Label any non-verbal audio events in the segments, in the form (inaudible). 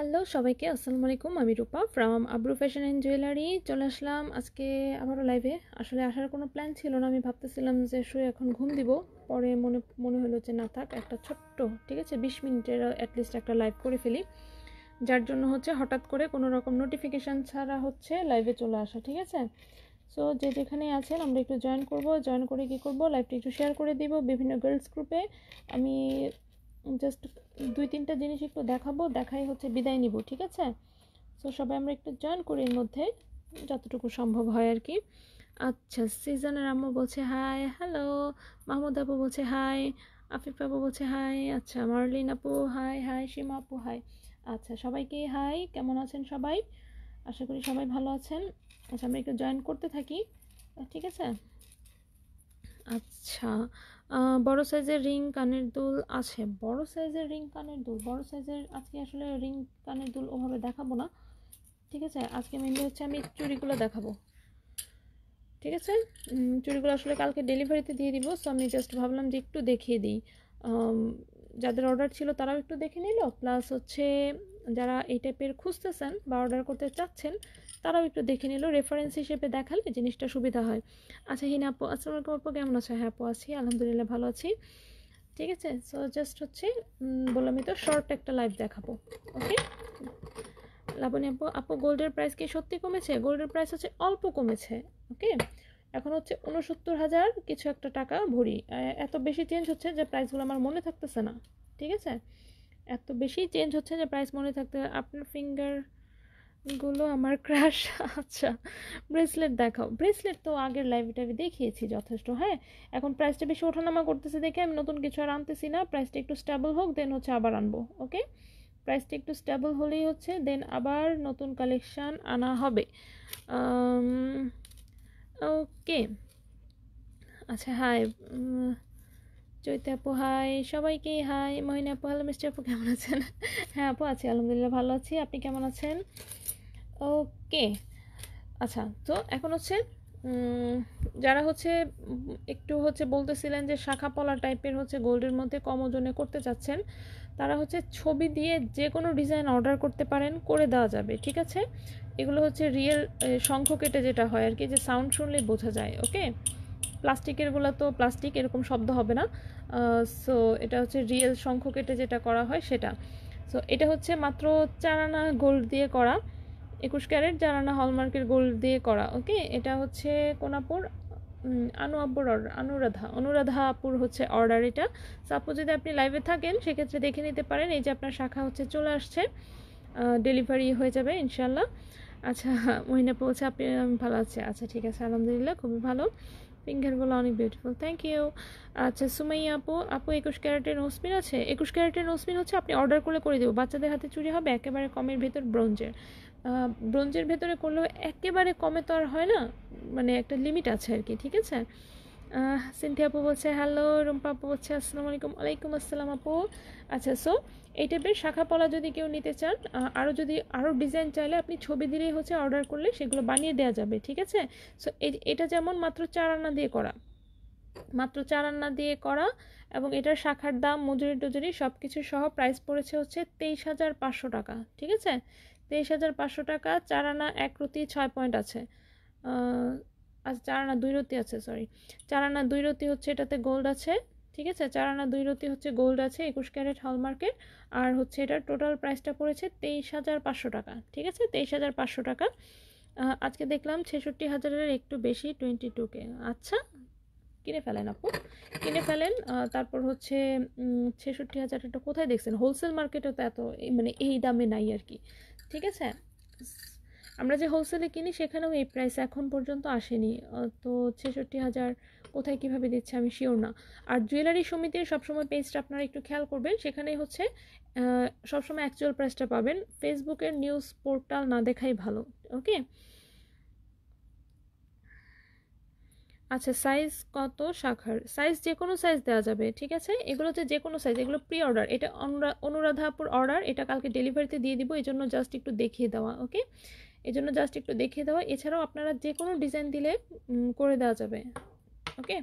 hello সবাইকে আসসালামু আলাইকুম আমি Rupa from Abru fashion and jewellery চলে আসলাম আজকে আবারও লাইভে আসলে আসার কোনো প্ল্যান ছিল না আমি ভাবতেছিলাম যে শুয়ে এখন ঘুম দিব পরে মনে মনে হলো যে না থাক একটা ছোট্ট ঠিক আছে বিশ মিনিটের অ্যাটলিস্ট একটা লাইভ করে ফেলি যার জন্য হচ্ছে হঠাৎ করে কোনো রকম নোটিফিকেশান ছাড়া হচ্ছে লাইভে চলে আসা ঠিক আছে সো যে যেখানে আছেন আমরা একটু জয়েন করব জয়েন করে কি করব লাইভটি একটু শেয়ার করে দিব বিভিন্ন গার্লস গ্রুপে আমি জাস্ট দুই তিনটা জিনিস একটু দেখাবো দেখাই হচ্ছে বিদায় নিব ঠিক আছে সো সবাই আমরা একটু জয়েন করি এর মধ্যে যতটুকু সম্ভব হয় আর কি আচ্ছা সিজনের আম্মু বলছে হাই হ্যালো মাহমুদ আপু বলছে হাই আফিফ আপু বলছে হাই আচ্ছা মার্লিন আপু হাই হাই সীমা আপু হাই আচ্ছা সবাইকে হাই কেমন আছেন সবাই আশা করি সবাই ভালো আছেন আচ্ছা আমরা একটু জয়েন করতে থাকি ঠিক আছে আচ্ছা বড় সাইজের রিং কানের দুল আছে বড় সাইজের রিং কানের দুল বড় সাইজের আজকে আসলে রিং কানের দুল ওভাবে দেখাবো না ঠিক আছে আজকে মেনলি হচ্ছে আমি চুড়িগুলো দেখাবো ঠিক আছে চুড়িগুলো আসলে কালকে ডেলিভারিতে দিয়ে দিব সো আমি জাস্ট ভাবলাম যে একটু দেখিয়ে দিই যাদের অর্ডার ছিল তারাও একটু দেখে নিল প্লাস হচ্ছে যারা এই টাইপের খুঁজতেছেন বা অর্ডার করতে চাচ্ছেন তারাও একটু দেখে নিল রেফারেন্স হিসেবে দেখালে জিনিসটা সুবিধা হয় আচ্ছা হিনা আপু আসসালাম আলাইকুম আপু কেমন আছো হ্যাঁ আপু আছি আলহামদুলিল্লাহ ভালো আছি ঠিক আছে সো জাস্ট হচ্ছে বললামই তো শর্ট একটা লাইভ দেখাবো ওকে লাবণী আপু আপু গোল্ডের প্রাইস কি সত্যি কমেছে গোল্ডের প্রাইস হচ্ছে অল্প কমেছে ওকে এখন হচ্ছে উনসত্তর হাজার কিছু একটা টাকা ভরি এত বেশি চেঞ্জ হচ্ছে যে প্রাইসগুলো আমার মনে থাকতেছে না ঠিক আছে এত বেশি চেঞ্জ হচ্ছে যে প্রাইস মনে থাকতে আপনার ফিঙ্গার গুলো আমার ক্রাশ (laughs) আচ্ছা ব্রেসলেট দেখাও ব্রেসলেট তো আগের লাইভে টাইভে দেখিয়েছি যথেষ্ট হ্যাঁ এখন প্রাইসটা বেশি ওঠানামা করতেছে দেখে আমি নতুন কিছু আর আনতেছি না প্রাইসটা একটু স্টেবল হোক দেন হচ্ছে আবার আনবো ওকে প্রাইসটা একটু স্টেবল হলেই হচ্ছে দেন আবার নতুন কালেকশান আনা হবে ওকে আচ্ছা হাই চৈতে আপু হাই সবাইকে হাই মহিনা আপু হ্যালো মিস্টার আপু কেমন আছেন হ্যাঁ আপু আছি আলহামদুলিল্লাহ ভালো আছি আপনি কেমন আছেন ওকে আচ্ছা তো এখন হচ্ছে যারা হচ্ছে একটু হচ্ছে বলতেছিলেন যে শাখা পলা টাইপের হচ্ছে গোল্ডের মধ্যে কম ওজনে করতে চাচ্ছেন তারা হচ্ছে ছবি দিয়ে যে কোনো ডিজাইন অর্ডার করতে পারেন করে দেওয়া যাবে ঠিক আছে এগুলো হচ্ছে রিয়েল শঙ্খ কেটে যেটা হয় আর কি যে সাউন্ড শুনলেই বোঝা যায় ওকে প্লাস্টিকেরগুলো তো প্লাস্টিক এরকম শব্দ হবে না সো এটা হচ্ছে রিয়েল শঙ্খ কেটে যেটা করা হয় সেটা সো এটা হচ্ছে মাত্র চারানা গোল্ড দিয়ে করা একুশ ক্যারেট না হলমার্কের গোল্ড দিয়ে করা ওকে এটা হচ্ছে কোনাপুর আনু আপুর অর্ডার অনুরাধা অনুরাধা আপুর হচ্ছে অর্ডার এটা সাপোজ যদি আপনি লাইভে থাকেন সেক্ষেত্রে দেখে নিতে পারেন এই যে আপনার শাখা হচ্ছে চলে আসছে ডেলিভারি হয়ে যাবে ইনশাল্লাহ আচ্ছা মহিনা পৌঁছে আপনি ভালো আছে আচ্ছা ঠিক আছে আলহামদুলিল্লাহ খুবই ভালো ফিঙ্গারগুলো অনেক বিউটিফুল থ্যাংক ইউ আচ্ছা সুমাইয়া আপু আপু একুশ ক্যারেটের নোসপিন আছে একুশ ক্যারেটের নোসপিন হচ্ছে আপনি অর্ডার করে করে দেবো বাচ্চাদের হাতে চুরি হবে একেবারে কমের ভেতর ব্রোঞ্জের ব্রোঞ্জের ভেতরে করলেও একেবারে কমে তো আর হয় না মানে একটা লিমিট আছে আর কি ঠিক আছে সিনথি আপু বলছে হ্যালো রুম্পা আপু বলছে আসসালামু আলাইকুম ওয়ালাইকুম আসসালাম আপু আচ্ছা সো এই টাইপের শাখা পলা যদি কেউ নিতে চান আরও যদি আরও ডিজাইন চাইলে আপনি ছবি দিলেই হচ্ছে অর্ডার করলে সেগুলো বানিয়ে দেওয়া যাবে ঠিক আছে সো এটা যেমন মাত্র চার আনা দিয়ে করা মাত্র চার আনা দিয়ে করা এবং এটার শাখার দাম মজুরি টজুরি সব কিছু সহ প্রাইস পড়েছে হচ্ছে তেইশ হাজার পাঁচশো টাকা ঠিক আছে তেইশ হাজার পাঁচশো টাকা চার আনা এক রুতি ছয় পয়েন্ট আছে আচ্ছা চার আনা দুই রতি আছে সরি চার আনা দুই রতি হচ্ছে এটাতে গোল্ড আছে ঠিক আছে চার আনা দুই রতি হচ্ছে গোল্ড আছে একুশ ক্যারেট হলমার্কের আর হচ্ছে এটার টোটাল প্রাইসটা পড়েছে তেইশ হাজার পাঁচশো টাকা ঠিক আছে তেইশ হাজার পাঁচশো টাকা আজকে দেখলাম ছেষট্টি হাজারের একটু বেশি টোয়েন্টি টুকে আচ্ছা কিনে ফেলেন আপু কিনে ফেলেন তারপর হচ্ছে ছেষট্টি হাজার এটা কোথায় দেখছেন হোলসেল মার্কেটও তো এত মানে এই দামে নাই আর কি ঠিক আছে আমরা যে হোলসেলে কিনি সেখানেও এই প্রাইস এখন পর্যন্ত আসেনি তো ছেষট্টি হাজার কোথায় কীভাবে দিচ্ছে আমি শিওর না আর জুয়েলারি সমিতির সবসময় পেজটা আপনারা একটু খেয়াল করবেন সেখানেই হচ্ছে সবসময় অ্যাকচুয়াল প্রাইসটা পাবেন ফেসবুকের নিউজ পোর্টাল না দেখাই ভালো ওকে আচ্ছা সাইজ কত শাখার সাইজ যে কোনো সাইজ দেওয়া যাবে ঠিক আছে এগুলো হচ্ছে যে কোনো সাইজ এগুলো প্রি অর্ডার এটা অনুরাধাপুর অর্ডার এটা কালকে ডেলিভারিতে দিয়ে দিব এই জন্য জাস্ট একটু দেখিয়ে দেওয়া ওকে এই জন্য জাস্ট একটু দেখিয়ে দেওয়া এছাড়াও আপনারা যে কোনো ডিজাইন দিলে করে দেওয়া যাবে ওকে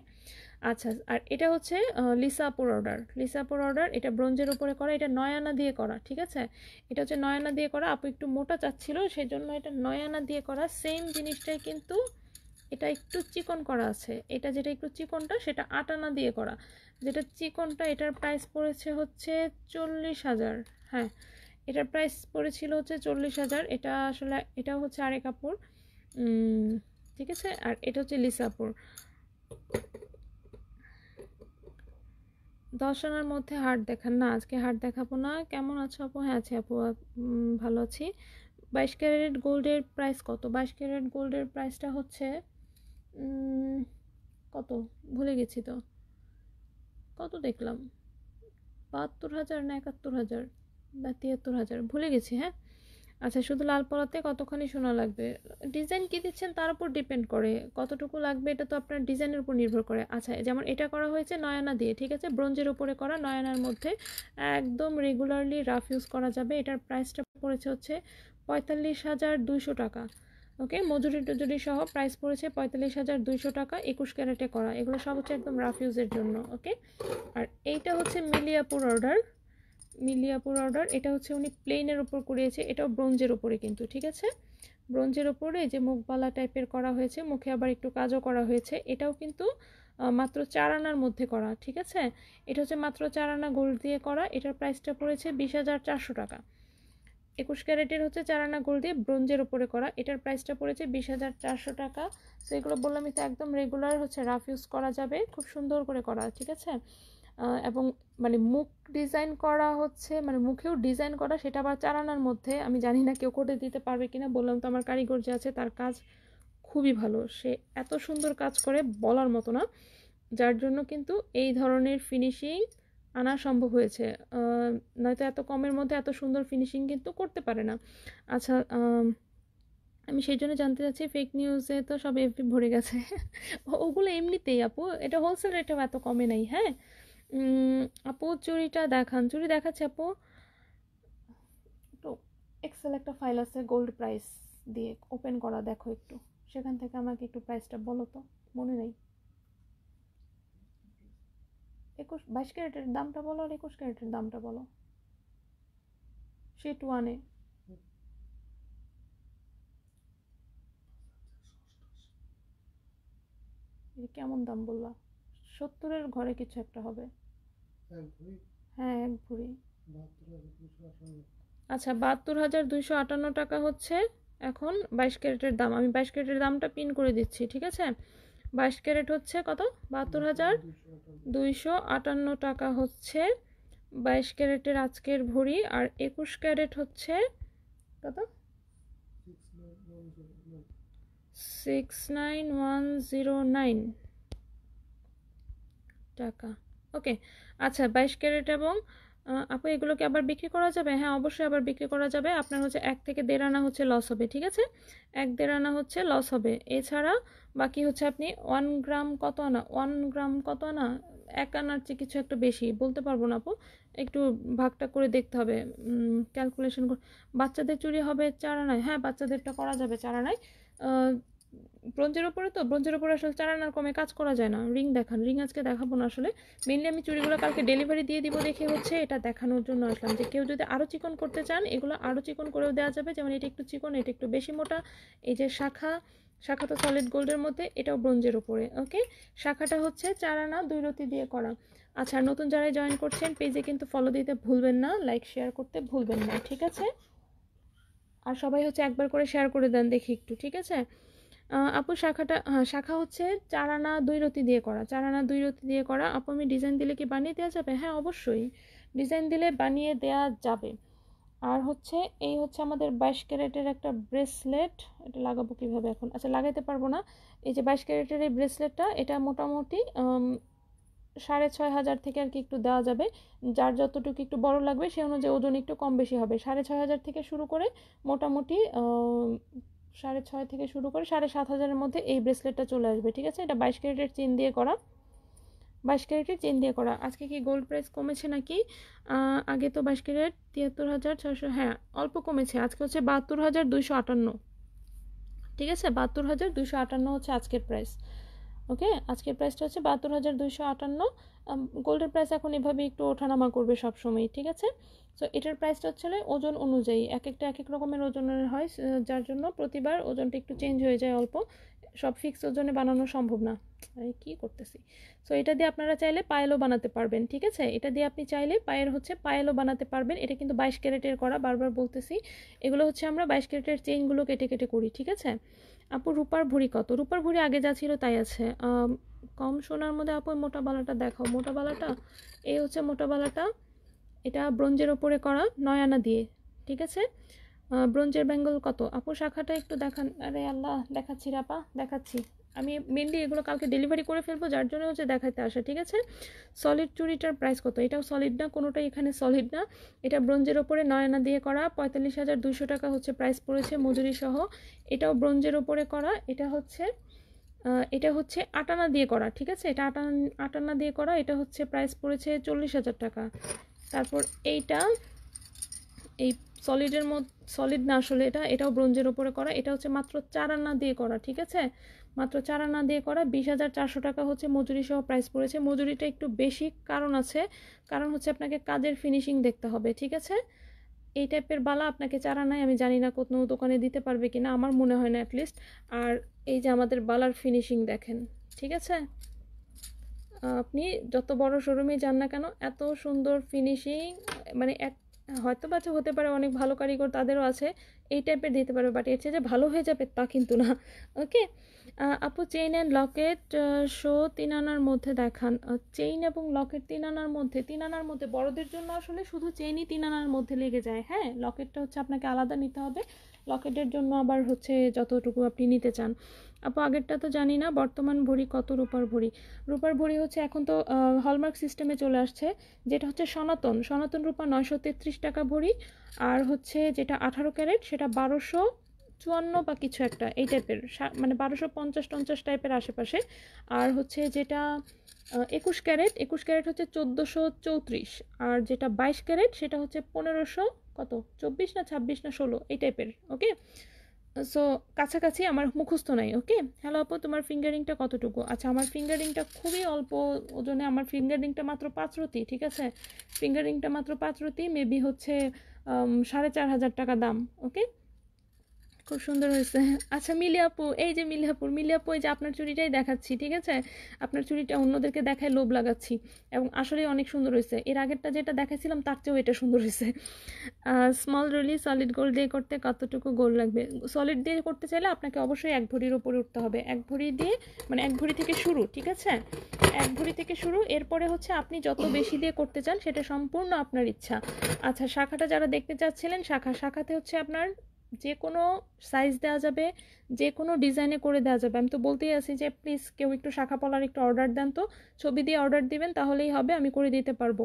আচ্ছা আর এটা হচ্ছে লিসাপুর অর্ডার লিসাপুর অর্ডার এটা ব্রোঞ্জের উপরে করা এটা নয়ানা দিয়ে করা ঠিক আছে এটা হচ্ছে নয়ানা দিয়ে করা আপু একটু মোটা চাচ্ছিল জন্য এটা নয়ানা দিয়ে করা সেম জিনিসটাই কিন্তু এটা একটু চিকন করা আছে এটা যেটা একটু চিকনটা সেটা আটানা দিয়ে করা যেটা চিকনটা এটার প্রাইস পড়েছে হচ্ছে চল্লিশ হাজার হ্যাঁ এটার প্রাইস পড়েছিল হচ্ছে চল্লিশ হাজার এটা আসলে এটা হচ্ছে আরে কাপড় ঠিক আছে আর এটা হচ্ছে লিসাপুর দশ আনার মধ্যে হাট দেখান না আজকে হাট দেখাবো না কেমন আছো আপু হ্যাঁ আছে আপু ভালো আছি বাইশ ক্যারেট গোল্ডের প্রাইস কত বাইশ ক্যারেট গোল্ডের প্রাইসটা হচ্ছে কত ভুলে গেছি তো কত দেখলাম বাহাত্তর হাজার না একাত্তর হাজার বা তিয়াত্তর হাজার ভুলে গেছি হ্যাঁ আচ্ছা শুধু লাল পরাতে কতখানি সোনা লাগবে ডিজাইন কী দিচ্ছেন তার উপর ডিপেন্ড করে কতটুকু লাগবে এটা তো আপনার ডিজাইনের উপর নির্ভর করে আচ্ছা যেমন এটা করা হয়েছে নয়ানা দিয়ে ঠিক আছে ব্রোঞ্জের উপরে করা নয়ানার মধ্যে একদম রেগুলারলি রাফ ইউজ করা যাবে এটার প্রাইসটা পড়েছে হচ্ছে পঁয়তাল্লিশ হাজার দুইশো টাকা ওকে মজুরি টজুরি সহ প্রাইস পড়েছে পঁয়তাল্লিশ হাজার দুইশো টাকা একুশ ক্যারেটে করা এগুলো সব হচ্ছে একদম রাফ ইউজের জন্য ওকে আর এইটা হচ্ছে মিলিয়াপুর অর্ডার মিলিয়াপুর অর্ডার এটা হচ্ছে উনি প্লেনের ওপর করিয়েছে এটাও ব্রোঞ্জের ওপরে কিন্তু ঠিক আছে ব্রোঞ্জের ওপরে যে মুখবালা টাইপের করা হয়েছে মুখে আবার একটু কাজও করা হয়েছে এটাও কিন্তু মাত্র চার আনার মধ্যে করা ঠিক আছে এটা হচ্ছে মাত্র চার আনা গোল্ড দিয়ে করা এটার প্রাইসটা পড়েছে বিশ হাজার চারশো টাকা একুশ ক্যারেটের হচ্ছে চারানা গোল দিয়ে ব্রোঞ্জের উপরে করা এটার প্রাইসটা পড়েছে বিশ হাজার চারশো টাকা তো এগুলো বললাম এটা একদম রেগুলার হচ্ছে রাফ ইউজ করা যাবে খুব সুন্দর করে করা ঠিক আছে এবং মানে মুখ ডিজাইন করা হচ্ছে মানে মুখেও ডিজাইন করা সেটা আবার চারানার মধ্যে আমি জানি না কেউ করে দিতে পারবে কিনা বললাম তো আমার কারিগর যে আছে তার কাজ খুবই ভালো সে এত সুন্দর কাজ করে বলার মতো না যার জন্য কিন্তু এই ধরনের ফিনিশিং আনা সম্ভব হয়েছে নয়তো এত কমের মধ্যে এত সুন্দর ফিনিশিং কিন্তু করতে পারে না আচ্ছা আমি সেই জন্য জানতে চাচ্ছি ফেক নিউজে তো সব এফবি ভরে গেছে ওগুলো এমনিতেই আপু এটা হোলসেল রেটেও এত কমে নাই হ্যাঁ আপু চুরিটা দেখান চুরি দেখাচ্ছে আপু একটু এক্সেল একটা ফাইল আছে গোল্ড প্রাইস দিয়ে ওপেন করা দেখো একটু সেখান থেকে আমাকে একটু প্রাইসটা বলো তো মনে নেই একুশ বাইশ ক্যারেটের দামটা বলো আর একুশ ক্যারেটের দামটা বলো সেট ওয়ানে কেমন দাম বললা সত্তরের ঘরে কিছু একটা হবে হ্যাঁ এক ভরি আচ্ছা বাহাত্তর হাজার দুইশো আটান্ন টাকা হচ্ছে এখন বাইশ ক্যারেটের দাম আমি বাইশ ক্যারেটের দামটা পিন করে দিচ্ছি ঠিক আছে বাইশ ক্যারেট হচ্ছে কত বাহাত্তর হাজার দুইশো আটান্ন টাকা হচ্ছে বাইশ ক্যারেটের আজকের ভরি আর একুশ ক্যারেট হচ্ছে কত six nine one zero nine টাকা ওকে আচ্ছা বাইশ ক্যারেট এবং আপু এগুলোকে আবার বিক্রি করা যাবে হ্যাঁ অবশ্যই আবার বিক্রি করা যাবে আপনার হচ্ছে এক থেকে দেড় আনা হচ্ছে লস হবে ঠিক আছে এক দেড় আনা হচ্ছে লস হবে এছাড়া বাকি হচ্ছে আপনি ওয়ান গ্রাম কত আনা ওয়ান গ্রাম কত আনা এক আনার চেয়ে কিছু একটু বেশি বলতে পারবো না আপু একটু ভাগটা করে দেখতে হবে ক্যালকুলেশন করে বাচ্চাদের চুরি হবে চারা আনায় হ্যাঁ বাচ্চাদেরটা করা যাবে চারা আনায় ব্রঞ্জের ওপরে তো ব্রঞ্জের ওপরে আসলে চার আনার কমে কাজ করা যায় না রিং দেখান রিং আজকে দেখাবো না আসলে মেনলি আমি চুড়িগুলো কালকে ডেলিভারি দিয়ে দিব দেখে হচ্ছে এটা দেখানোর জন্য আসলাম যে কেউ যদি আরও চিকন করতে চান এগুলো আরও চিকন করেও দেওয়া যাবে যেমন এটা একটু চিকন এটা একটু বেশি মোটা এই যে শাখা শাখা তো সলিড গোল্ডের মধ্যে এটাও ব্রঞ্জের ওপরে ওকে শাখাটা হচ্ছে চার আনা দুই রতি দিয়ে করা আচ্ছা নতুন যারাই জয়েন করছেন পেজে কিন্তু ফলো দিতে ভুলবেন না লাইক শেয়ার করতে ভুলবেন না ঠিক আছে আর সবাই হচ্ছে একবার করে শেয়ার করে দেন দেখি একটু ঠিক আছে আপু শাখাটা শাখা হচ্ছে চার আনা দুই রতি দিয়ে করা চার আনা দুই রতি দিয়ে করা আপু আমি ডিজাইন দিলে কি বানিয়ে দেওয়া যাবে হ্যাঁ অবশ্যই ডিজাইন দিলে বানিয়ে দেয়া যাবে আর হচ্ছে এই হচ্ছে আমাদের বাইশ ক্যারেটের একটা ব্রেসলেট এটা লাগাবো কীভাবে এখন আচ্ছা লাগাইতে পারবো না এই যে বাইশ ক্যারেটের এই ব্রেসলেটটা এটা মোটামুটি সাড়ে ছয় হাজার থেকে আর কি একটু দেওয়া যাবে যার যতটুকু একটু বড় লাগবে সে অনুযায়ী ওজন একটু কম বেশি হবে সাড়ে ছয় হাজার থেকে শুরু করে মোটামুটি সাড়ে ছয় থেকে শুরু করে সাড়ে সাত হাজারের মধ্যে এই ব্রেসলেটটা চলে আসবে ঠিক আছে এটা বাইশ ক্যারেটের চেন দিয়ে করা বাইশ ক্যারেটের চেন দিয়ে করা আজকে কি গোল্ড প্রাইস কমেছে নাকি আগে তো বাইশ ক্যারেট তিয়াত্তর হাজার ছশো হ্যাঁ অল্প কমেছে আজকে হচ্ছে বাহাত্তর হাজার দুইশো আটান্ন ঠিক আছে বাহাত্তর হাজার দুইশো আটান্ন হচ্ছে আজকের প্রাইস ওকে আজকের প্রাইসটা হচ্ছে বাহাত্তর হাজার দুইশো আটান্ন গোল্ডের প্রাইস এখন এভাবে একটু ওঠানামা করবে সবসময় ঠিক আছে সো এটার প্রাইসটা হচ্ছে ওজন অনুযায়ী এক একটা এক এক রকমের ওজনের হয় যার জন্য প্রতিবার ওজনটা একটু চেঞ্জ হয়ে যায় অল্প সব ফিক্স ওজনে বানানো সম্ভব না আরে কি করতেছি সো এটা দিয়ে আপনারা চাইলে পায়েলও বানাতে পারবেন ঠিক আছে এটা দিয়ে আপনি চাইলে পায়ের হচ্ছে পায়েলও বানাতে পারবেন এটা কিন্তু বাইশ ক্যারেটের করা বারবার বলতেছি এগুলো হচ্ছে আমরা বাইশ ক্যারেটের চেইনগুলো কেটে কেটে করি ঠিক আছে আপু রূপার ভুড়ি কত রূপার ভুড়ি আগে যা ছিল তাই আছে কম সোনার মধ্যে আপু মোটা বালাটা দেখাও মোটা বালাটা এই হচ্ছে মোটা বালাটা এটা ব্রোঞ্জের ওপরে করা নয় আনা দিয়ে ঠিক আছে ব্রোঞ্জের ব্যাঙ্গল কত আপু শাখাটা একটু দেখান আরে আল্লাহ দেখাচ্ছি রাপা দেখাচ্ছি আমি মেনলি এগুলো কালকে ডেলিভারি করে ফেলবো যার জন্য হচ্ছে দেখাতে আসা ঠিক আছে সলিড চুরিটার প্রাইস কত এটাও সলিড না কোনোটাই এখানে সলিড না এটা ব্রোঞ্জের ওপরে নয়না দিয়ে করা পঁয়তাল্লিশ হাজার দুশো টাকা হচ্ছে প্রাইস পড়েছে মজুরি সহ এটাও ব্রোঞ্জের ওপরে করা এটা হচ্ছে এটা হচ্ছে আটানা দিয়ে করা ঠিক আছে এটা আটানা আটানা দিয়ে করা এটা হচ্ছে প্রাইস পড়েছে চল্লিশ হাজার টাকা তারপর এইটা এই সলিডের মধ্যে সলিড না আসলে এটা এটাও ব্রোঞ্জের ওপরে করা এটা হচ্ছে মাত্র চার আনা দিয়ে করা ঠিক আছে মাত্র চার আনা দিয়ে করা বিশ হাজার চারশো টাকা হচ্ছে মজুরি সহ প্রাইস পড়েছে মজুরিটা একটু বেশি কারণ আছে কারণ হচ্ছে আপনাকে কাজের ফিনিশিং দেখতে হবে ঠিক আছে এই টাইপের বালা আপনাকে চারা নাই আমি জানি না কোনো দোকানে দিতে পারবে কি না আমার মনে হয় না অ্যাটলিস্ট আর এই যে আমাদের বালার ফিনিশিং দেখেন ঠিক আছে আপনি যত বড় শোরুমে যান না কেন এত সুন্দর ফিনিশিং মানে এক হয়তো বাচ্চা হতে পারে অনেক ভালো কারিগর তাদেরও আছে এই টাইপের দিতে পারবে বাট এর চেয়ে যে ভালো হয়ে যাবে তা কিন্তু না ওকে আপু চেইন অ্যান্ড লকেট শো তিন আনার মধ্যে দেখান চেইন এবং লকেট তিন আনার মধ্যে তিন আনার মধ্যে বড়দের জন্য আসলে শুধু চেইনই তিন আনার মধ্যে লেগে যায় হ্যাঁ লকেটটা হচ্ছে আপনাকে আলাদা নিতে হবে লকেটের জন্য আবার হচ্ছে যতটুকু আপনি নিতে চান আপু আগেরটা তো জানি না বর্তমান ভরি কত রূপার ভরি রূপার ভরি হচ্ছে এখন তো হলমার্ক সিস্টেমে চলে আসছে যেটা হচ্ছে সনাতন সনাতন রূপা নয়শো তেত্রিশ টাকা ভরি আর হচ্ছে যেটা আঠারো ক্যারেট সেটা বারোশো চুয়ান্ন বা কিছু একটা এই টাইপের মানে বারোশো পঞ্চাশ টঞ্চাশ টাইপের আশেপাশে আর হচ্ছে যেটা একুশ ক্যারেট একুশ ক্যারেট হচ্ছে চোদ্দোশো চৌত্রিশ আর যেটা বাইশ ক্যারেট সেটা হচ্ছে পনেরোশো কত চব্বিশ না ছাব্বিশ না ষোলো এই টাইপের ওকে সো কাছাকাছি আমার মুখস্থ নাই ওকে হ্যালো আপু তোমার ফিঙ্গারিংটা কতটুকু আচ্ছা আমার ফিঙ্গারিংটা খুবই অল্প ওজনে আমার ফিঙ্গারিংটা মাত্র পাঁচ রতি ঠিক আছে ফিঙ্গারিংটা মাত্র পাঁচ রতি মেবি হচ্ছে সাড়ে চার হাজার টাকা দাম ওকে খুব সুন্দর হয়েছে আচ্ছা মিলিয়াপু এই যে মিলিয়াপুর মিলিয়াপু এই যে আপনার চুরিটাই দেখাচ্ছি ঠিক আছে আপনার চুরিটা অন্যদেরকে দেখায় লোভ লাগাচ্ছি এবং আসলে অনেক সুন্দর হয়েছে এর আগেরটা যেটা দেখাচ্ছিলাম তার চেয়েও এটা সুন্দর হয়েছে স্মল রলি সলিড গোল দিয়ে করতে কতটুকু গোল লাগবে সলিড দিয়ে করতে চাইলে আপনাকে অবশ্যই এক ভরির উপরে উঠতে হবে এক ভরি দিয়ে মানে এক ভরি থেকে শুরু ঠিক আছে এক ভরি থেকে শুরু এরপরে হচ্ছে আপনি যত বেশি দিয়ে করতে চান সেটা সম্পূর্ণ আপনার ইচ্ছা আচ্ছা শাখাটা যারা দেখতে চাচ্ছিলেন শাখা শাখাতে হচ্ছে আপনার যে কোনো সাইজ দেওয়া যাবে যে কোনো ডিজাইনে করে দেওয়া যাবে আমি তো বলতেই আছি যে প্লিজ কেউ একটু শাখা পলার একটু অর্ডার দেন তো ছবি দিয়ে অর্ডার দিবেন তাহলেই হবে আমি করে দিতে পারবো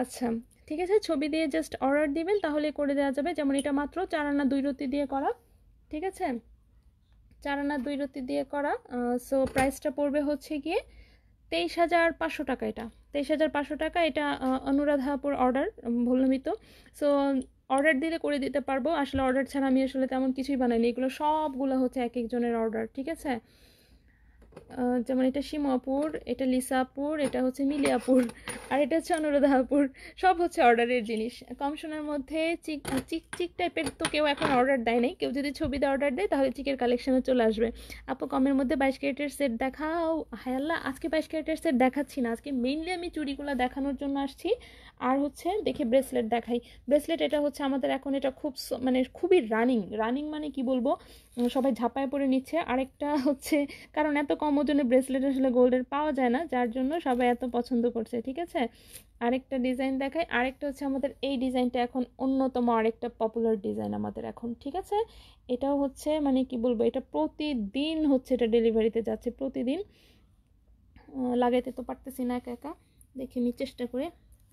আচ্ছা ঠিক আছে ছবি দিয়ে জাস্ট অর্ডার দিবেন তাহলে করে দেওয়া যাবে যেমন এটা মাত্র চার আনা দুই রতি দিয়ে করা ঠিক আছে চার আনা দুই রতি দিয়ে করা সো প্রাইসটা পড়বে হচ্ছে গিয়ে তেইশ হাজার পাঁচশো টাকা এটা তেইশ হাজার পাঁচশো টাকা এটা অনুরাধাপুর অর্ডার ভুলমিত সো অর্ডার দিলে করে দিতে পারবো আসলে অর্ডার ছাড়া আমি আসলে তেমন কিছুই বানাইনি এগুলো সবগুলো হচ্ছে এক একজনের অর্ডার ঠিক আছে যেমন এটা সীমাপুর এটা লিসাপুর এটা হচ্ছে মিলিয়াপুর আর এটা হচ্ছে অনুরাধাপুর সব হচ্ছে অর্ডারের জিনিস কম সোনার মধ্যে চিক চিক চিক টাইপের তো কেউ এখন অর্ডার দেয় নাই কেউ যদি ছবিতে অর্ডার দেয় তাহলে চিকের কালেকশানে চলে আসবে আপু কমের মধ্যে বাইশ ক্যারেটের সেট দেখাও হায় আল্লাহ আজকে বাইশ ক্যারেটের সেট দেখাচ্ছি না আজকে মেইনলি আমি চুড়িগুলো দেখানোর জন্য আসছি আর হচ্ছে দেখে ব্রেসলেট দেখাই ব্রেসলেট এটা হচ্ছে আমাদের এখন এটা খুব মানে খুবই রানিং রানিং মানে কি বলবো সবাই ঝাপায় পরে নিচ্ছে আরেকটা (laughs) হচ্ছে কারণ এত কম ওজনের ব্রেসলেট আসলে গোল্ডের পাওয়া যায় না যার জন্য সবাই এত পছন্দ করছে ঠিক আছে আরেকটা ডিজাইন দেখায় আরেকটা হচ্ছে আমাদের এই ডিজাইনটা এখন অন্যতম আরেকটা পপুলার ডিজাইন আমাদের এখন ঠিক আছে এটাও হচ্ছে মানে কি বলবো এটা প্রতিদিন হচ্ছে এটা ডেলিভারিতে যাচ্ছে প্রতিদিন লাগাইতে তো পারতেছি না একা একা দেখে নি চেষ্টা করে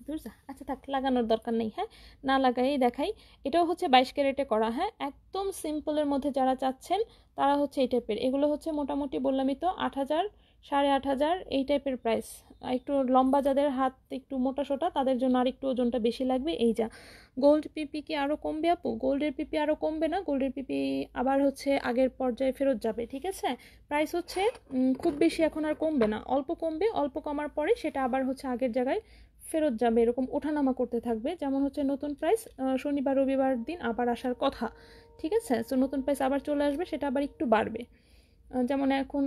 ধরছে আচ্ছা থাক লাগানোর দরকার নেই হ্যাঁ না লাগাই দেখাই এটাও হচ্ছে বাইশ ক্যারেটে করা হ্যাঁ একদম সিম্পলের মধ্যে যারা চাচ্ছেন তারা হচ্ছে এই টাইপের এগুলো হচ্ছে মোটামুটি বললামই তো আট হাজার সাড়ে আট হাজার এই টাইপের প্রাইস একটু লম্বা যাদের হাত একটু মোটা সোটা তাদের জন্য আর একটু ওজনটা বেশি লাগবে এই যা গোল্ড পিপি কি আরও কমবে আপু গোল্ডের পিপি আরও কমবে না গোল্ডের পিপি আবার হচ্ছে আগের পর্যায়ে ফেরত যাবে ঠিক আছে প্রাইস হচ্ছে খুব বেশি এখন আর কমবে না অল্প কমবে অল্প কমার পরে সেটা আবার হচ্ছে আগের জায়গায় ফেরত যাবে এরকম ওঠানামা করতে থাকবে যেমন হচ্ছে নতুন প্রাইস শনিবার রবিবার দিন আবার আসার কথা ঠিক আছে সো নতুন প্রাইস আবার চলে আসবে সেটা আবার একটু বাড়বে যেমন এখন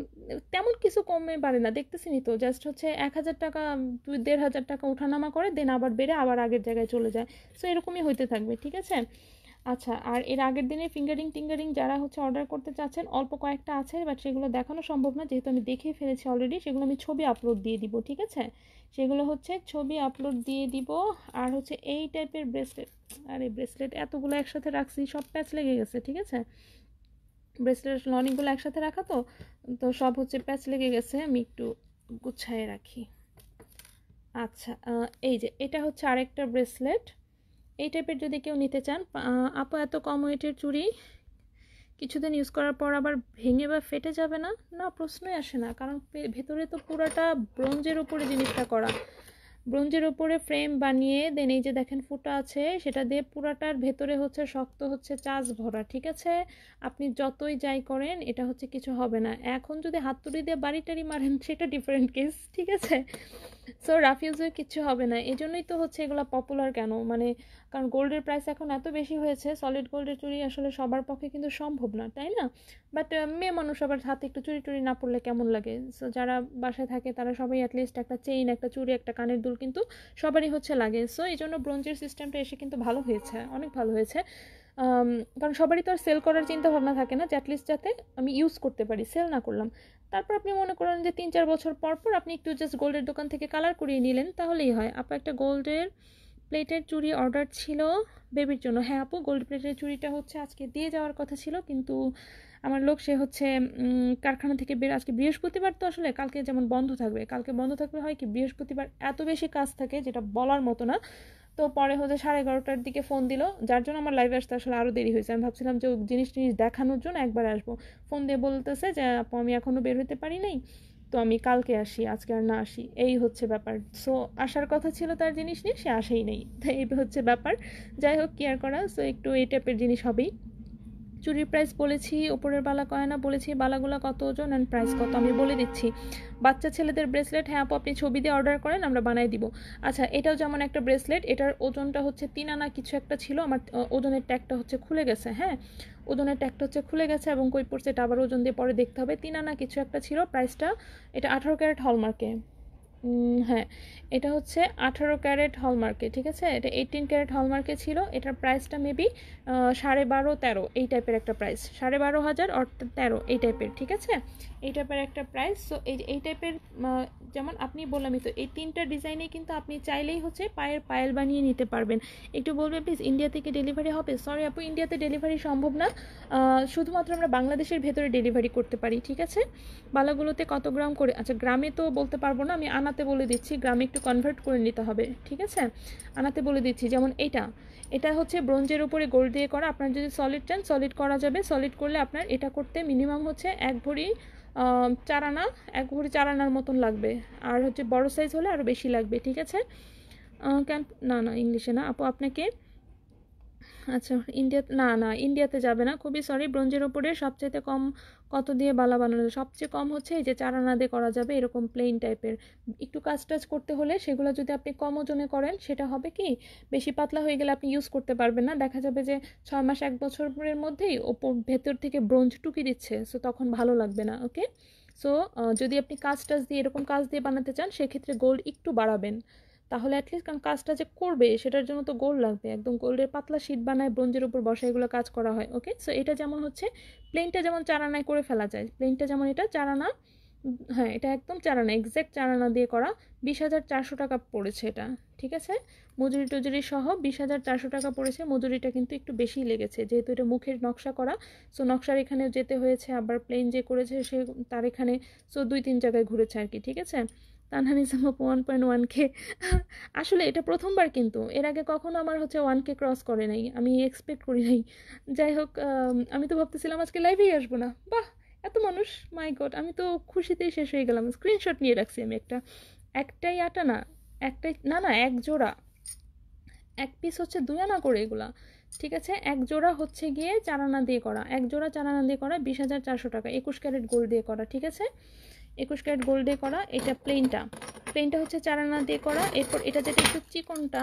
তেমন কিছু কমে বাড়ে না দেখতেছিনি তো জাস্ট হচ্ছে এক হাজার টাকা দুই দেড় হাজার টাকা ওঠানামা করে দেন আবার বেড়ে আবার আগের জায়গায় চলে যায় সো এরকমই হইতে থাকবে ঠিক আছে আচ্ছা আর এর আগের দিনের ফিঙ্গারিং টিঙ্গারিং যারা হচ্ছে অর্ডার করতে চাচ্ছেন অল্প কয়েকটা আছে বাট সেগুলো দেখানো সম্ভব না যেহেতু আমি দেখে ফেলেছি অলরেডি সেগুলো আমি ছবি আপলোড দিয়ে দিব ঠিক আছে সেগুলো হচ্ছে ছবি আপলোড দিয়ে দিব আর হচ্ছে এই টাইপের ব্রেসলেট আর এই ব্রেসলেট এতগুলো একসাথে রাখছি সব প্যাচ লেগে গেছে ঠিক আছে ব্রেসলেট অনেকগুলো একসাথে রাখা তো তো সব হচ্ছে প্যাচ লেগে গেছে আমি একটু গুছাইয়ে রাখি আচ্ছা এই যে এটা হচ্ছে আরেকটা ব্রেসলেট এই টাইপের যদি কেউ নিতে চান আপু এত কম ওয়েটের চুড়ি কিছুদিন ইউজ করার পর আবার ভেঙে বা ফেটে যাবে না না প্রশ্নই আসে না কারণ ভেতরে তো পুরাটা ব্রোঞ্জের ওপরে জিনিসটা করা ব্রোঞ্জের ওপরে ফ্রেম বানিয়ে দেন এই যে দেখেন ফুটা আছে সেটা দিয়ে পুরাটার ভেতরে হচ্ছে শক্ত হচ্ছে চাষ ভরা ঠিক আছে আপনি যতই যাই করেন এটা হচ্ছে কিছু হবে না এখন যদি হাত তুলি দিয়ে বাড়ি টাড়ি মারেন সেটা ডিফারেন্ট কেস ঠিক আছে সো রাফিউজের ইউজের কিচ্ছু হবে না এই জন্যই তো হচ্ছে এগুলো পপুলার কেন মানে কারণ গোল্ডের প্রাইস এখন এত বেশি হয়েছে সলিড গোল্ডের চুরি আসলে সবার পক্ষে কিন্তু সম্ভব না তাই না বাট মেয়ে মানুষ সবার হাতে একটু চুরি টুরি না পড়লে কেমন লাগে সো যারা বাসায় থাকে তারা সবাই অ্যাটলিস্ট একটা চেইন একটা চুরি একটা কানের দুল কিন্তু সবারই হচ্ছে লাগে সো এই জন্য ব্রোঞ্জের সিস্টেমটা এসে কিন্তু ভালো হয়েছে অনেক ভালো হয়েছে কারণ সবারই তো আর সেল করার চিন্তা ভাবনা থাকে না যে অ্যাটলিস্ট যাতে আমি ইউজ করতে পারি সেল না করলাম তারপর আপনি মনে করেন যে তিন চার বছর পর পর আপনি একটু জাস্ট গোল্ডের দোকান থেকে কালার করিয়ে নিলেন তাহলেই হয় আপু একটা গোল্ডের প্লেটের চুড়ি অর্ডার ছিল বেবির জন্য হ্যাঁ আপু গোল্ড প্লেটের চুড়িটা হচ্ছে আজকে দিয়ে যাওয়ার কথা ছিল কিন্তু আমার লোক সে হচ্ছে কারখানা থেকে বের আজকে বৃহস্পতিবার তো আসলে কালকে যেমন বন্ধ থাকবে কালকে বন্ধ থাকবে হয় কি বৃহস্পতিবার এত বেশি কাজ থাকে যেটা বলার মতো না তো পরে হচ্ছে সাড়ে এগারোটার দিকে ফোন দিল যার জন্য আমার লাইভে আসতে আসলে আরও দেরি হয়েছে আমি ভাবছিলাম যে জিনিস টিনিস দেখানোর জন্য একবার আসবো ফোন দিয়ে বলতেছে যে আপু আমি এখনও বের হতে পারি নাই তো আমি কালকে আসি আজকে আর না আসি এই হচ্ছে ব্যাপার সো আসার কথা ছিল তার জিনিস নিয়ে সে আসেই নেই তাই এই হচ্ছে ব্যাপার যাই হোক কেয়ার করা সো একটু এই টাইপের জিনিস হবেই চুরির প্রাইস বলেছি ওপরের বালা কয়না বলেছি বালাগুলা কত ওজন অ্যান্ড প্রাইস কত আমি বলে দিচ্ছি বাচ্চা ছেলেদের ব্রেসলেট হ্যাঁ আপু আপনি ছবি দিয়ে অর্ডার করেন আমরা বানাই দিব আচ্ছা এটাও যেমন একটা ব্রেসলেট এটার ওজনটা হচ্ছে তিন আনা কিছু একটা ছিল আমার ওজনের ট্যাগটা হচ্ছে খুলে গেছে হ্যাঁ ওজনের ট্যাগটা হচ্ছে খুলে গেছে এবং কই পড়ছে এটা আবার ওজন দিয়ে পরে দেখতে হবে তিন আনা কিছু একটা ছিল প্রাইসটা এটা আঠারো ক্যারেট হলমার্কে হ্যাঁ এটা হচ্ছে আঠারো ক্যারেট হলমার্কে ঠিক আছে এটা এইটিন ক্যারেট হলমার্কে ছিল এটার প্রাইসটা মেবি সাড়ে বারো তেরো এই টাইপের একটা প্রাইস সাড়ে বারো হাজার অর্থাৎ তেরো এই টাইপের ঠিক আছে এই টাইপের একটা প্রাইস সো এই এই টাইপের যেমন আপনি বললামই তো এই তিনটা ডিজাইনে কিন্তু আপনি চাইলেই হচ্ছে পায়ের পায়েল বানিয়ে নিতে পারবেন একটু বলবেন প্লিজ ইন্ডিয়া থেকে ডেলিভারি হবে সরি আপু ইন্ডিয়াতে ডেলিভারি সম্ভব না শুধুমাত্র আমরা বাংলাদেশের ভেতরে ডেলিভারি করতে পারি ঠিক আছে বালাগুলোতে কত গ্রাম করে আচ্ছা গ্রামে তো বলতে পারবো না আমি আনা আনাতে বলে দিচ্ছি গ্রামে একটু কনভার্ট করে নিতে হবে ঠিক আছে আনাতে বলে দিচ্ছি যেমন এটা এটা হচ্ছে ব্রোঞ্জের উপরে গোল্ড দিয়ে করা আপনার যদি সলিড চান সলিড করা যাবে সলিড করলে আপনার এটা করতে মিনিমাম হচ্ছে এক ভরি চারানা এক ভরি চারানার মতন লাগবে আর হচ্ছে বড় সাইজ হলে আরও বেশি লাগবে ঠিক আছে ক্যাম্প না না ইংলিশে না আপু আপনাকে আচ্ছা ইন্ডিয়াতে না না ইন্ডিয়াতে যাবে না খুবই সরি ব্রোঞ্জের ওপরে সবচেয়ে কম কত দিয়ে বালা বানানো সবচেয়ে কম হচ্ছে এই যে চারানা দিয়ে করা যাবে এরকম প্লেন টাইপের একটু কাজ টাজ করতে হলে সেগুলো যদি আপনি কম ওজনে করেন সেটা হবে কি বেশি পাতলা হয়ে গেলে আপনি ইউজ করতে পারবেন না দেখা যাবে যে ছয় মাস এক বছরের মধ্যেই ওপর ভেতর থেকে ব্রোঞ্জ টুকি দিচ্ছে সো তখন ভালো লাগবে না ওকে সো যদি আপনি কাজ টাজ দিয়ে এরকম কাজ দিয়ে বানাতে চান সেক্ষেত্রে গোল্ড একটু বাড়াবেন তাহলে অ্যাটলিস্ট কারণ কাজটা যে করবে সেটার জন্য তো গোল লাগবে একদম গোল্ডের পাতলা শীত বানায় ব্রোঞ্জের উপর বসা এগুলো কাজ করা হয় ওকে সো এটা যেমন হচ্ছে প্লেনটা যেমন চারানায় করে ফেলা যায় প্লেনটা যেমন এটা চারানা হ্যাঁ এটা একদম চারানা এক্স্যাক্ট চারানা দিয়ে করা বিশ হাজার চারশো টাকা পড়েছে এটা ঠিক আছে মজুরি টজুরি সহ বিশ হাজার চারশো টাকা পড়েছে মজুরিটা কিন্তু একটু বেশি লেগেছে যেহেতু এটা মুখের নকশা করা সো নকশার এখানে যেতে হয়েছে আবার প্লেন যে করেছে সে তার এখানে সো দুই তিন জায়গায় ঘুরেছে আর কি ঠিক আছে তানহান ওয়ান পয়েন্ট ওয়ান কে আসলে এটা প্রথমবার কিন্তু এর আগে কখনো আমার হচ্ছে ওয়ান কে ক্রস করে নাই আমি এক্সপেক্ট করি নাই যাই হোক আমি তো ভাবতেছিলাম আজকে লাইভেই আসবো না বাহ এত মানুষ মাই গড আমি তো খুশিতেই শেষ হয়ে গেলাম স্ক্রিনশট নিয়ে রাখছি আমি একটা একটাই আটা না একটাই না না এক জোড়া এক পিস হচ্ছে দুই আনা করে এগুলা ঠিক আছে এক জোড়া হচ্ছে গিয়ে চারানা দিয়ে করা এক জোড়া চারানা দিয়ে করা বিশ হাজার চারশো টাকা একুশ ক্যারেট গোল্ড দিয়ে করা ঠিক আছে একুশ ক্যারেট গোল্ডে করা এটা প্লেনটা প্লেনটা হচ্ছে চারানা দিয়ে করা এরপর এটা যেটা একটু চিকনটা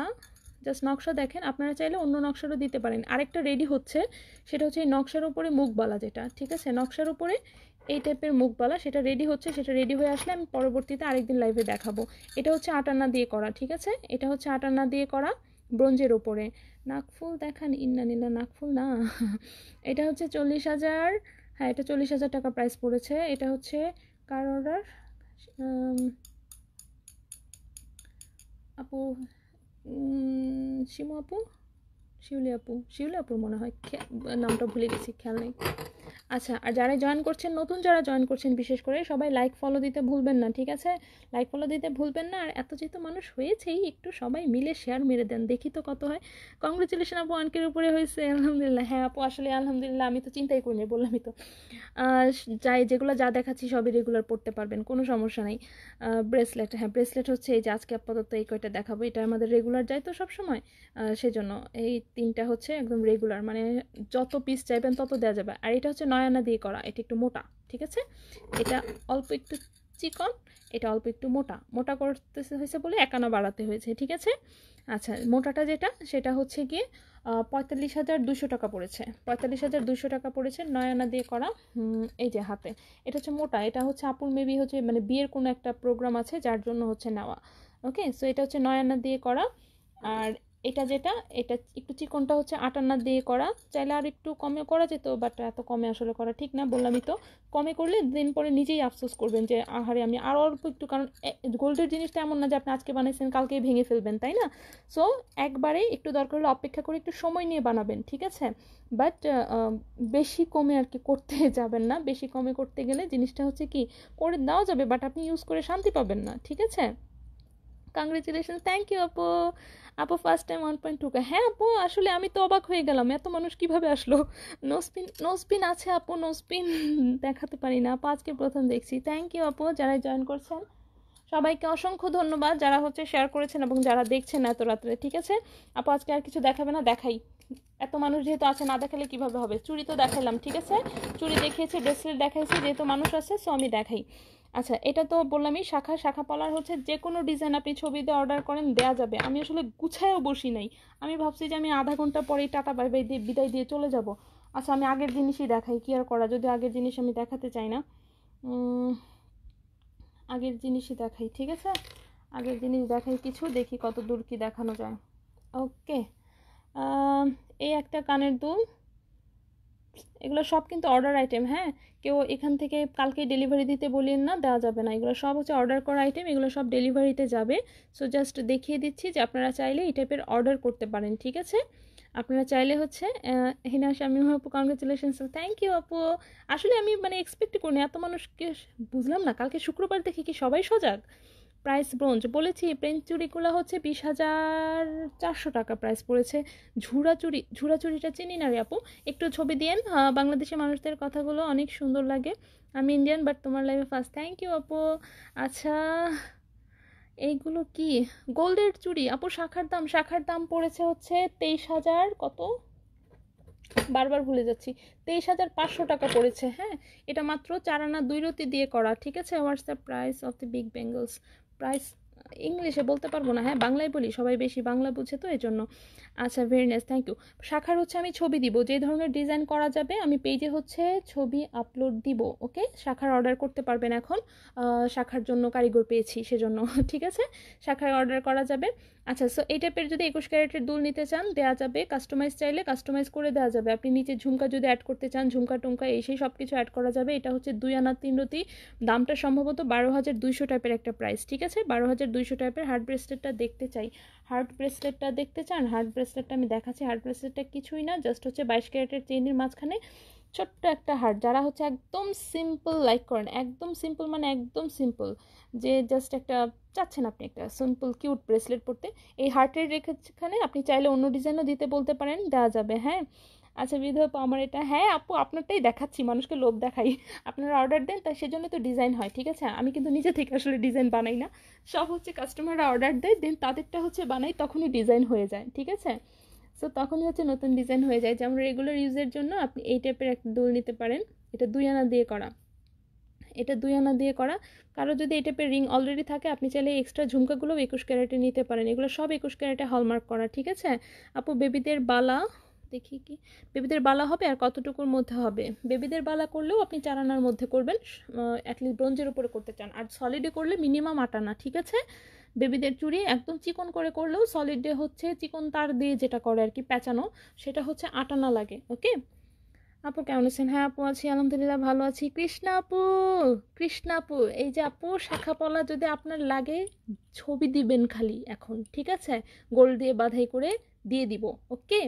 জাস্ট নকশা দেখেন আপনারা চাইলে অন্য নকশারও দিতে পারেন আরেকটা রেডি হচ্ছে সেটা হচ্ছে এই নকশার উপরে মুখবালা যেটা ঠিক আছে নকশার উপরে এই টাইপের মুখবালা সেটা রেডি হচ্ছে সেটা রেডি হয়ে আসলে আমি পরবর্তীতে আরেকদিন লাইভে দেখাবো এটা হচ্ছে আটানা দিয়ে করা ঠিক আছে এটা হচ্ছে আটানা দিয়ে করা ব্রোঞ্জের ওপরে নাকফুল দেখান ইন্না নিল্লা নাকফুল না এটা হচ্ছে চল্লিশ হাজার হ্যাঁ এটা চল্লিশ হাজার টাকা প্রাইস পড়েছে এটা হচ্ছে কার অর্ডার আপু শিমু আপু শিউলি আপু শিউলি আপুর মনে হয় নামটা ভুলে গেছি খেয়াল নেই আচ্ছা আর যারা জয়েন করছেন নতুন যারা জয়েন করছেন বিশেষ করে সবাই লাইক ফলো দিতে ভুলবেন না ঠিক আছে লাইক ফলো দিতে ভুলবেন না আর এত যেহেতু মানুষ হয়েছেই একটু সবাই মিলে শেয়ার মেরে দেন দেখি তো কত হয় কংগ্রেচুলেশন আপু অনেকের উপরে হয়েছে আলহামদুলিল্লাহ হ্যাঁ আপু আসলে আলহামদুলিল্লাহ আমি তো চিন্তাই করিনি বললামই তো যাই যেগুলো যা দেখাচ্ছি সবই রেগুলার পড়তে পারবেন কোনো সমস্যা নেই ব্রেসলেট হ্যাঁ ব্রেসলেট হচ্ছে এই যে আজকে আপাতত এই কয়টা দেখাবো এটা আমাদের রেগুলার যায় তো সবসময় সেজন্য এই তিনটা হচ্ছে একদম রেগুলার মানে যত পিস চাইবেন তত দেওয়া যাবে আর এটা হচ্ছে নয় আয়না দিয়ে করা এটা একটু মোটা ঠিক আছে এটা অল্প একটু চিকন এটা অল্প একটু মোটা মোটা করতে হয়েছে বলে একানা বাড়াতে হয়েছে ঠিক আছে আচ্ছা মোটাটা যেটা সেটা হচ্ছে গিয়ে পঁয়তাল্লিশ হাজার দুশো টাকা পড়েছে পঁয়তাল্লিশ হাজার দুশো টাকা পড়েছে নয়ানা দিয়ে করা এই যে হাতে এটা হচ্ছে মোটা এটা হচ্ছে আপুর মেবি হচ্ছে মানে বিয়ের কোনো একটা প্রোগ্রাম আছে যার জন্য হচ্ছে নেওয়া ওকে সো এটা হচ্ছে নয়ানা দিয়ে করা আর এটা যেটা এটা একটু চিকনটা হচ্ছে আটান্না দিয়ে করা চাইলে আর একটু কমে করা যেত বাট এত কমে আসলে করা ঠিক না বললামই তো কমে করলে দিন পরে নিজেই আফসোস করবেন যে আহারে আমি আরও অল্প একটু কারণ গোল্ডের জিনিসটা এমন না যে আপনি আজকে বানাইছেন কালকেই ভেঙে ফেলবেন তাই না সো একবারে একটু দরকার হলে অপেক্ষা করে একটু সময় নিয়ে বানাবেন ঠিক আছে বাট বেশি কমে আর কি করতে (laughs) যাবেন না বেশি কমে করতে গেলে জিনিসটা হচ্ছে কি করে দেওয়া যাবে বাট আপনি ইউজ করে শান্তি পাবেন না ঠিক আছে কাংগ্রেচুলেশন থ্যাংক ইউ আপু আপু ফার্স্ট টাইম ওয়ান পয়েন্ট টুকে হ্যাঁ আপু আসলে আমি তো অবাক হয়ে গেলাম এত মানুষ কিভাবে আসলো নোসপিন নোসপিন আছে আপু নোসপিন দেখাতে পারি না আপু আজকে প্রথম দেখছি থ্যাংক ইউ আপু যারা জয়েন করছেন সবাইকে অসংখ্য ধন্যবাদ যারা হচ্ছে শেয়ার করেছেন এবং যারা দেখছেন এত রাত্রে ঠিক আছে আপু আজকে আর কিছু দেখাবে না দেখাই এত মানুষ যেহেতু আছে না দেখালে কিভাবে হবে চুরি তো দেখালাম ঠিক আছে চুরি দেখিয়েছি ব্রেসলেট দেখাইছি যেহেতু মানুষ আছে সো আমি দেখাই আচ্ছা এটা তো বললামই শাখা শাখা পলার হচ্ছে যে কোনো ডিজাইন আপনি ছবি দিয়ে অর্ডার করেন দেয়া যাবে আমি আসলে গুছায়ও বসি নাই আমি ভাবছি যে আমি আধা ঘন্টা পরেই টাটা বাই বাই দিয়ে বিদায় দিয়ে চলে যাব আচ্ছা আমি আগের জিনিসই দেখাই কি আর করা যদি আগের জিনিস আমি দেখাতে চাই না আগের জিনিসই দেখাই ঠিক আছে আগের জিনিস দেখাই কিছু দেখি কত দূর কি দেখানো যায় ওকে এই একটা কানের দুল এগুলো সব কিন্তু অর্ডার আইটেম হ্যাঁ কেউ এখান থেকে কালকে ডেলিভারি দিতে বলেন না দেওয়া যাবে না এগুলো সব হচ্ছে অর্ডার করা আইটেম এগুলো সব ডেলিভারিতে যাবে সো জাস্ট দেখিয়ে দিচ্ছি যে আপনারা চাইলে এই টাইপের অর্ডার করতে পারেন ঠিক আছে আপনারা চাইলে হচ্ছে হিনা আমি আপু কংগ্রেচুলেশন থ্যাংক ইউ আপু আসলে আমি মানে এক্সপেক্ট করিনি এত মানুষকে বুঝলাম না কালকে শুক্রবার দেখি কি সবাই সজাগ প্রাইস ব্রোঞ্জ বলেছি প্রেম চুরিগুলো হচ্ছে বিশ হাজার চারশো টাকা প্রাইস পড়েছে ঝুড়া চুরি ঝুড়া চুরিটা চিনি না রে আপু একটু ছবি দিয়েন বাংলাদেশি মানুষদের কথাগুলো অনেক সুন্দর লাগে আমি ইন্ডিয়ান বাট তোমার লাইফে ফার্স্ট থ্যাংক ইউ আপু আচ্ছা এইগুলো কি গোল্ডের চুড়ি আপু শাখার দাম শাখার দাম পড়েছে হচ্ছে তেইশ হাজার কত বারবার ভুলে যাচ্ছি তেইশ হাজার পাঁচশো টাকা পড়েছে হ্যাঁ এটা মাত্র চারানা দুই রতি দিয়ে করা ঠিক আছে what's the price of the big bangles price ইংলিশে বলতে পারবো না হ্যাঁ বাংলায় বলি সবাই বেশি বাংলা বুঝে তো এই জন্য আচ্ছা ভেরিনেস থ্যাংক ইউ শাখার হচ্ছে আমি ছবি দিব যে ধরনের ডিজাইন করা যাবে আমি পেজে হচ্ছে ছবি আপলোড দিব ওকে শাখার অর্ডার করতে পারবেন এখন শাখার জন্য কারিগর পেয়েছি সেজন্য (laughs) ঠিক আছে শাখায় অর্ডার করা যাবে আচ্ছা সো এই টাইপের যদি একুশ ক্যারেটের দুল নিতে চান দেওয়া যাবে কাস্টমাইজ চাইলে কাস্টমাইজ করে দেওয়া যাবে আপনি নিচে ঝুমকা যদি অ্যাড করতে চান ঝুমকা টুমকা এই সেই সব কিছু অ্যাড করা যাবে এটা হচ্ছে দুই আনা তিন রতি দামটা সম্ভবত বারো হাজার দুইশো টাইপের একটা প্রাইস ঠিক আছে বারো হাজার দুইশো টাইপের হার্ড ব্রেসলেটটা দেখতে চাই হার্ড ব্রেসলেটটা দেখতে চান হার্ড ব্রেসলেটটা আমি দেখাচ্ছি হার্ড ব্রেসলেটটা কিছুই না জাস্ট হচ্ছে বাইশ ক্যারেটের চেইনের মাঝখানে ছোট্ট একটা হার্ট যারা হচ্ছে একদম সিম্পল লাইক করেন একদম সিম্পল মানে একদম সিম্পল যে জাস্ট একটা চাচ্ছেন আপনি একটা সিম্পল কিউট ব্রেসলেট পরতে এই হার্টের রেখেখানে আপনি চাইলে অন্য ডিজাইনও দিতে বলতে পারেন দেওয়া যাবে হ্যাঁ আচ্ছা বিধবা আমার এটা হ্যাঁ আপু আপনারটাই দেখাচ্ছি মানুষকে লোভ দেখাই আপনারা অর্ডার দেন তাই সেজন্য তো ডিজাইন হয় ঠিক আছে আমি কিন্তু নিজে থেকে আসলে ডিজাইন বানাই না সব হচ্ছে কাস্টমাররা অর্ডার দেয় দেন তাদেরটা হচ্ছে বানাই তখনই ডিজাইন হয়ে যায় ঠিক আছে সো তখনই হচ্ছে নতুন ডিজাইন হয়ে যায় যেমন রেগুলার ইউজের জন্য আপনি এই টাইপের একটা দুল নিতে পারেন এটা দুই আনা দিয়ে করা এটা দুই আনা দিয়ে করা কারো যদি এই টাইপের রিং অলরেডি থাকে আপনি চাইলে এক্সট্রা ঝুমকাগুলোও একুশ ক্যারেটে নিতে পারেন এগুলো সব একুশ ক্যারেটে হলমার্ক করা ঠিক আছে আপু বেবিদের বালা দেখি কি বেবিদের বালা হবে আর কতটুকুর মধ্যে হবে বেবিদের বালা করলেও আপনি চার আনার মধ্যে করবেন অ্যাটলিস্ট ব্রোঞ্জের উপরে করতে চান আর সলিডে করলে মিনিমাম আটানা ঠিক আছে বেবিদের চুড়ি একদম চিকন করে করলেও সলিড ডে হচ্ছে চিকন তার দিয়ে যেটা করে আর কি প্যাঁচানো সেটা হচ্ছে আটানা লাগে ওকে আপু কেমন আছেন হ্যাঁ আপু আছি আলহামদুলিল্লাহ ভালো আছি কৃষ্ণা আপু কৃষ্ণা আপু এই যে আপু শাখাপলা যদি আপনার লাগে ছবি দিবেন খালি এখন ঠিক আছে গোল দিয়ে বাধাই করে দিয়ে দিব ওকে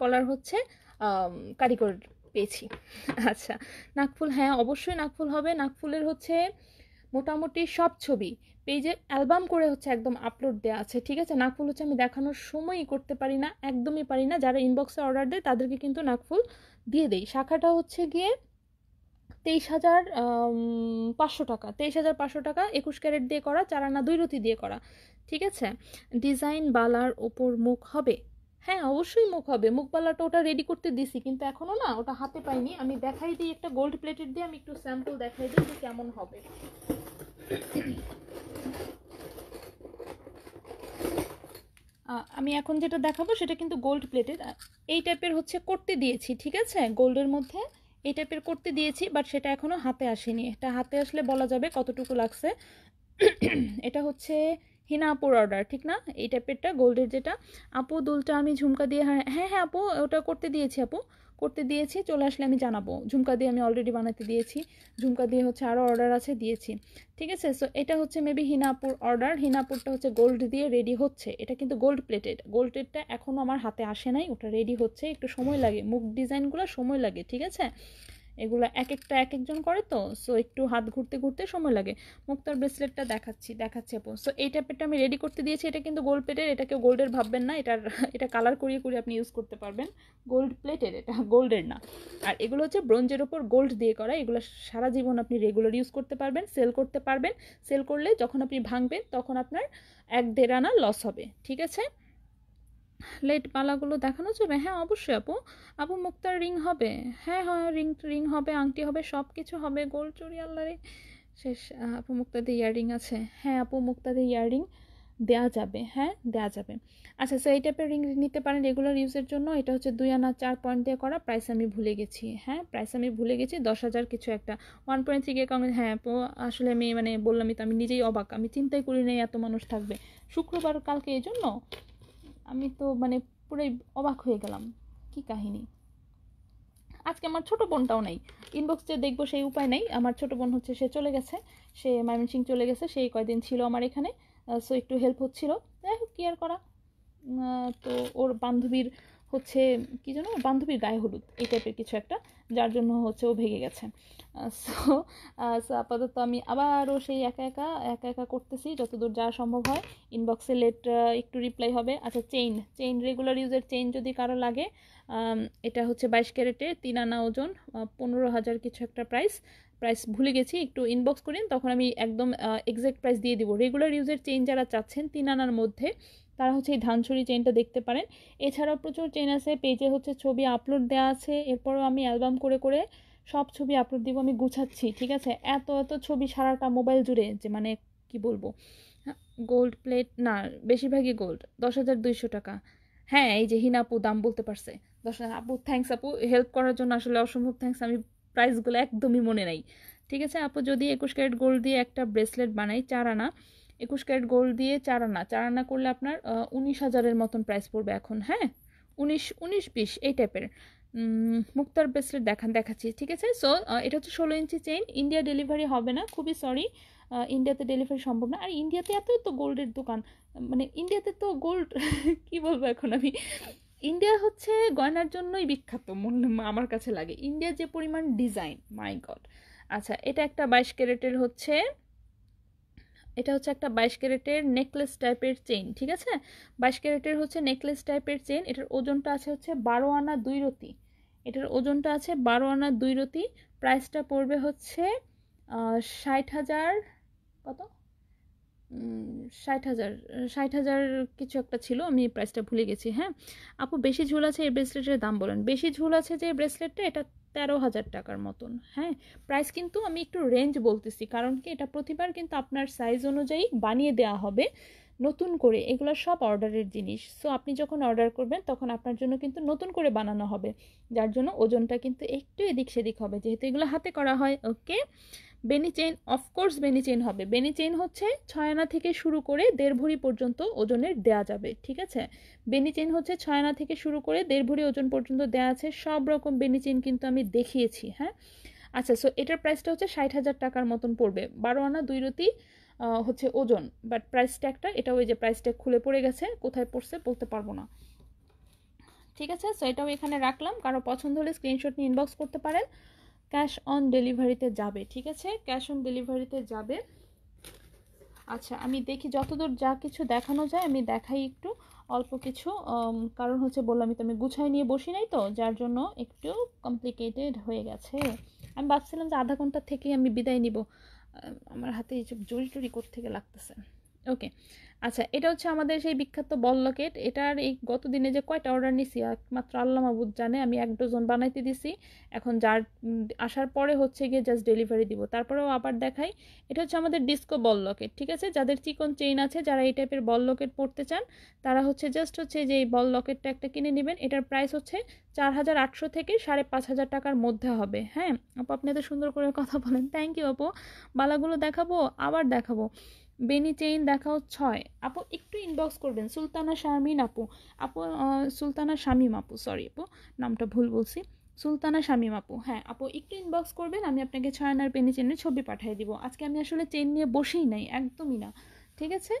পলার হচ্ছে কারিগর পেয়েছি আচ্ছা নাকফুল হ্যাঁ অবশ্যই নাকফুল হবে নাকফুলের হচ্ছে মোটামুটি সব ছবি পেজে অ্যালবাম করে হচ্ছে একদম আপলোড দেওয়া আছে ঠিক আছে নাকফুল হচ্ছে আমি দেখানোর সময়ই করতে পারি না একদমই পারি না যারা ইনবক্সে অর্ডার দেয় তাদেরকে কিন্তু নাকফুল দিয়ে দেই শাখাটা হচ্ছে গিয়ে তেইশ হাজার পাঁচশো টাকা তেইশ হাজার পাঁচশো টাকা একুশ ক্যারেট দিয়ে করা চারানা দুই রতি দিয়ে করা ঠিক আছে ডিজাইন বালার ওপর মুখ হবে হ্যাঁ অবশ্যই মুখ হবে মুখ বালাটা ওটা রেডি করতে দিছি কিন্তু এখনও না ওটা হাতে পাইনি আমি দেখাই দিই একটা গোল্ড প্লেটেড দিয়ে আমি একটু স্যাম্পল দেখাই দিই যে কেমন হবে আমি এখন যেটা দেখাবো সেটা কিন্তু গোল্ড প্লেটেড এই টাইপের হচ্ছে করতে দিয়েছি ঠিক আছে গোল্ডের মধ্যে এই টাইপের করতে দিয়েছি বাট সেটা এখনও হাতে আসেনি এটা হাতে আসলে বলা যাবে কতটুকু লাগছে (clears throat) এটা হচ্ছে হিনা আপুর অর্ডার ঠিক না এই টাইপেরটা গোল্ডের যেটা আপু দুলটা আমি ঝুমকা দিয়ে হ্যাঁ হ্যাঁ, হ্যাঁ আপু ওটা করতে দিয়েছি আপু করতে দিয়েছি চলে আসলে আমি জানাবো ঝুমকা দিয়ে আমি অলরেডি বানাতে দিয়েছি ঝুমকা দিয়ে হচ্ছে আরও অর্ডার আছে দিয়েছি ঠিক আছে সো এটা হচ্ছে মেবি হিনাপুর অর্ডার হিনাপুরটা হচ্ছে গোল্ড দিয়ে রেডি হচ্ছে এটা কিন্তু গোল্ড প্লেটেড গোল্ড প্লেটটা এখনও আমার হাতে আসে নাই ওটা রেডি হচ্ছে একটু সময় লাগে মুখ ডিজাইনগুলো সময় লাগে ঠিক আছে এগুলো এক একটা এক একজন করে তো সো একটু হাত ঘুরতে ঘুরতে সময় লাগে মুক্তার ব্রেসলেটটা দেখাচ্ছি দেখাচ্ছি আপু সো এই টাইপেরটা আমি রেডি করতে দিয়েছি এটা কিন্তু গোল্ড প্লেটের এটা কেউ গোল্ডের ভাববেন না এটার এটা কালার করিয়ে করিয়ে আপনি ইউজ করতে পারবেন গোল্ড প্লেটের এটা গোল্ডের না আর এগুলো হচ্ছে ব্রোঞ্জের ওপর গোল্ড দিয়ে করা এগুলো সারা জীবন আপনি রেগুলার ইউজ করতে পারবেন সেল করতে পারবেন সেল করলে যখন আপনি ভাঙবেন তখন আপনার এক দেড় আনা লস হবে ঠিক আছে লেট মালাগুলো দেখানো যাবে হ্যাঁ অবশ্যই আপু আপু মুক্তার রিং হবে হ্যাঁ হ্যাঁ রিং রিং হবে আংটি হবে সব কিছু হবে গোল চুরি আল্লাহরে শেষ আপু মুক্তাদি ইয়াররিং আছে হ্যাঁ আপু মুক্তাদি ইয়াররিং দেয়া যাবে হ্যাঁ দেয়া যাবে আচ্ছা সো এই টাইপের রিং নিতে পারেন রেগুলার ইউজের জন্য এটা হচ্ছে দুই আনা চার পয়েন্ট দিয়ে করা প্রাইস আমি ভুলে গেছি হ্যাঁ প্রাইস আমি ভুলে গেছি দশ হাজার কিছু একটা ওয়ান পয়েন্ট থ্রি কে হ্যাঁ হ্যাঁ আসলে আমি মানে বললামই তো আমি নিজেই অবাক আমি চিন্তাই করি নাই এত মানুষ থাকবে শুক্রবার কালকে এই জন্য আমি তো মানে পুরোই অবাক হয়ে গেলাম কি কাহিনী আজকে আমার ছোট বোনটাও নাই ইনবক্সে দেখবো সেই উপায় নাই আমার ছোট বোন হচ্ছে সে চলে গেছে সে ময়মনসিং চলে গেছে সেই কয়দিন ছিল আমার এখানে সো একটু হেল্প হচ্ছিল যাই হোক কেয়ার আর করা তো ওর বান্ধবীর হচ্ছে কি যেন বান্ধবীর গায়ে হলুদ এই টাইপের কিছু একটা যার জন্য হচ্ছে ও ভেঙে গেছে সো সো আপাতত আমি আবারও সেই একা একা একা একা করতেছি যতদূর যা সম্ভব হয় ইনবক্সে লেট একটু রিপ্লাই হবে আচ্ছা চেইন চেইন রেগুলার ইউজের চেইন যদি কারো লাগে এটা হচ্ছে বাইশ ক্যারেটে তিন আনা ওজন পনেরো হাজার কিছু একটা প্রাইস প্রাইস ভুলে গেছি একটু ইনবক্স করেন তখন আমি একদম এক্স্যাক্ট প্রাইস দিয়ে দিব রেগুলার ইউজের চেইন যারা চাচ্ছেন তিন আনার মধ্যে তারা হচ্ছে এই ধানছড়ি চেনটা দেখতে পারেন এছাড়াও প্রচুর চেন আছে পেজে হচ্ছে ছবি আপলোড দেওয়া আছে এরপরও আমি অ্যালবাম করে করে সব ছবি আপলোড দিব আমি গুছাচ্ছি ঠিক আছে এত এত ছবি সারাটা মোবাইল জুড়ে যে মানে কি বলবো গোল্ড হ্যাঁ, প্লেট না বেশিরভাগই গোল্ড দশ হাজার দুইশো টাকা হ্যাঁ এই যে হিনা আপু দাম বলতে পারছে দশ হাজার আপু থ্যাংকস আপু হেল্প করার জন্য আসলে অসম্ভব থ্যাংকস আমি প্রাইসগুলো একদমই মনে নাই ঠিক আছে আপু যদি একুশ ক্যারেট গোল্ড দিয়ে একটা ব্রেসলেট বানাই চার আনা একুশ ক্যারেট গোল্ড দিয়ে চার আনা চার আনা করলে আপনার উনিশ হাজারের মতন প্রাইস পড়বে এখন হ্যাঁ উনিশ উনিশ বিশ এই টাইপের মুক্তার ব্রেসলেট দেখান দেখাচ্ছি ঠিক আছে সো এটা হচ্ছে ষোলো ইঞ্চি চেইন ইন্ডিয়া ডেলিভারি হবে না খুবই সরি ইন্ডিয়াতে ডেলিভারি সম্ভব না আর ইন্ডিয়াতে এত তো গোল্ডের দোকান মানে ইন্ডিয়াতে তো গোল্ড (laughs) কি বলবো এখন আমি ইন্ডিয়া হচ্ছে গয়নার জন্যই বিখ্যাত আমার কাছে লাগে ইন্ডিয়া যে পরিমাণ ডিজাইন মাই গড আচ্ছা এটা একটা বাইশ ক্যারেটের হচ্ছে এটা হচ্ছে একটা বাইশ ক্যারেটের নেকলেস টাইপের চেইন ঠিক আছে বাইশ ক্যারেটের হচ্ছে নেকলেস টাইপের চেইন এটার ওজনটা আছে হচ্ছে বারো আনা দুই রতি এটার ওজনটা আছে বারো আনা দুই রতি প্রাইসটা পড়বে হচ্ছে ষাট হাজার কত ষাট হাজার ষাট হাজার কিছু একটা ছিল আমি প্রাইসটা ভুলে গেছি হ্যাঁ আপু বেশি ঝুল আছে এই ব্রেসলেটের দাম বলেন বেশি ঝুল আছে যে ব্রেসলেটটা এটা তেরো হাজার টাকার মতন হ্যাঁ প্রাইস কিন্তু আমি একটু রেঞ্জ বলতেছি কারণ কি এটা প্রতিবার কিন্তু আপনার সাইজ অনুযায়ী বানিয়ে দেওয়া হবে নতুন করে এগুলো সব অর্ডারের জিনিস সো আপনি যখন অর্ডার করবেন তখন আপনার জন্য কিন্তু নতুন করে বানানো হবে যার জন্য ওজনটা কিন্তু একটু এদিক সেদিক হবে যেহেতু এগুলো হাতে করা হয় ওকে বেনি চেইন অফকোর্স বেনি চেইন হবে বেনি চেইন হচ্ছে আনা থেকে শুরু করে দেড় ভরি পর্যন্ত ওজনের দেয়া যাবে ঠিক আছে বেনি চেইন হচ্ছে আনা থেকে শুরু করে দেড় ভরি ওজন পর্যন্ত দেয়া আছে সব রকম বেনি চেইন কিন্তু আমি দেখিয়েছি হ্যাঁ আচ্ছা সো এটার প্রাইসটা হচ্ছে ষাট হাজার টাকার মতন পড়বে বারো আনা দুই রতি হচ্ছে ওজন বাট প্রাইসটা একটা এটা ওই যে প্রাইসটা খুলে পড়ে গেছে কোথায় পড়ছে বলতে পারবো না ঠিক আছে সো এটাও এখানে রাখলাম কারো পছন্দ হলে স্ক্রিনশট নিয়ে ইনবক্স করতে পারেন ক্যাশ অন ডেলিভারিতে যাবে ঠিক আছে ক্যাশ অন ডেলিভারিতে যাবে আচ্ছা আমি দেখি যতদূর যা কিছু দেখানো যায় আমি দেখাই একটু অল্প কিছু কারণ হচ্ছে বললাম তো আমি গুছাই নিয়ে বসি নাই তো যার জন্য একটু কমপ্লিকেটেড হয়ে গেছে আমি ভাবছিলাম যে আধা ঘন্টা থেকেই আমি বিদায় নিব আমার হাতে সব জড়ি টড়ি করতে লাগতেছে ওকে আচ্ছা এটা হচ্ছে আমাদের সেই বিখ্যাত বল্লকেট এটার এই গত দিনে যে কয়টা অর্ডার নিছি একমাত্র আল্লাহ মাহবুদ জানে আমি এক ডজন বানাইতে দিছি এখন যার আসার পরে হচ্ছে গিয়ে জাস্ট ডেলিভারি দিব তারপরেও আবার দেখাই এটা হচ্ছে আমাদের ডিস্কো বল্লকেট ঠিক আছে যাদের চিকন চেইন আছে যারা এই টাইপের বল্লকেট পড়তে চান তারা হচ্ছে জাস্ট হচ্ছে যে এই বল্লকেটটা একটা কিনে নেবেন এটার প্রাইস হচ্ছে চার হাজার আটশো থেকে সাড়ে পাঁচ হাজার টাকার মধ্যে হবে হ্যাঁ আপু আপনি এত সুন্দর করে কথা বলেন থ্যাংক ইউ আপু বালাগুলো দেখাবো আবার দেখাবো বেনি চেইন দেখাও ছয় আপু একটু ইনবক্স করবেন সুলতানা শারমিন আপু আপু সুলতানা শামিম আপু সরি আপু নামটা ভুল বলছি সুলতানা শামিম আপু হ্যাঁ আপু একটু ইনবক্স করবেন আমি আপনাকে ছয় আনার পেনি চেনের ছবি পাঠিয়ে দিব আজকে আমি আসলে চেন নিয়ে বসেই নাই একদমই না ঠিক আছে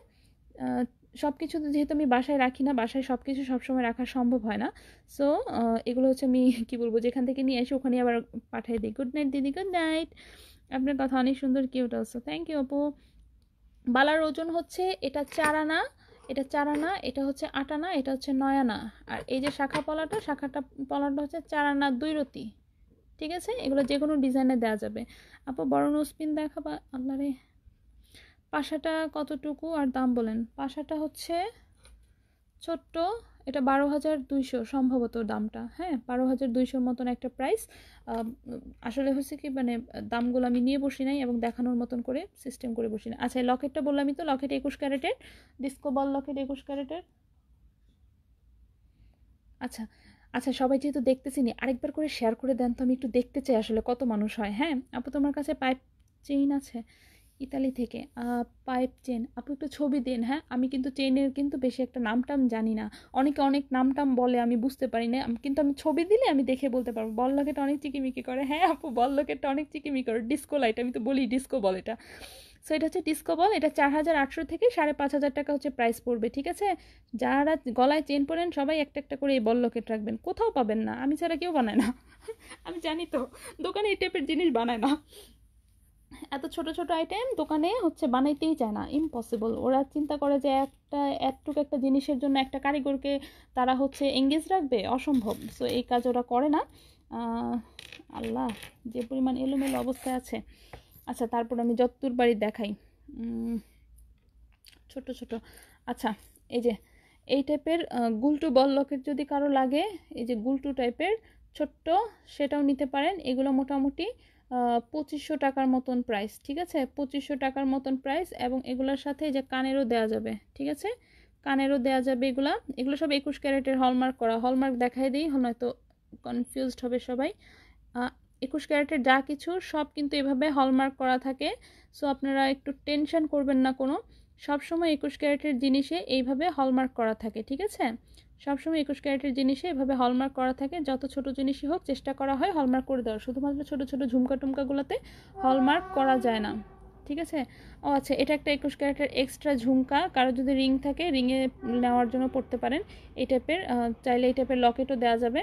সব কিছু যেহেতু আমি বাসায় রাখি না বাসায় সব কিছু সবসময় রাখা সম্ভব হয় না সো এগুলো হচ্ছে আমি কী বলবো যেখান থেকে নিয়ে এসে ওখানে আবার পাঠিয়ে দিই গুড নাইট দিদি গুড নাইট আপনার কথা অনেক সুন্দর কিউট অলসো থ্যাংক ইউ আপু বালার ওজন হচ্ছে এটা চারানা এটা চারানা এটা হচ্ছে আটানা এটা হচ্ছে নয়ানা আর এই যে শাখা পলাটা শাখাটা পলাটা হচ্ছে চারানা দুই রতি ঠিক আছে এগুলো যে কোনো ডিজাইনে দেওয়া যাবে আপু বড় নোসপিন দেখাবা আপনারে পাশাটা কতটুকু আর দাম বলেন পাশাটা হচ্ছে ছোট্ট এটা বারো হাজার দুইশো সম্ভবত দামটা হ্যাঁ বারো হাজার দুইশোর মতন একটা প্রাইস আসলে হচ্ছে কি মানে দামগুলো আমি নিয়ে বসি নাই এবং দেখানোর মতন করে সিস্টেম করে বসি নাই আচ্ছা লকেটটা বললামই তো লকেট একুশ ক্যারেটের ডিসকো বল লকেট একুশ ক্যারেটের আচ্ছা আচ্ছা সবাই যেহেতু দেখতেছি নি আরেকবার করে শেয়ার করে দেন তো আমি একটু দেখতে চাই আসলে কত মানুষ হয় হ্যাঁ আপু তোমার কাছে পাইপ চেইন আছে ইতালি থেকে পাইপ চেন আপু একটু ছবি দেন হ্যাঁ আমি কিন্তু চেনের কিন্তু বেশি একটা নামটাম জানি না অনেকে অনেক নামটাম বলে আমি বুঝতে পারি না কিন্তু আমি ছবি দিলে আমি দেখে বলতে পারবো বল লকেটটা অনেক চিকিমিকি করে হ্যাঁ আপু বল লকেটটা অনেক চিকিমি করে ডিস্কো লাইট আমি তো বলি ডিস্কো বল এটা সো এটা হচ্ছে ডিস্কো বল এটা চার হাজার আটশো থেকে সাড়ে পাঁচ হাজার টাকা হচ্ছে প্রাইস পড়বে ঠিক আছে যারা গলায় চেন পরেন সবাই একটা একটা করে এই বল লকেট রাখবেন কোথাও পাবেন না আমি ছাড়া কেউ বানায় না আমি জানি তো দোকানে এই টাইপের জিনিস বানায় না এত ছোট ছোট আইটেম দোকানে হচ্ছে বানাইতেই চায় না ইম্পসিবল ওরা চিন্তা করে যে একটা এতটুকু একটা জিনিসের জন্য একটা কারিগরকে তারা হচ্ছে এঙ্গেজ রাখবে অসম্ভব সো এই কাজ ওরা করে না আল্লাহ যে পরিমাণ এলোমেলো অবস্থায় আছে আচ্ছা তারপর আমি যত্তুর বাড়ি দেখাই ছোট ছোট আচ্ছা এই যে এই টাইপের গুলটু বল যদি কারো লাগে এই যে গুলটু টাইপের ছোট্ট সেটাও নিতে পারেন এগুলো মোটামুটি পঁচিশশো টাকার মতন প্রাইস ঠিক আছে পঁচিশশো টাকার মতন প্রাইস এবং এগুলোর সাথে যে কানেরও দেওয়া যাবে ঠিক আছে কানেরও দেওয়া যাবে এগুলা এগুলো সব একুশ ক্যারেটের হলমার্ক করা হলমার্ক দেখাই দিই নয়তো কনফিউজড হবে সবাই একুশ ক্যারেটের যা কিছু সব কিন্তু এভাবে হলমার্ক করা থাকে সো আপনারা একটু টেনশন করবেন না কোনো সবসময় একুশ ক্যারেটের জিনিসে এইভাবে হলমার্ক করা থাকে ঠিক আছে সবসময় একুশ ক্যারেটের জিনিসে এভাবে হলমার্ক করা থাকে যত ছোট জিনিসই হোক চেষ্টা করা হয় হলমার্ক করে দেওয়ার শুধুমাত্র ছোট ছোট ঝুমকা টুমকাগুলোতে হলমার্ক করা যায় না ঠিক আছে ও আচ্ছা এটা একটা একুশ ক্যারেটের এক্সট্রা ঝুমকা কারো যদি রিং থাকে রিংয়ে নেওয়ার জন্য পড়তে পারেন এই টাইপের চাইলে এই টাইপের লকেটও দেওয়া যাবে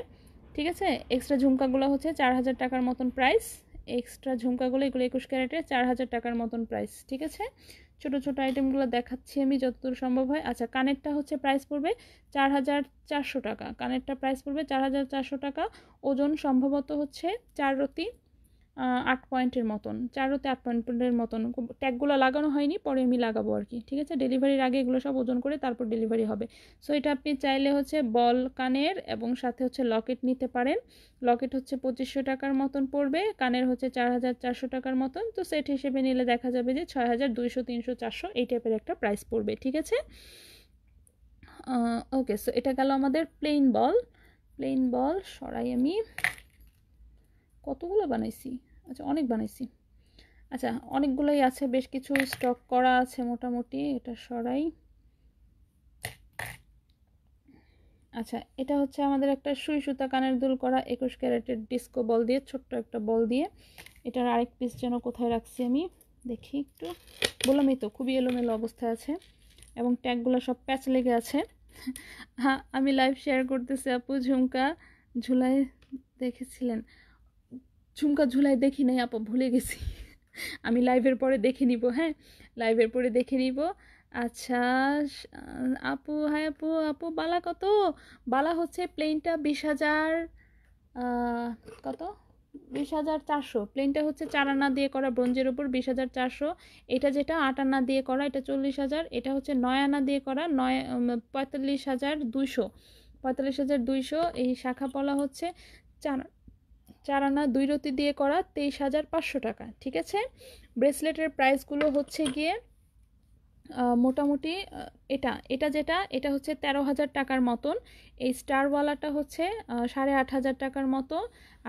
ঠিক আছে এক্সট্রা ঝুমকাগুলো হচ্ছে চার হাজার টাকার মতন প্রাইস এক্সট্রা ঝুমকাগুলো এগুলো একুশ ক্যারেটের চার হাজার টাকার মতন প্রাইস ঠিক আছে ছোটো ছোটো আইটেমগুলো দেখাচ্ছি আমি যতদূর সম্ভব হয় আচ্ছা কানেরটা হচ্ছে প্রাইস পড়বে চার হাজার চারশো টাকা কানেরটা প্রাইস পড়বে চার হাজার চারশো টাকা ওজন সম্ভবত হচ্ছে চার রতি আট পয়েন্টের মতন চারোতে আট পয়েন্টের মতন ট্যাগগুলো লাগানো হয়নি পরে আমি লাগাবো আর কি ঠিক আছে ডেলিভারির আগে এগুলো সব ওজন করে তারপর ডেলিভারি হবে সো এটা আপনি চাইলে হচ্ছে বল কানের এবং সাথে হচ্ছে লকেট নিতে পারেন লকেট হচ্ছে পঁচিশশো টাকার মতন পড়বে কানের হচ্ছে চার হাজার চারশো টাকার মতন তো সেট হিসেবে নিলে দেখা যাবে যে ছয় হাজার দুইশো তিনশো চারশো এই টাইপের একটা প্রাইস পড়বে ঠিক আছে ওকে সো এটা গেল আমাদের প্লেন বল প্লেন বল সরাই আমি কতগুলো বানাইছি আচ্ছা অনেক বানাইছি আচ্ছা অনেকগুলোই আছে বেশ কিছু স্টক করা আছে মোটামুটি এটা সরাই আচ্ছা এটা হচ্ছে আমাদের একটা সুই সুতা কানের দুল করা একুশ ক্যারেটের ডিস্কো বল দিয়ে ছোট্ট একটা বল দিয়ে এটার আরেক পিস যেন কোথায় রাখছি আমি দেখি একটু বললাম এই তো খুবই এলোমেলো অবস্থায় আছে এবং ট্যাগুলো সব প্যাচ লেগে আছে হ্যাঁ আমি লাইভ শেয়ার করতেছি আপু ঝুমকা ঝুলায় দেখেছিলেন ঝুমকা ঝুলাই দেখি নাই আপা ভুলে গেছি (laughs) আমি লাইভের পরে দেখে নিব হ্যাঁ লাইভের পরে দেখে নিব আচ্ছা আপু হ্যাঁ আপু আপু বালা কত বালা হচ্ছে প্লেনটা বিশ হাজার কত বিশ হাজার চারশো প্লেনটা হচ্ছে চার আনা দিয়ে করা ব্রোঞ্জের উপর বিশ হাজার চারশো এটা যেটা আট আনা দিয়ে করা এটা চল্লিশ হাজার এটা হচ্ছে নয় আনা দিয়ে করা নয় পঁয়তাল্লিশ হাজার দুইশো পঁয়তাল্লিশ হাজার দুইশো এই শাখা পলা হচ্ছে চার চার আনা দুই রতি দিয়ে করা তেইশ হাজার পাঁচশো টাকা ঠিক আছে ব্রেসলেটের প্রাইসগুলো হচ্ছে গিয়ে মোটামুটি এটা এটা যেটা এটা হচ্ছে তেরো হাজার টাকার মতন এই স্টারওয়ালাটা হচ্ছে সাড়ে আট হাজার টাকার মতো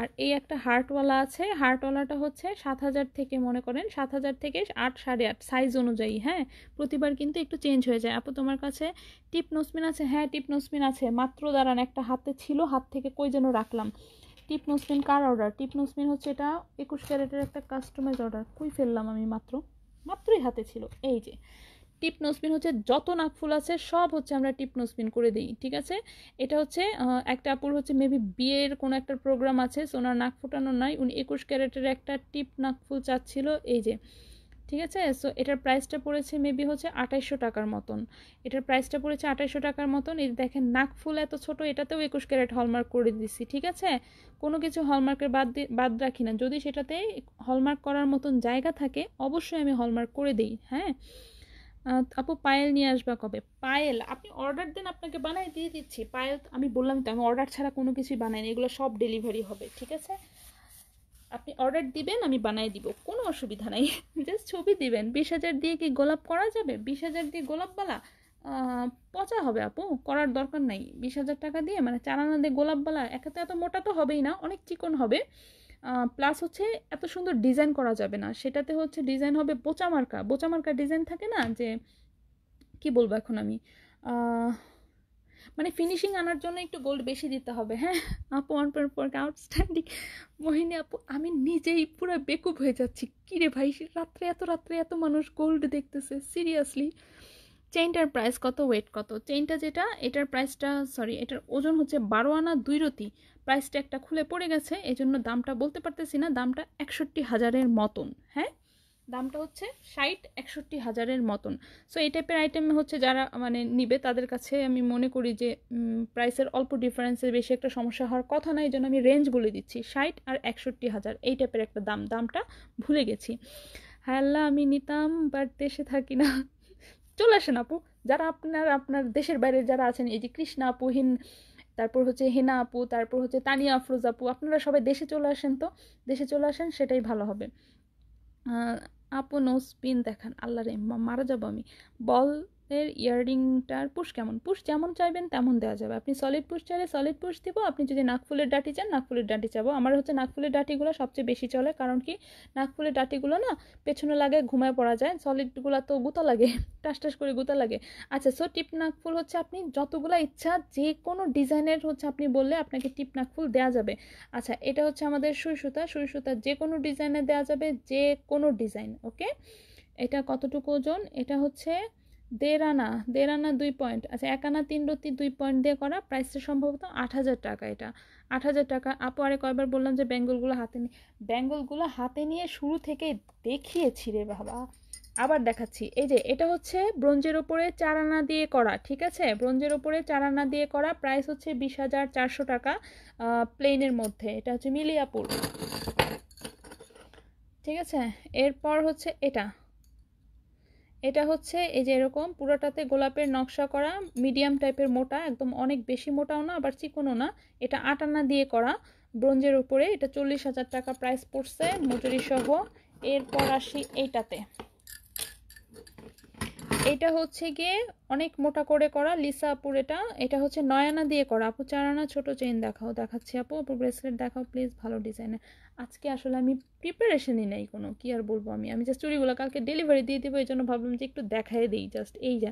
আর এই একটা হার্টওয়ালা আছে হার্টওয়ালাটা হচ্ছে সাত হাজার থেকে মনে করেন সাত হাজার থেকে আট সাড়ে আট সাইজ অনুযায়ী হ্যাঁ প্রতিবার কিন্তু একটু চেঞ্জ হয়ে যায় আপু তোমার কাছে টিপ নসমিন আছে হ্যাঁ টিপ নসমিন আছে মাত্র দাঁড়ান একটা হাতে ছিল হাত থেকে কই যেন রাখলাম টিপ নুসমিন কার অর্ডার টিপ নুসমিন হচ্ছে এটা একুশ ক্যারেটের একটা কাস্টমাইজ অর্ডার কই ফেললাম আমি মাত্র মাত্রই হাতে ছিল এই যে টিপ নসপিন হচ্ছে যত নাকফুল আছে সব হচ্ছে আমরা টিপ নসপিন করে দিই ঠিক আছে এটা হচ্ছে একটা আপুর হচ্ছে মেবি বিয়ের কোনো একটা প্রোগ্রাম আছে সোনার নাক ফোটানো নাই উনি একুশ ক্যারেটের একটা টিপ নাকফুল চাচ্ছিল এই যে ঠিক আছে সো এটার প্রাইসটা পড়েছে মেবি হচ্ছে আঠাইশশো টাকার মতন এটার প্রাইসটা পড়েছে আঠাইশশো টাকার মতন এই দেখেন নাক ফুল এত ছোট এটাতেও একুশ ক্যারেট হলমার্ক করে দিছি ঠিক আছে কোনো কিছু হলমার্কের বাদ বাদ রাখি না যদি সেটাতে হলমার্ক করার মতন জায়গা থাকে অবশ্যই আমি হলমার্ক করে দিই হ্যাঁ আপু পায়েল নিয়ে আসবা কবে পায়েল আপনি অর্ডার দেন আপনাকে বানাই দিয়ে দিচ্ছি পায়েল আমি বললাম তো আমি অর্ডার ছাড়া কোনো কিছুই বানাই এগুলো সব ডেলিভারি হবে ঠিক আছে আপনি অর্ডার দিবেন আমি বানাই দিব কোনো অসুবিধা নাই জাস্ট (laughs) ছবি দিবেন বিশ হাজার দিয়ে কি গোলাপ করা যাবে বিশ হাজার দিয়ে গোলাপবালা পচা হবে আপু করার দরকার নাই বিশ হাজার টাকা দিয়ে মানে চারানা দিয়ে গোলাপবালা একাতে এত মোটা তো হবেই না অনেক চিকন হবে প্লাস হচ্ছে এত সুন্দর ডিজাইন করা যাবে না সেটাতে হচ্ছে ডিজাইন হবে বোচামার্কা বোচামার্কা ডিজাইন থাকে না যে কি বলবো এখন আমি মানে ফিনিশিং আনার জন্য একটু গোল্ড বেশি দিতে হবে হ্যাঁ আপু one point point outstanding Mohini আপু আমি নিজেই পুরো বেকুব হয়ে যাচ্ছি কিরে ভাই রাত্রে এত রাত্রে এত মানুষ গোল্ড দেখতেছে সিরিয়াসলি চেইনটার প্রাইস কত ওয়েট কত চেইনটা যেটা এটার প্রাইসটা সরি এটার ওজন হচ্ছে বারো আনা দুই রতি প্রাইসটা একটা খুলে পড়ে গেছে এজন্য দামটা বলতে পারতেছি না দামটা একষট্টি হাজারের মতন হ্যাঁ দামটা হচ্ছে ষাট একষট্টি হাজারের মতন সো এই টাইপের আইটেম হচ্ছে যারা মানে নিবে তাদের কাছে আমি মনে করি যে প্রাইসের অল্প ডিফারেন্সের বেশি একটা সমস্যা হওয়ার কথা নয় এই জন্য আমি রেঞ্জ বলে দিচ্ছি ষাট আর একষট্টি হাজার এই টাইপের একটা দাম দামটা ভুলে গেছি হ্যাঁ আল্লাহ আমি নিতাম বাট দেশে থাকি না চলে আসেন আপু যারা আপনার আপনার দেশের বাইরে যারা আছেন এই যে কৃষ্ণা আপু হিন তারপর হচ্ছে হেনা আপু তারপর হচ্ছে তানিয়া আফরোজ আপু আপনারা সবাই দেশে চলে আসেন তো দেশে চলে আসেন সেটাই ভালো হবে আপনও স্পিন দেখান আল্লাহ রে মারা যাবো আমি বল এর ইয়াররিংটার পুশ কেমন পুশ যেমন চাইবেন তেমন দেওয়া যাবে আপনি সলিড পুশ চাইলে সলিড পুশ দিব আপনি যদি নাকফুলের ডাঁটি চান নাকফুলের ডাঁটি চাবো আমার হচ্ছে নাকফুলের ডাঁটিগুলো সবচেয়ে বেশি চলে কারণ কি নাকফুলের ডাঁটিগুলো না পেছনে লাগে ঘুমায় পড়া যায় সলিডগুলো তো গুতা লাগে (laughs) টাস টাস করে গুতা লাগে আচ্ছা সো টিপ নাকফুল হচ্ছে আপনি যতগুলো ইচ্ছা যে কোনো ডিজাইনের হচ্ছে আপনি বললে আপনাকে টিপ নাকফুল দেওয়া যাবে আচ্ছা এটা হচ্ছে আমাদের সুই সুতা সুই সুতা যে কোনো ডিজাইনে দেওয়া যাবে যে কোনো ডিজাইন ওকে এটা কতটুকু ওজন এটা হচ্ছে দেড় আনা দেড় আনা দুই পয়েন্ট আচ্ছা এক আনা তিন রতি দুই পয়েন্ট দিয়ে করা প্রাইসটা সম্ভবত আট হাজার টাকা এটা আট হাজার টাকা আপু আরে কয়েকবার বললাম যে ব্যাঙ্গলগুলো হাতে নিয়ে ব্যাঙ্গলগুলো হাতে নিয়ে শুরু থেকে দেখিয়েছি রে বাবা আবার দেখাচ্ছি এই যে এটা হচ্ছে ব্রোঞ্জের ওপরে চার আনা দিয়ে করা ঠিক আছে ব্রোঞ্জের ওপরে চার আনা দিয়ে করা প্রাইস হচ্ছে বিশ হাজার চারশো টাকা প্লেনের মধ্যে এটা হচ্ছে মিলিয়াপুর ঠিক আছে এরপর হচ্ছে এটা এটা হচ্ছে এই যে এরকম পুরোটাতে গোলাপের নকশা করা মিডিয়াম টাইপের মোটা একদম অনেক বেশি মোটাও না আবার চিকনও না এটা আটানা দিয়ে করা ব্রোঞ্জের উপরে এটা চল্লিশ হাজার টাকা প্রাইস পড়ছে মজুরি সহ এরপর আসি এইটাতে এটা হচ্ছে গিয়ে অনেক মোটা করে করা লিসা আপুর এটা এটা হচ্ছে নয়ানা দিয়ে করা আপু চার আনা ছোট চেন দেখাও দেখাচ্ছি আপু আপু ব্রেসলেট দেখাও প্লিজ ভালো ডিজাইনে আজকে আসলে আমি প্রিপারেশনই নেই কোনো কি আর বলবো আমি আমি জাস্ট চুরিগুলো কালকে ডেলিভারি দিয়ে দেবো এই জন্য ভাবলাম যে একটু দেখাই দিই জাস্ট এই যা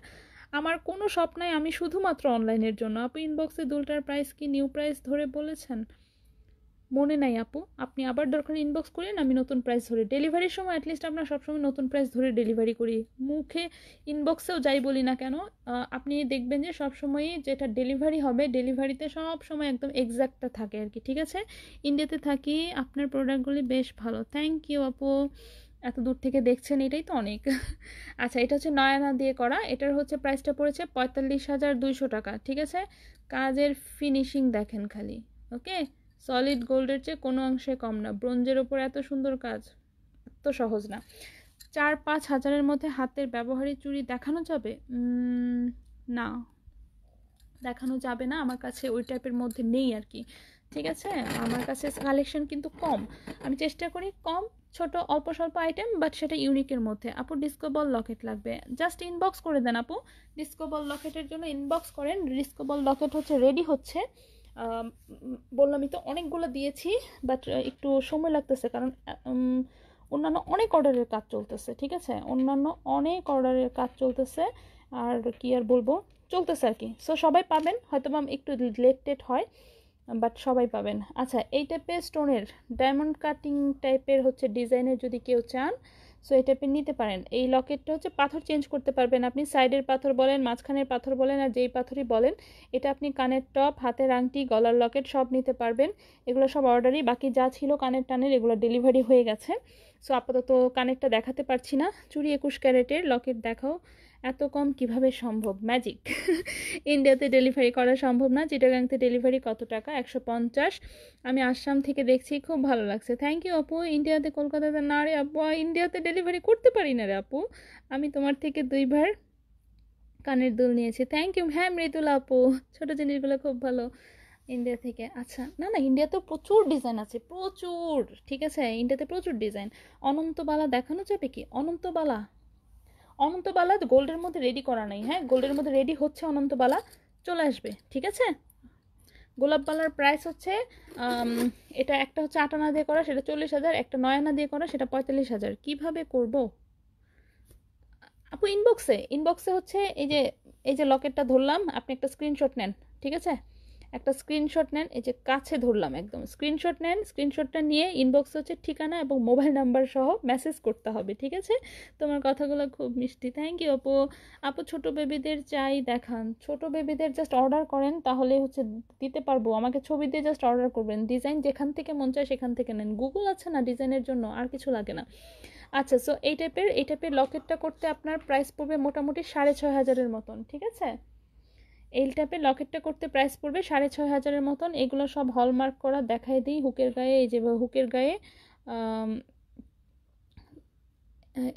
আমার কোনো স্বপ্নায় আমি শুধুমাত্র অনলাইনের জন্য আপু ইনবক্সে দুলটার প্রাইস কি নিউ প্রাইস ধরে বলেছেন মনে নাই আপু আপনি আবার দরকার ইনবক্স করেন আমি নতুন প্রাইস ধরে ডেলিভারির সময় অ্যাটলিস্ট আমরা সবসময় নতুন প্রাইস ধরে ডেলিভারি করি মুখে ইনবক্সেও যাই বলি না কেন আপনি দেখবেন যে সবসময়ই যেটা ডেলিভারি হবে ডেলিভারিতে সব সময় একদম এক্স্যাক্টটা থাকে আর কি ঠিক আছে ইন্ডিয়াতে থাকি আপনার প্রোডাক্টগুলি বেশ ভালো থ্যাংক ইউ আপু এত দূর থেকে দেখছেন এটাই তো অনেক (laughs) আচ্ছা এটা হচ্ছে নয়না দিয়ে করা এটার হচ্ছে প্রাইসটা পড়েছে পঁয়তাল্লিশ হাজার দুইশো টাকা ঠিক আছে কাজের ফিনিশিং দেখেন খালি ওকে সলিড গোল্ডের চেয়ে কোনো অংশে কম না ব্রোঞ্জের ওপর এত সুন্দর কাজ এত সহজ না চার পাঁচ হাজারের মধ্যে হাতের ব্যবহারে চুড়ি দেখানো যাবে না দেখানো যাবে না আমার কাছে ওই টাইপের মধ্যে নেই আর কি ঠিক আছে আমার কাছে কালেকশন কিন্তু কম আমি চেষ্টা করি কম ছোট অল্প স্বল্প আইটেম বাট সেটা ইউনিকের মধ্যে আপু ডিসকোবল লকেট লাগবে জাস্ট ইনবক্স করে দেন আপু ডিসকোবল লকেটের জন্য ইনবক্স করেন ডিসকোবল লকেট হচ্ছে রেডি হচ্ছে বললামই তো অনেকগুলো দিয়েছি বাট একটু সময় লাগতেছে কারণ অন্যান্য অনেক অর্ডারের কাজ চলতেছে ঠিক আছে অন্যান্য অনেক অর্ডারের কাজ চলতেছে আর কি আর বলবো চলতেছে আর কি সো সবাই পাবেন হয়তো বা একটু লেট টেট হয় বাট সবাই পাবেন আচ্ছা এই টাইপের স্টোনের ডায়মন্ড কাটিং টাইপের হচ্ছে ডিজাইনের যদি কেউ চান সো এটা আপনি নিতে পারেন এই লকেটটা হচ্ছে পাথর চেঞ্জ করতে পারবেন আপনি সাইডের পাথর বলেন মাঝখানের পাথর বলেন আর যেই পাথরই বলেন এটা আপনি কানের টপ হাতের আংটি গলার লকেট সব নিতে পারবেন এগুলো সব অর্ডারই বাকি যা ছিল কানের টানের এগুলো ডেলিভারি হয়ে গেছে সো আপাতত কানেরটা দেখাতে পারছি না চুরি একুশ ক্যারেটের লকেট দেখাও এত কম কিভাবে সম্ভব ম্যাজিক ইন্ডিয়াতে ডেলিভারি করা সম্ভব না চিটাগাংতে ডেলিভারি কত টাকা একশো পঞ্চাশ আমি আসাম থেকে দেখছি খুব ভালো লাগছে থ্যাংক ইউ আপু ইন্ডিয়াতে কলকাতাতে না রে আপু ইন্ডিয়াতে ডেলিভারি করতে পারি না রে আপু আমি তোমার থেকে দুইবার কানের দুল নিয়েছি থ্যাংক ইউ হ্যাঁ মৃদুল আপু ছোটো জিনিসগুলো খুব ভালো ইন্ডিয়া থেকে আচ্ছা না না ইন্ডিয়াতে প্রচুর ডিজাইন আছে প্রচুর ঠিক আছে ইন্ডিয়াতে প্রচুর ডিজাইন অনন্তবালা দেখানো যাবে কি অনন্তবালা অনন্তবালা গোল্ডের মধ্যে রেডি করা নাই হ্যাঁ গোল্ডের মধ্যে রেডি হচ্ছে অনন্তবালা চলে আসবে ঠিক আছে গোলাপবালার প্রাইস হচ্ছে এটা একটা হচ্ছে আটানা দিয়ে করা সেটা চল্লিশ হাজার একটা আনা দিয়ে করা সেটা পঁয়তাল্লিশ হাজার কীভাবে করব আপু ইনবক্সে ইনবক্সে হচ্ছে এই যে এই যে লকেটটা ধরলাম আপনি একটা স্ক্রিনশট নেন ঠিক আছে একটা স্ক্রিনশট নেন এই যে কাছে ধরলাম একদম স্ক্রিনশট নেন স্ক্রিনশটটা নিয়ে ইনবক্স হচ্ছে ঠিকানা এবং মোবাইল নাম্বার সহ মেসেজ করতে হবে ঠিক আছে তোমার কথাগুলো খুব মিষ্টি থ্যাংক ইউ আপু আপু ছোট বেবিদের চাই দেখান ছোট বেবিদের জাস্ট অর্ডার করেন তাহলে হচ্ছে দিতে পারবো আমাকে ছবি দিয়ে জাস্ট অর্ডার করবেন ডিজাইন যেখান থেকে মন চায় সেখান থেকে নেন গুগল আছে না ডিজাইনের জন্য আর কিছু লাগে না আচ্ছা সো এই টাইপের এই টাইপের লকেটটা করতে আপনার প্রাইস পড়বে মোটামুটি সাড়ে ছয় হাজারের মতন ঠিক আছে এই টাইপে লকেটটা করতে প্রাইস পড়বে সাড়ে ছয় হাজারের মতন এগুলো সব হলমার্ক করা দেখাই দিই হুকের গায়ে এই যে হুকের গায়ে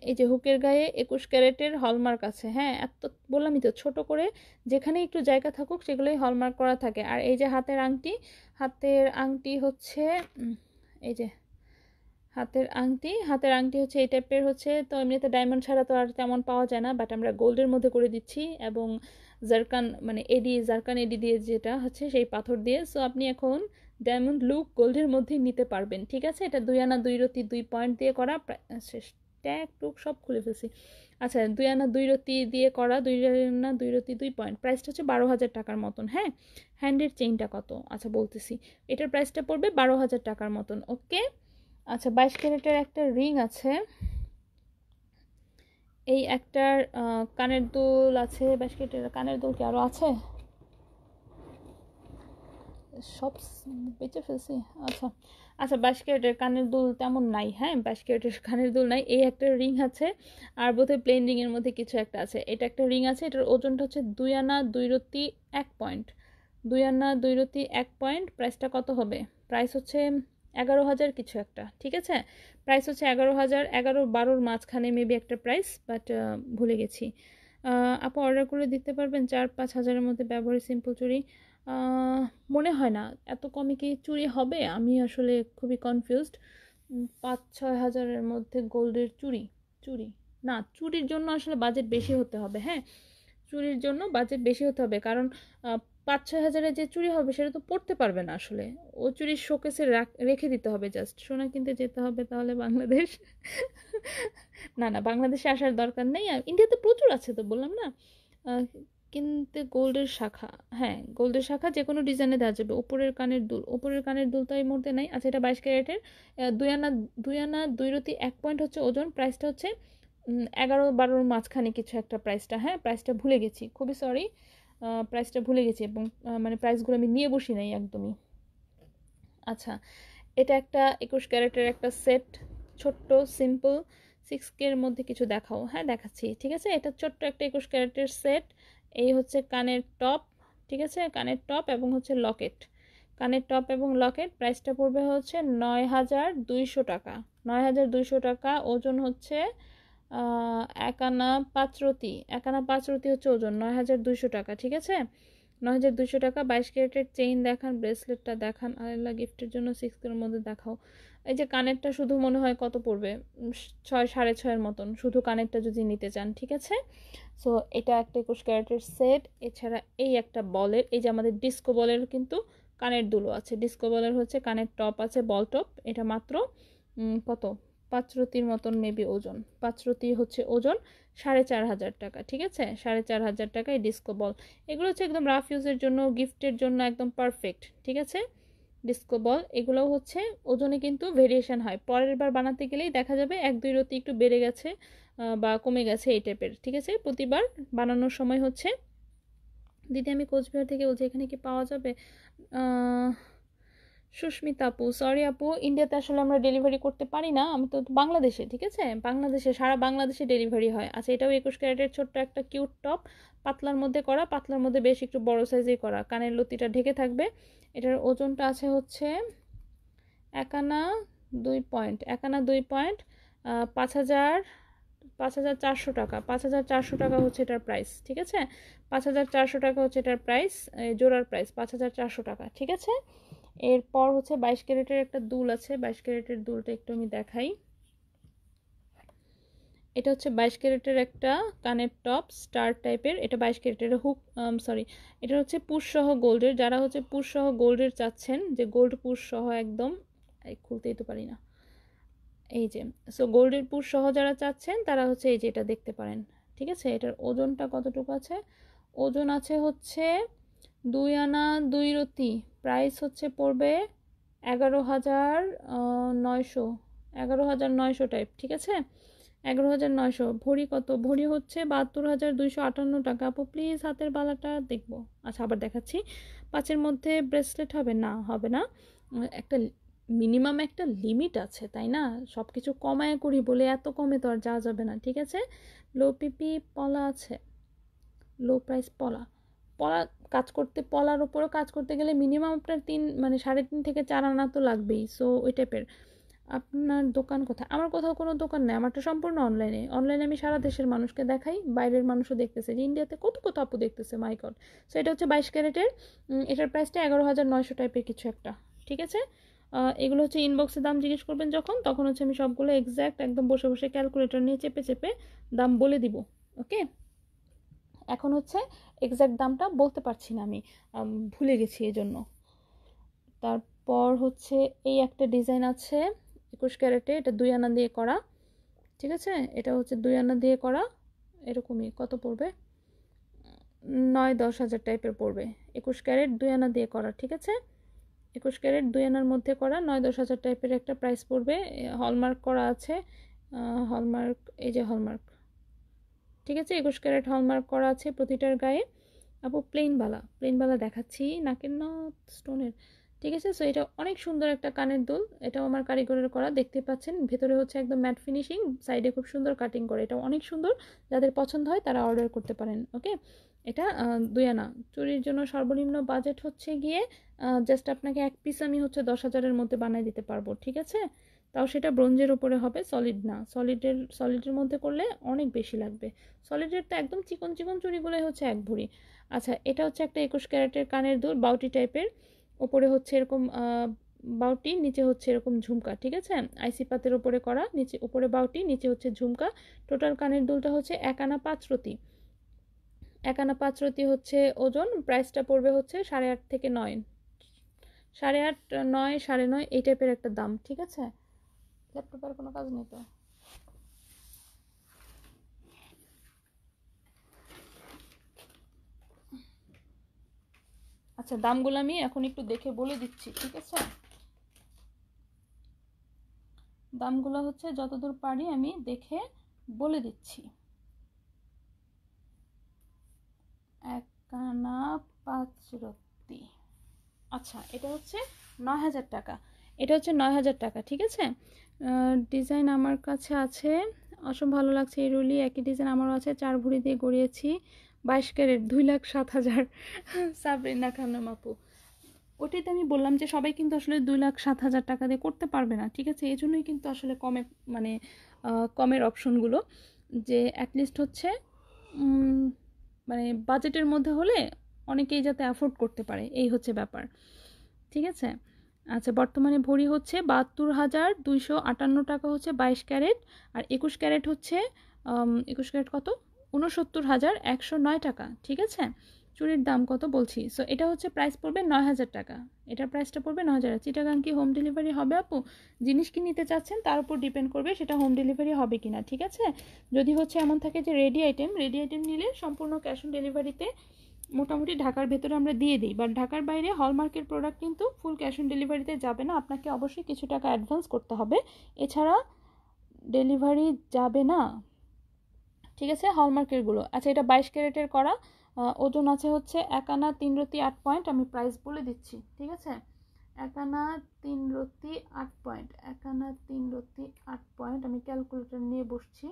এই যে হুকের গায়ে একুশ ক্যারেটের হলমার্ক আছে হ্যাঁ এত বললামই তো ছোট করে যেখানে একটু জায়গা থাকুক সেগুলোই হলমার্ক করা থাকে আর এই যে হাতের আংটি হাতের আংটি হচ্ছে এই যে হাতের আংটি হাতের আংটি হচ্ছে এই টাইপের হচ্ছে তো এমনিতে ডায়মন্ড ছাড়া তো আর তেমন পাওয়া যায় না বাট আমরা গোল্ডের মধ্যে করে দিচ্ছি এবং জারকান মানে এডি জারকান এডি দিয়ে যেটা হচ্ছে সেই পাথর দিয়ে সো আপনি এখন ডায়মন্ড লুক গোল্ডের মধ্যেই নিতে পারবেন ঠিক আছে এটা দুই আনা দুই রতি দুই পয়েন্ট দিয়ে করা শেষ ট্যাগ টুক সব খুলে ফেলছি আচ্ছা দুই আনা দুই রতি দিয়ে করা দুই আনা দুই রতি দুই পয়েন্ট প্রাইসটা হচ্ছে বারো হাজার টাকার মতন হ্যাঁ হ্যান্ডের চেইনটা কত আচ্ছা বলতেছি এটার প্রাইসটা পড়বে বারো হাজার টাকার মতন ওকে আচ্ছা বাইশ ক্যারেটের একটা রিং আছে এই একটার কানের দুল আছে ব্যাসকেটের কানের দুল কি আরও আছে সব বেঁচে ফেলছি আচ্ছা আচ্ছা বাস্কেটের কানের দুল তেমন নাই হ্যাঁ বাস্কেটের কানের দুল নাই এই একটা রিং আছে আর বোধহয় প্লেন রিংয়ের মধ্যে কিছু একটা আছে এটা একটা রিং আছে এটার ওজনটা হচ্ছে দুই আনা দুই রতি এক পয়েন্ট দুই আনা দুই রতি এক পয়েন্ট প্রাইসটা কত হবে প্রাইস হচ্ছে এগারো হাজার কিছু একটা ঠিক আছে প্রাইস হচ্ছে এগারো হাজার এগারো বারোর মাঝখানে মেবি একটা প্রাইস বাট ভুলে গেছি আপু অর্ডার করে দিতে পারবেন চার পাঁচ হাজারের মধ্যে ব্যবহারে সিম্পল চুরি মনে হয় না এত কমে কি চুরি হবে আমি আসলে খুবই কনফিউজড পাঁচ ছয় হাজারের মধ্যে গোল্ডের চুরি চুরি না চুরির জন্য আসলে বাজেট বেশি হতে হবে হ্যাঁ চুরির জন্য বাজেট বেশি হতে হবে কারণ পাঁচ ছয় হাজারে যে চুরি হবে সেটা তো পড়তে পারবে না আসলে ও চুরির শোকেসে রেখে দিতে হবে জাস্ট সোনা কিনতে যেতে হবে তাহলে বাংলাদেশ না না বাংলাদেশে আসার দরকার নেই আর ইন্ডিয়াতে প্রচুর আছে তো বললাম না কিনতে গোল্ডের শাখা হ্যাঁ গোল্ডের শাখা যে কোনো ডিজাইনে দেওয়া যাবে ওপরের কানের দুল ওপরের কানের দুল তো এই মুহূর্তে নেই আচ্ছা এটা বাইশ ক্যারেটের দুই আনা দুই আনা দুই রতি এক পয়েন্ট হচ্ছে ওজন প্রাইসটা হচ্ছে এগারো বারোর মাঝখানে কিছু একটা প্রাইসটা হ্যাঁ প্রাইসটা ভুলে গেছি খুবই সরি প্রাইসটা ভুলে গেছি এবং মানে প্রাইসগুলো আমি নিয়ে বসি নাই একদমই আচ্ছা এটা একটা একুশ ক্যারেটের একটা সেট ছোট্ট সিম্পল সিক্স কের মধ্যে কিছু দেখাও হ্যাঁ দেখাচ্ছি ঠিক আছে এটা ছোট্ট একটা একুশ ক্যারেটের সেট এই হচ্ছে কানের টপ ঠিক আছে কানের টপ এবং হচ্ছে লকেট কানের টপ এবং লকেট প্রাইসটা পড়বে হচ্ছে নয় হাজার দুইশো টাকা নয় হাজার দুইশো টাকা ওজন হচ্ছে একানা পাঁচরতি একানা পাঁচরতি হচ্ছে ওজন নয় হাজার দুইশো টাকা ঠিক আছে নয় হাজার দুশো টাকা বাইশ ক্যারেটের চেইন দেখান ব্রেসলেটটা দেখান আল্লাহ গিফটের জন্য সিক্স কের মধ্যে দেখাও এই যে কানেরটা শুধু মনে হয় কত পড়বে ছয় সাড়ে ছয়ের মতন শুধু কানেরটা যদি নিতে চান ঠিক আছে সো এটা একটা একুশ ক্যারেটের সেট এছাড়া এই একটা বলের এই যে আমাদের ডিস্কো বলের কিন্তু কানের দুলো আছে ডিস্কো বলের হচ্ছে কানের টপ আছে বল টপ এটা মাত্র কত পাঁচরতির মতন মেবি ওজন পাঁচরতি হচ্ছে ওজন সাড়ে চার হাজার টাকা ঠিক আছে সাড়ে চার হাজার টাকায় ডিস্কো বল এগুলো হচ্ছে একদম রাফ ইউজের জন্য গিফটের জন্য একদম পারফেক্ট ঠিক আছে ডিস্কো বল এগুলোও হচ্ছে ওজনে কিন্তু ভেরিয়েশন হয় পরের বার বানাতে গেলেই দেখা যাবে এক দুই রতি একটু বেড়ে গেছে বা কমে গেছে এই টাইপের ঠিক আছে প্রতিবার বানানোর সময় হচ্ছে দিদি আমি কোচবিহার থেকে বলছি এখানে কি পাওয়া যাবে সুস্মিতা আপু সরি আপু ইন্ডিয়াতে আসলে আমরা ডেলিভারি করতে পারি না আমি তো বাংলাদেশে ঠিক আছে বাংলাদেশে সারা বাংলাদেশে ডেলিভারি হয় আচ্ছা এটাও একুশ ক্যারেটের ছোট্ট একটা কিউট টপ পাতলার মধ্যে করা পাতলার মধ্যে বেশ একটু বড় সাইজেই করা কানের লতিটা ঢেকে থাকবে এটার ওজনটা আছে হচ্ছে একানা দুই পয়েন্ট একানা দুই পয়েন্ট পাঁচ হাজার পাঁচ হাজার চারশো টাকা পাঁচ হাজার চারশো টাকা হচ্ছে এটার প্রাইস ঠিক আছে পাঁচ হাজার চারশো টাকা হচ্ছে এটার প্রাইস জোড়ার প্রাইস পাঁচ হাজার চারশো টাকা ঠিক আছে এরপর হচ্ছে বাইশ ক্যারেটের একটা দুল আছে বাইশ ক্যারেটের দুলটা একটু আমি দেখাই এটা হচ্ছে বাইশ ক্যারেটের একটা কানের টপ স্টার টাইপের এটা বাইশ ক্যারেটের হুক সরি এটা হচ্ছে পুরসহ গোল্ডের যারা হচ্ছে সহ গোল্ডের চাচ্ছেন যে গোল্ড সহ একদম খুলতেই তো পারি না এই যে সো গোল্ডের সহ যারা চাচ্ছেন তারা হচ্ছে এই যে এটা দেখতে পারেন ঠিক আছে এটার ওজনটা কতটুকু আছে ওজন আছে হচ্ছে দুই আনা দুই রতি প্রাইস হচ্ছে পড়বে এগারো হাজার নয়শো এগারো হাজার নয়শো টাইপ ঠিক আছে এগারো হাজার নয়শো ভরি কত ভরি হচ্ছে বাহাত্তর হাজার দুইশো আটান্ন টাকা আপু প্লিজ হাতের বালাটা দেখবো আচ্ছা আবার দেখাচ্ছি পাঁচের মধ্যে ব্রেসলেট হবে না হবে না একটা মিনিমাম একটা লিমিট আছে তাই না সব কিছু কমায় করি বলে এত কমে তো আর যাওয়া যাবে না ঠিক আছে লো পিপি পলা আছে লো প্রাইস পলা পলা কাজ করতে পলার ওপরও কাজ করতে গেলে মিনিমাম আপনার তিন মানে সাড়ে তিন থেকে চার আনা তো লাগবেই সো ওই টাইপের আপনার দোকান কোথায় আমার কোথাও কোনো দোকান নেই আমারটা সম্পূর্ণ অনলাইনে অনলাইনে আমি সারা দেশের মানুষকে দেখাই বাইরের মানুষও দেখতেছে যে ইন্ডিয়াতে কত কত আপু দেখতেছে মাইকট সো এটা হচ্ছে বাইশ ক্যারেটের এটার প্রাইসটা এগারো হাজার নয়শো টাইপের কিছু একটা ঠিক আছে এগুলো হচ্ছে ইনবক্সে দাম জিজ্ঞেস করবেন যখন তখন হচ্ছে আমি সবগুলো এক্স্যাক্ট একদম বসে বসে ক্যালকুলেটর নিয়ে চেপে চেপে দাম বলে দিব ওকে এখন হচ্ছে এক্স্যাক্ট দামটা বলতে পারছি না আমি ভুলে গেছি এই জন্য তারপর হচ্ছে এই একটা ডিজাইন আছে একুশ ক্যারেটে এটা দুই আনা দিয়ে করা ঠিক আছে এটা হচ্ছে দুই আনা দিয়ে করা এরকমই কত পড়বে নয় দশ হাজার টাইপের পড়বে একুশ ক্যারেট দুই আনা দিয়ে করা ঠিক আছে একুশ ক্যারেট দুই আনার মধ্যে করা নয় দশ হাজার টাইপের একটা প্রাইস পড়বে হলমার্ক করা আছে হলমার্ক এই যে হলমার্ক ঠিক আছে একুশ ক্যারেট হলমার্ক করা আছে প্রতিটার গায়ে আপু প্লেন বালা প্লেন বালা দেখাচ্ছি নাকের নথ স্টোনের ঠিক আছে সো এটা অনেক সুন্দর একটা কানের দুল এটাও আমার কারিগরের করা দেখতে পাচ্ছেন ভেতরে হচ্ছে একদম ম্যাট ফিনিশিং সাইডে খুব সুন্দর কাটিং করে এটা অনেক সুন্দর যাদের পছন্দ হয় তারা অর্ডার করতে পারেন ওকে এটা দুই আনা চুরির জন্য সর্বনিম্ন বাজেট হচ্ছে গিয়ে জাস্ট আপনাকে এক পিস আমি হচ্ছে দশ হাজারের মধ্যে বানিয়ে দিতে পারবো ঠিক আছে তাও সেটা ব্রোঞ্জের ওপরে হবে সলিড না সলিডের সলিডের মধ্যে করলে অনেক বেশি লাগবে সলিডের তো একদম চিকন চিকন চুড়িগুলোই হচ্ছে এক ভরি আচ্ছা এটা হচ্ছে একটা একুশ ক্যারেটের কানের দুল বাউটি টাইপের ওপরে হচ্ছে এরকম বাউটি নিচে হচ্ছে এরকম ঝুমকা ঠিক আছে আইসি পাতের ওপরে করা নিচে উপরে বাউটি নিচে হচ্ছে ঝুমকা টোটাল কানের দুলটা হচ্ছে এক আনা পাঁচ রতি এক আনা পাঁচ রতি হচ্ছে ওজন প্রাইসটা পড়বে হচ্ছে সাড়ে আট থেকে নয় সাড়ে আট নয় সাড়ে নয় এই টাইপের একটা দাম ঠিক আছে ল্যাপটপের কোনো কাজ নেই তো আচ্ছা দামগুলো আমি এখন একটু দেখে বলে দিচ্ছি ঠিক আছে দামগুলো হচ্ছে যতদূর পারি আমি দেখে বলে দিচ্ছি একানা পাঁচ রত্তি আচ্ছা এটা হচ্ছে নয় হাজার টাকা এটা হচ্ছে নয় হাজার টাকা ঠিক আছে ডিজাইন আমার কাছে আছে অসম ভালো লাগছে এই রুলি একই ডিজাইন আমারও আছে চার ভরি দিয়ে গড়িয়েছি বাইশ ক্যারেট দুই লাখ সাত হাজার সাবরিনা খানম আপু ওটাই তো আমি বললাম যে সবাই কিন্তু আসলে দুই লাখ সাত হাজার টাকা দিয়ে করতে পারবে না ঠিক আছে এই জন্যই কিন্তু আসলে কমে মানে কমের অপশনগুলো যে অ্যাটলিস্ট হচ্ছে মানে বাজেটের মধ্যে হলে অনেকেই যাতে অ্যাফোর্ড করতে পারে এই হচ্ছে ব্যাপার ঠিক আছে আচ্ছা বর্তমানে ভরি হচ্ছে বাহাত্তর হাজার দুইশো আটান্ন টাকা হচ্ছে বাইশ ক্যারেট আর একুশ ক্যারেট হচ্ছে একুশ ক্যারেট কত উনসত্তর হাজার একশো নয় টাকা ঠিক আছে চুরির দাম কত বলছি সো এটা হচ্ছে প্রাইস পড়বে নয় হাজার টাকা এটার প্রাইসটা পড়বে নয় হাজার চিটাগাং কি হোম ডেলিভারি হবে আপু জিনিস কি নিতে চাচ্ছেন তার উপর ডিপেন্ড করবে সেটা হোম ডেলিভারি হবে কি না ঠিক আছে যদি হচ্ছে এমন থাকে যে রেডি আইটেম রেডি আইটেম নিলে সম্পূর্ণ ক্যাশ অন ডেলিভারিতে মোটামুটি ঢাকার ভেতরে আমরা দিয়ে দিই বাট ঢাকার বাইরে হলমার্কের প্রোডাক্ট কিন্তু ফুল ক্যাশ অন ডেলিভারিতে যাবে না আপনাকে অবশ্যই কিছু টাকা অ্যাডভান্স করতে হবে এছাড়া ডেলিভারি যাবে না ঠিক আছে হলমার্কেরগুলো আচ্ছা এটা বাইশ ক্যারেটের করা ওজন আছে হচ্ছে এক আনা তিন রতি আট পয়েন্ট আমি প্রাইস বলে দিচ্ছি ঠিক আছে এক আনা তিন রতি আট পয়েন্ট এক আনা তিন রতি আট পয়েন্ট আমি ক্যালকুলেটর নিয়ে বসছি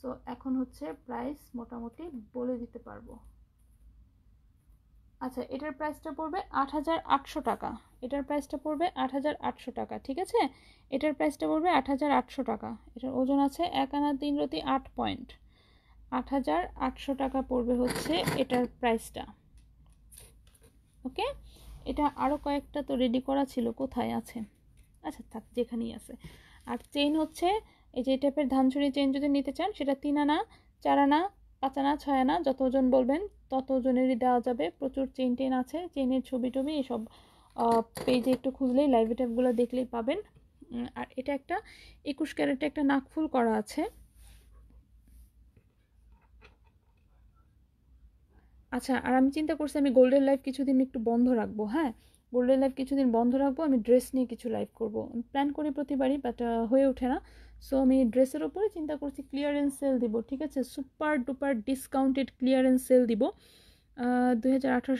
সো এখন হচ্ছে প্রাইস মোটামুটি বলে দিতে পারবো আচ্ছা এটার প্রাইসটা পড়বে আট হাজার আটশো টাকা এটার প্রাইসটা পড়বে আট হাজার আটশো টাকা ঠিক আছে এটার প্রাইসটা পড়বে আট হাজার আটশো টাকা এটার ওজন আছে এক আনা তিন রতি আট পয়েন্ট আট হাজার আটশো টাকা পড়বে হচ্ছে এটার প্রাইসটা ওকে এটা আরও কয়েকটা তো রেডি করা ছিল কোথায় আছে আচ্ছা থাক যেখানেই আছে আর চেইন হচ্ছে এই যে টাইপের ধানছুরি চেইন যদি নিতে চান সেটা তিন আনা চার আনা ছয় না যতজন বলবেন ততজনেরই দেওয়া যাবে প্রচুর চেন টেন আছে চেনের ছবি টবি এসব পেজে একটু খুঁজলেই লাইভ ট্যাপগুলো দেখলেই পাবেন আর এটা একটা একুশ ক্যারেটে একটা নাকফুল করা আছে আচ্ছা আর আমি চিন্তা করছি আমি গোল্ডের লাইফ কিছুদিন একটু বন্ধ রাখবো হ্যাঁ গোল্ডের লাইফ কিছুদিন বন্ধ রাখবো আমি ড্রেস নিয়ে কিছু লাইভ করবো প্ল্যান করি প্রতিবারই বাট হয়ে ওঠে না সো আমি ড্রেসের ওপরে চিন্তা করছি ক্লিয়ারেন্স সেল দিব ঠিক আছে super duper discounted clearance sale দিব দু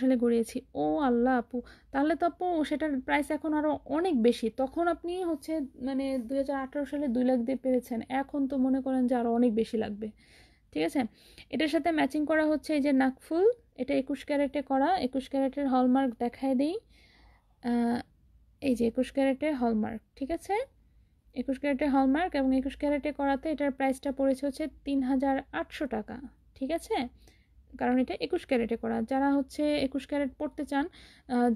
সালে গড়িয়েছি ও আল্লাহ আপু তাহলে তো আপু সেটার প্রাইস এখন আরও অনেক বেশি তখন আপনি হচ্ছে মানে দু সালে দুই লাখ দিয়ে পেরেছেন এখন তো মনে করেন যে আরও অনেক বেশি লাগবে ঠিক আছে এটার সাথে ম্যাচিং করা হচ্ছে এই যে নাকফুল এটা একুশ ক্যারেটে করা একুশ ক্যারেটের হলমার্ক দেখায় দিই এই যে একুশ ক্যারেটের হলমার্ক ঠিক আছে একুশ ক্যারেটে হলমার্ক এবং একুশ ক্যারেটে করাতে এটার প্রাইসটা পড়েছে হচ্ছে তিন হাজার আটশো টাকা ঠিক আছে কারণ এটা একুশ ক্যারেটে করা যারা হচ্ছে একুশ ক্যারেট পড়তে চান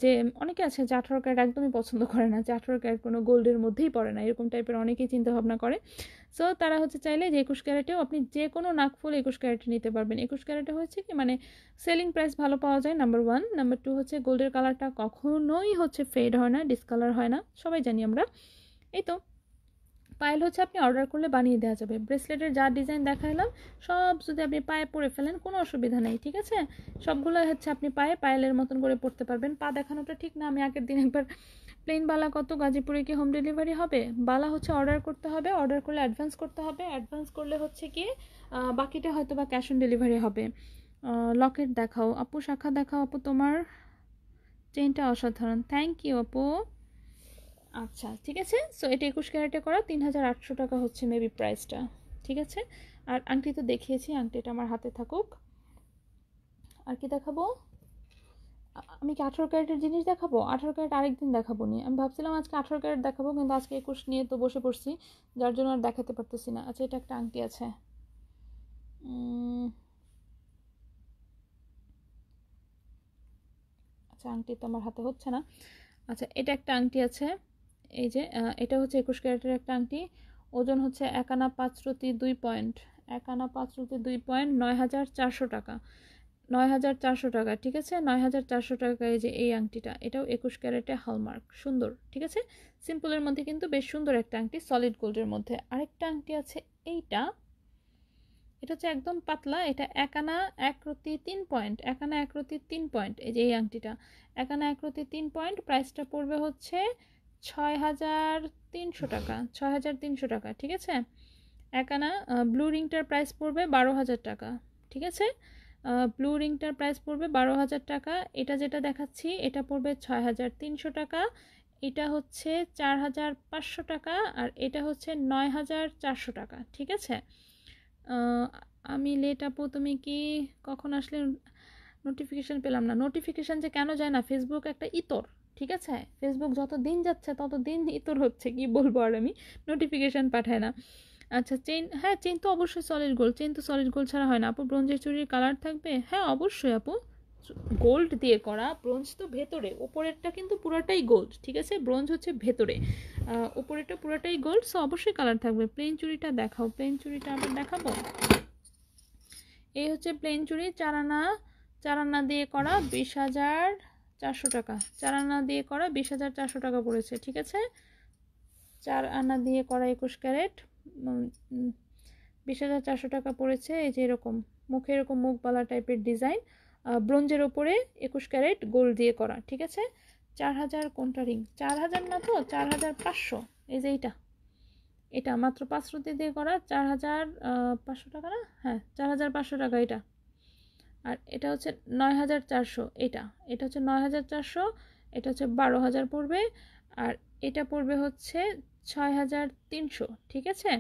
যে অনেকে আছে যে আঠারো ক্যারেট একদমই পছন্দ করে না যে আঠারো ক্যারেট কোনো গোল্ডের মধ্যেই পড়ে না এরকম টাইপের অনেকেই চিন্তাভাবনা করে সো তারা হচ্ছে চাইলে যে একুশ ক্যারেটেও আপনি যে কোনো নাকফুল একুশ ক্যারেটে নিতে পারবেন একুশ ক্যারেটে হচ্ছে কি মানে সেলিং প্রাইস ভালো পাওয়া যায় নাম্বার ওয়ান নাম্বার টু হচ্ছে গোল্ডের কালারটা কখনোই হচ্ছে ফেড হয় না ডিসকালার হয় না সবাই জানি আমরা এই তো পায়েল হচ্ছে আপনি অর্ডার করলে বানিয়ে দেওয়া যাবে ব্রেসলেটের যা ডিজাইন দেখালাম সব যদি আপনি পায়ে পরে ফেলেন কোনো অসুবিধা নেই ঠিক আছে সবগুলো হচ্ছে আপনি পায়ে পায়েলের মতন করে পড়তে পারবেন পা দেখানোটা ঠিক না আমি আগের দিন একবার প্লেন বালা কত গাজীপুরে কি হোম ডেলিভারি হবে বালা হচ্ছে অর্ডার করতে হবে অর্ডার করলে অ্যাডভান্স করতে হবে অ্যাডভান্স করলে হচ্ছে কি বাকিটা হয়তো বা ক্যাশ অন ডেলিভারি হবে লকেট দেখাও আপু শাখা দেখাও আপু তোমার চেনটা অসাধারণ থ্যাংক ইউ আপু আচ্ছা ঠিক আছে সো এটা একুশ ক্যারেটে করা তিন হাজার আটশো টাকা হচ্ছে মেবি প্রাইসটা ঠিক আছে আর আংটি তো দেখিয়েছি আংটিটা আমার হাতে থাকুক আর কি দেখাবো আমি কি আঠারো ক্যারেটের জিনিস দেখাবো আঠারো ক্যারেট আরেকদিন দেখাবো নি আমি ভাবছিলাম আজকে আঠেরো ক্যারেট দেখাবো কিন্তু আজকে একুশ নিয়ে তো বসে পড়ছি যার জন্য আর দেখাতে পারতেছি না আচ্ছা এটা একটা আংটি আছে আচ্ছা আংটি তো আমার হাতে হচ্ছে না আচ্ছা এটা একটা আংটি আছে এই যে এটা হচ্ছে একুশ ক্যারেটের একটা আংটি ওজন হচ্ছে এক আনা পাঁচরতি দুই পয়েন্ট এক আনা পাঁচরতি দুই পয়েন্ট নয় হাজার চারশো টাকা নয় হাজার চারশো টাকা ঠিক আছে নয় হাজার চারশো টাকায় যে এই আংটিটা এটাও একুশ ক্যারেটে হলমার্ক সুন্দর ঠিক আছে সিম্পলের মধ্যে কিন্তু বেশ সুন্দর একটা আংটি সলিড গোল্ডের মধ্যে আরেকটা আংটি আছে এইটা এটা হচ্ছে একদম পাতলা এটা এক আনা তিন পয়েন্ট একানা একরতি তিন পয়েন্ট এই যে এই আংটিটা একানা একরতি তিন পয়েন্ট প্রাইসটা পড়বে হচ্ছে ছয় হাজার তিনশো টাকা ছয় হাজার তিনশো টাকা ঠিক আছে এক আনা ব্লু রিংটার প্রাইস পড়বে বারো হাজার টাকা ঠিক আছে ব্লু রিংটার প্রাইস পড়বে বারো হাজার টাকা এটা যেটা দেখাচ্ছি এটা পড়বে ছয় হাজার তিনশো টাকা এটা হচ্ছে চার হাজার পাঁচশো টাকা আর এটা হচ্ছে নয় হাজার চারশো টাকা ঠিক আছে আমি লেট আপু তুমি কি কখন আসলে নোটিফিকেশান পেলাম না নোটিফিকেশান যে কেন যায় না ফেসবুক একটা ইতর ঠিক আছে ফেসবুক যত দিন যাচ্ছে তত দিন ইতর হচ্ছে কি বলবো আর আমি নোটিফিকেশান পাঠায় না আচ্ছা চেন হ্যাঁ চেন তো অবশ্যই সলিড গোল্ড চেন তো সলিড গোল্ড ছাড়া হয় না আপু ব্রোঞ্জের চুরির কালার থাকবে হ্যাঁ অবশ্যই আপু গোল্ড দিয়ে করা ব্রোঞ্জ তো ভেতরে ওপরেরটা কিন্তু পুরোটাই গোল্ড ঠিক আছে ব্রোঞ্জ হচ্ছে ভেতরে ওপরেরটা পুরোটাই গোল্ড সো অবশ্যই কালার থাকবে প্লেন চুরিটা দেখাও প্লেন চুরিটা আবার দেখাবো এই হচ্ছে প্লেন চুরি চারানা চারানা দিয়ে করা বিশ হাজার চারশো টাকা চার আনা দিয়ে করা বিশ হাজার চারশো টাকা পড়েছে ঠিক আছে চার আনা দিয়ে করা একুশ ক্যারেট বিশ হাজার চারশো টাকা পড়েছে এই যে এরকম মুখে এরকম মুখবালা টাইপের ডিজাইন ব্রোঞ্জের ওপরে একুশ ক্যারেট গোল দিয়ে করা ঠিক আছে চার হাজার কোনটা রিং চার হাজার না তো চার হাজার পাঁচশো এই যে এইটা এটা মাত্র পাঁচশো দিয়ে করা চার হাজার পাঁচশো টাকা না হ্যাঁ চার হাজার পাঁচশো টাকা এটা আর এটা হচ্ছে নয় হাজার চারশো এটা এটা হচ্ছে নয় হাজার চারশো এটা হচ্ছে বারো হাজার পড়বে আর এটা পড়বে হচ্ছে ছয় হাজার তিনশো ঠিক আছে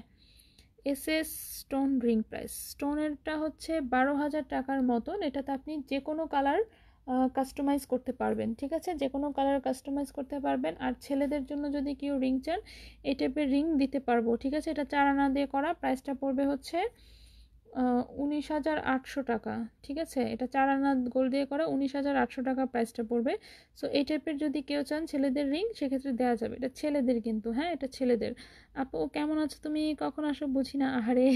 S S stone ring price স্টোনেরটা হচ্ছে বারো হাজার টাকার মতন এটাতে আপনি যে কোনো কালার কাস্টমাইজ করতে পারবেন ঠিক আছে যে কোনো কালার কাস্টমাইজ করতে পারবেন আর ছেলেদের জন্য যদি কেউ রিং চান এই টাইপের রিং দিতে পারবো ঠিক আছে এটা চার আনা দিয়ে করা প্রাইসটা পড়বে হচ্ছে উনিশ হাজার আটশো টাকা ঠিক আছে এটা চার আনা গোল দিয়ে করা উনিশ হাজার আটশো টাকা প্রাইসটা পড়বে সো এই টাইপের যদি কেউ চান ছেলেদের রিং সেক্ষেত্রে দেওয়া যাবে এটা ছেলেদের কিন্তু হ্যাঁ এটা ছেলেদের আপু কেমন আছো তুমি কখন আসো বুঝি না আহারে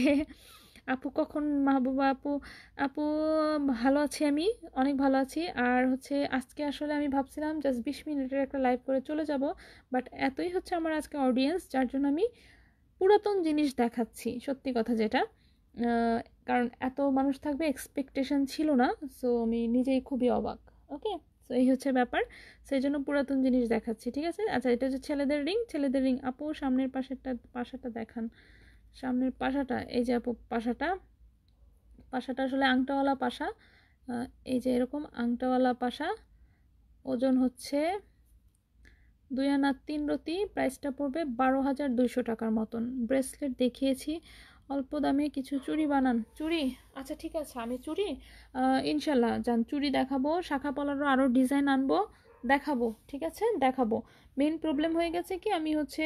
আপু কখন মাহবুবা আপু আপু ভালো আছি আমি অনেক ভালো আছি আর হচ্ছে আজকে আসলে আমি ভাবছিলাম জাস্ট বিশ মিনিটের একটা লাইভ করে চলে যাব বাট এতই হচ্ছে আমার আজকে অডিয়েন্স যার জন্য আমি পুরাতন জিনিস দেখাচ্ছি সত্যি কথা যেটা কারণ এত মানুষ থাকবে এক্সপেকটেশন ছিল না সো আমি নিজেই খুবই অবাক ওকে তো এই হচ্ছে ব্যাপার সেই জন্য পুরাতন জিনিস দেখাচ্ছি ঠিক আছে আচ্ছা এটা হচ্ছে ছেলেদের রিং ছেলেদের রিং আপু সামনের পাশেরটা পাশাটা দেখান সামনের পাশাটা এই যে আপু পাশাটা পাশাটা আসলে আংটাওয়ালা পাশা এই যে এরকম আংটাওয়ালা পাশা ওজন হচ্ছে দুই আনা তিন রতি প্রাইসটা পড়বে বারো হাজার দুইশো টাকার মতন ব্রেসলেট দেখিয়েছি অল্প দামে কিছু চুড়ি বানান চুড়ি আচ্ছা ঠিক আছে আমি চুড়ি ইনশাল্লাহ যান চুড়ি দেখাবো শাখা পলারও আরও ডিজাইন আনবো দেখাবো ঠিক আছে দেখাবো মেন প্রবলেম হয়ে গেছে কি আমি হচ্ছে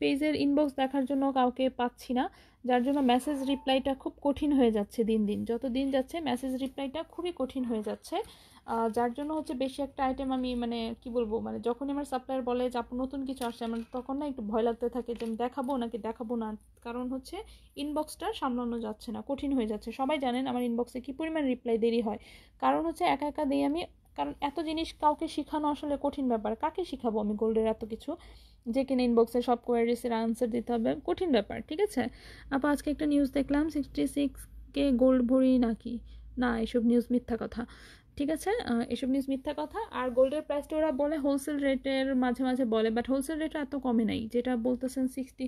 পেজের ইনবক্স দেখার জন্য কাউকে পাচ্ছি না যার জন্য মেসেজ রিপ্লাইটা খুব কঠিন হয়ে যাচ্ছে দিন দিন যত দিন যাচ্ছে মেসেজ রিপ্লাইটা খুবই কঠিন হয়ে যাচ্ছে যার জন্য হচ্ছে বেশি একটা আইটেম আমি মানে কি বলবো মানে যখনই আমার সাপ্লায়ার বলে যে আপু নতুন কিছু আসছে আমার তখন না একটু ভয় লাগতে থাকে যে আমি দেখাবো নাকি দেখাবো না কারণ হচ্ছে ইনবক্সটা সামলানো যাচ্ছে না কঠিন হয়ে যাচ্ছে সবাই জানেন আমার ইনবক্সে কী পরিমাণ রিপ্লাই দেরি হয় কারণ হচ্ছে একা একা দিয়ে আমি কারণ এত জিনিস কাউকে শেখানো আসলে কঠিন ব্যাপার কাকে শেখাবো আমি গোল্ডের এত কিছু যে কিনা ইনবক্সে সব কোয়ারিসের আনসার দিতে হবে কঠিন ব্যাপার ঠিক আছে আপ আজকে একটা নিউজ দেখলাম সিক্সটি সিক্স কে গোল্ড ভরি নাকি না এসব নিউজ মিথ্যা কথা ঠিক আছে এসব নিউজ মিথ্যা কথা আর গোল্ডের প্রাইসটা ওরা বলে হোলসেল রেটের মাঝে মাঝে বলে বাট হোলসেল রেট এত কমে নাই যেটা বলতেছেন সিক্সটি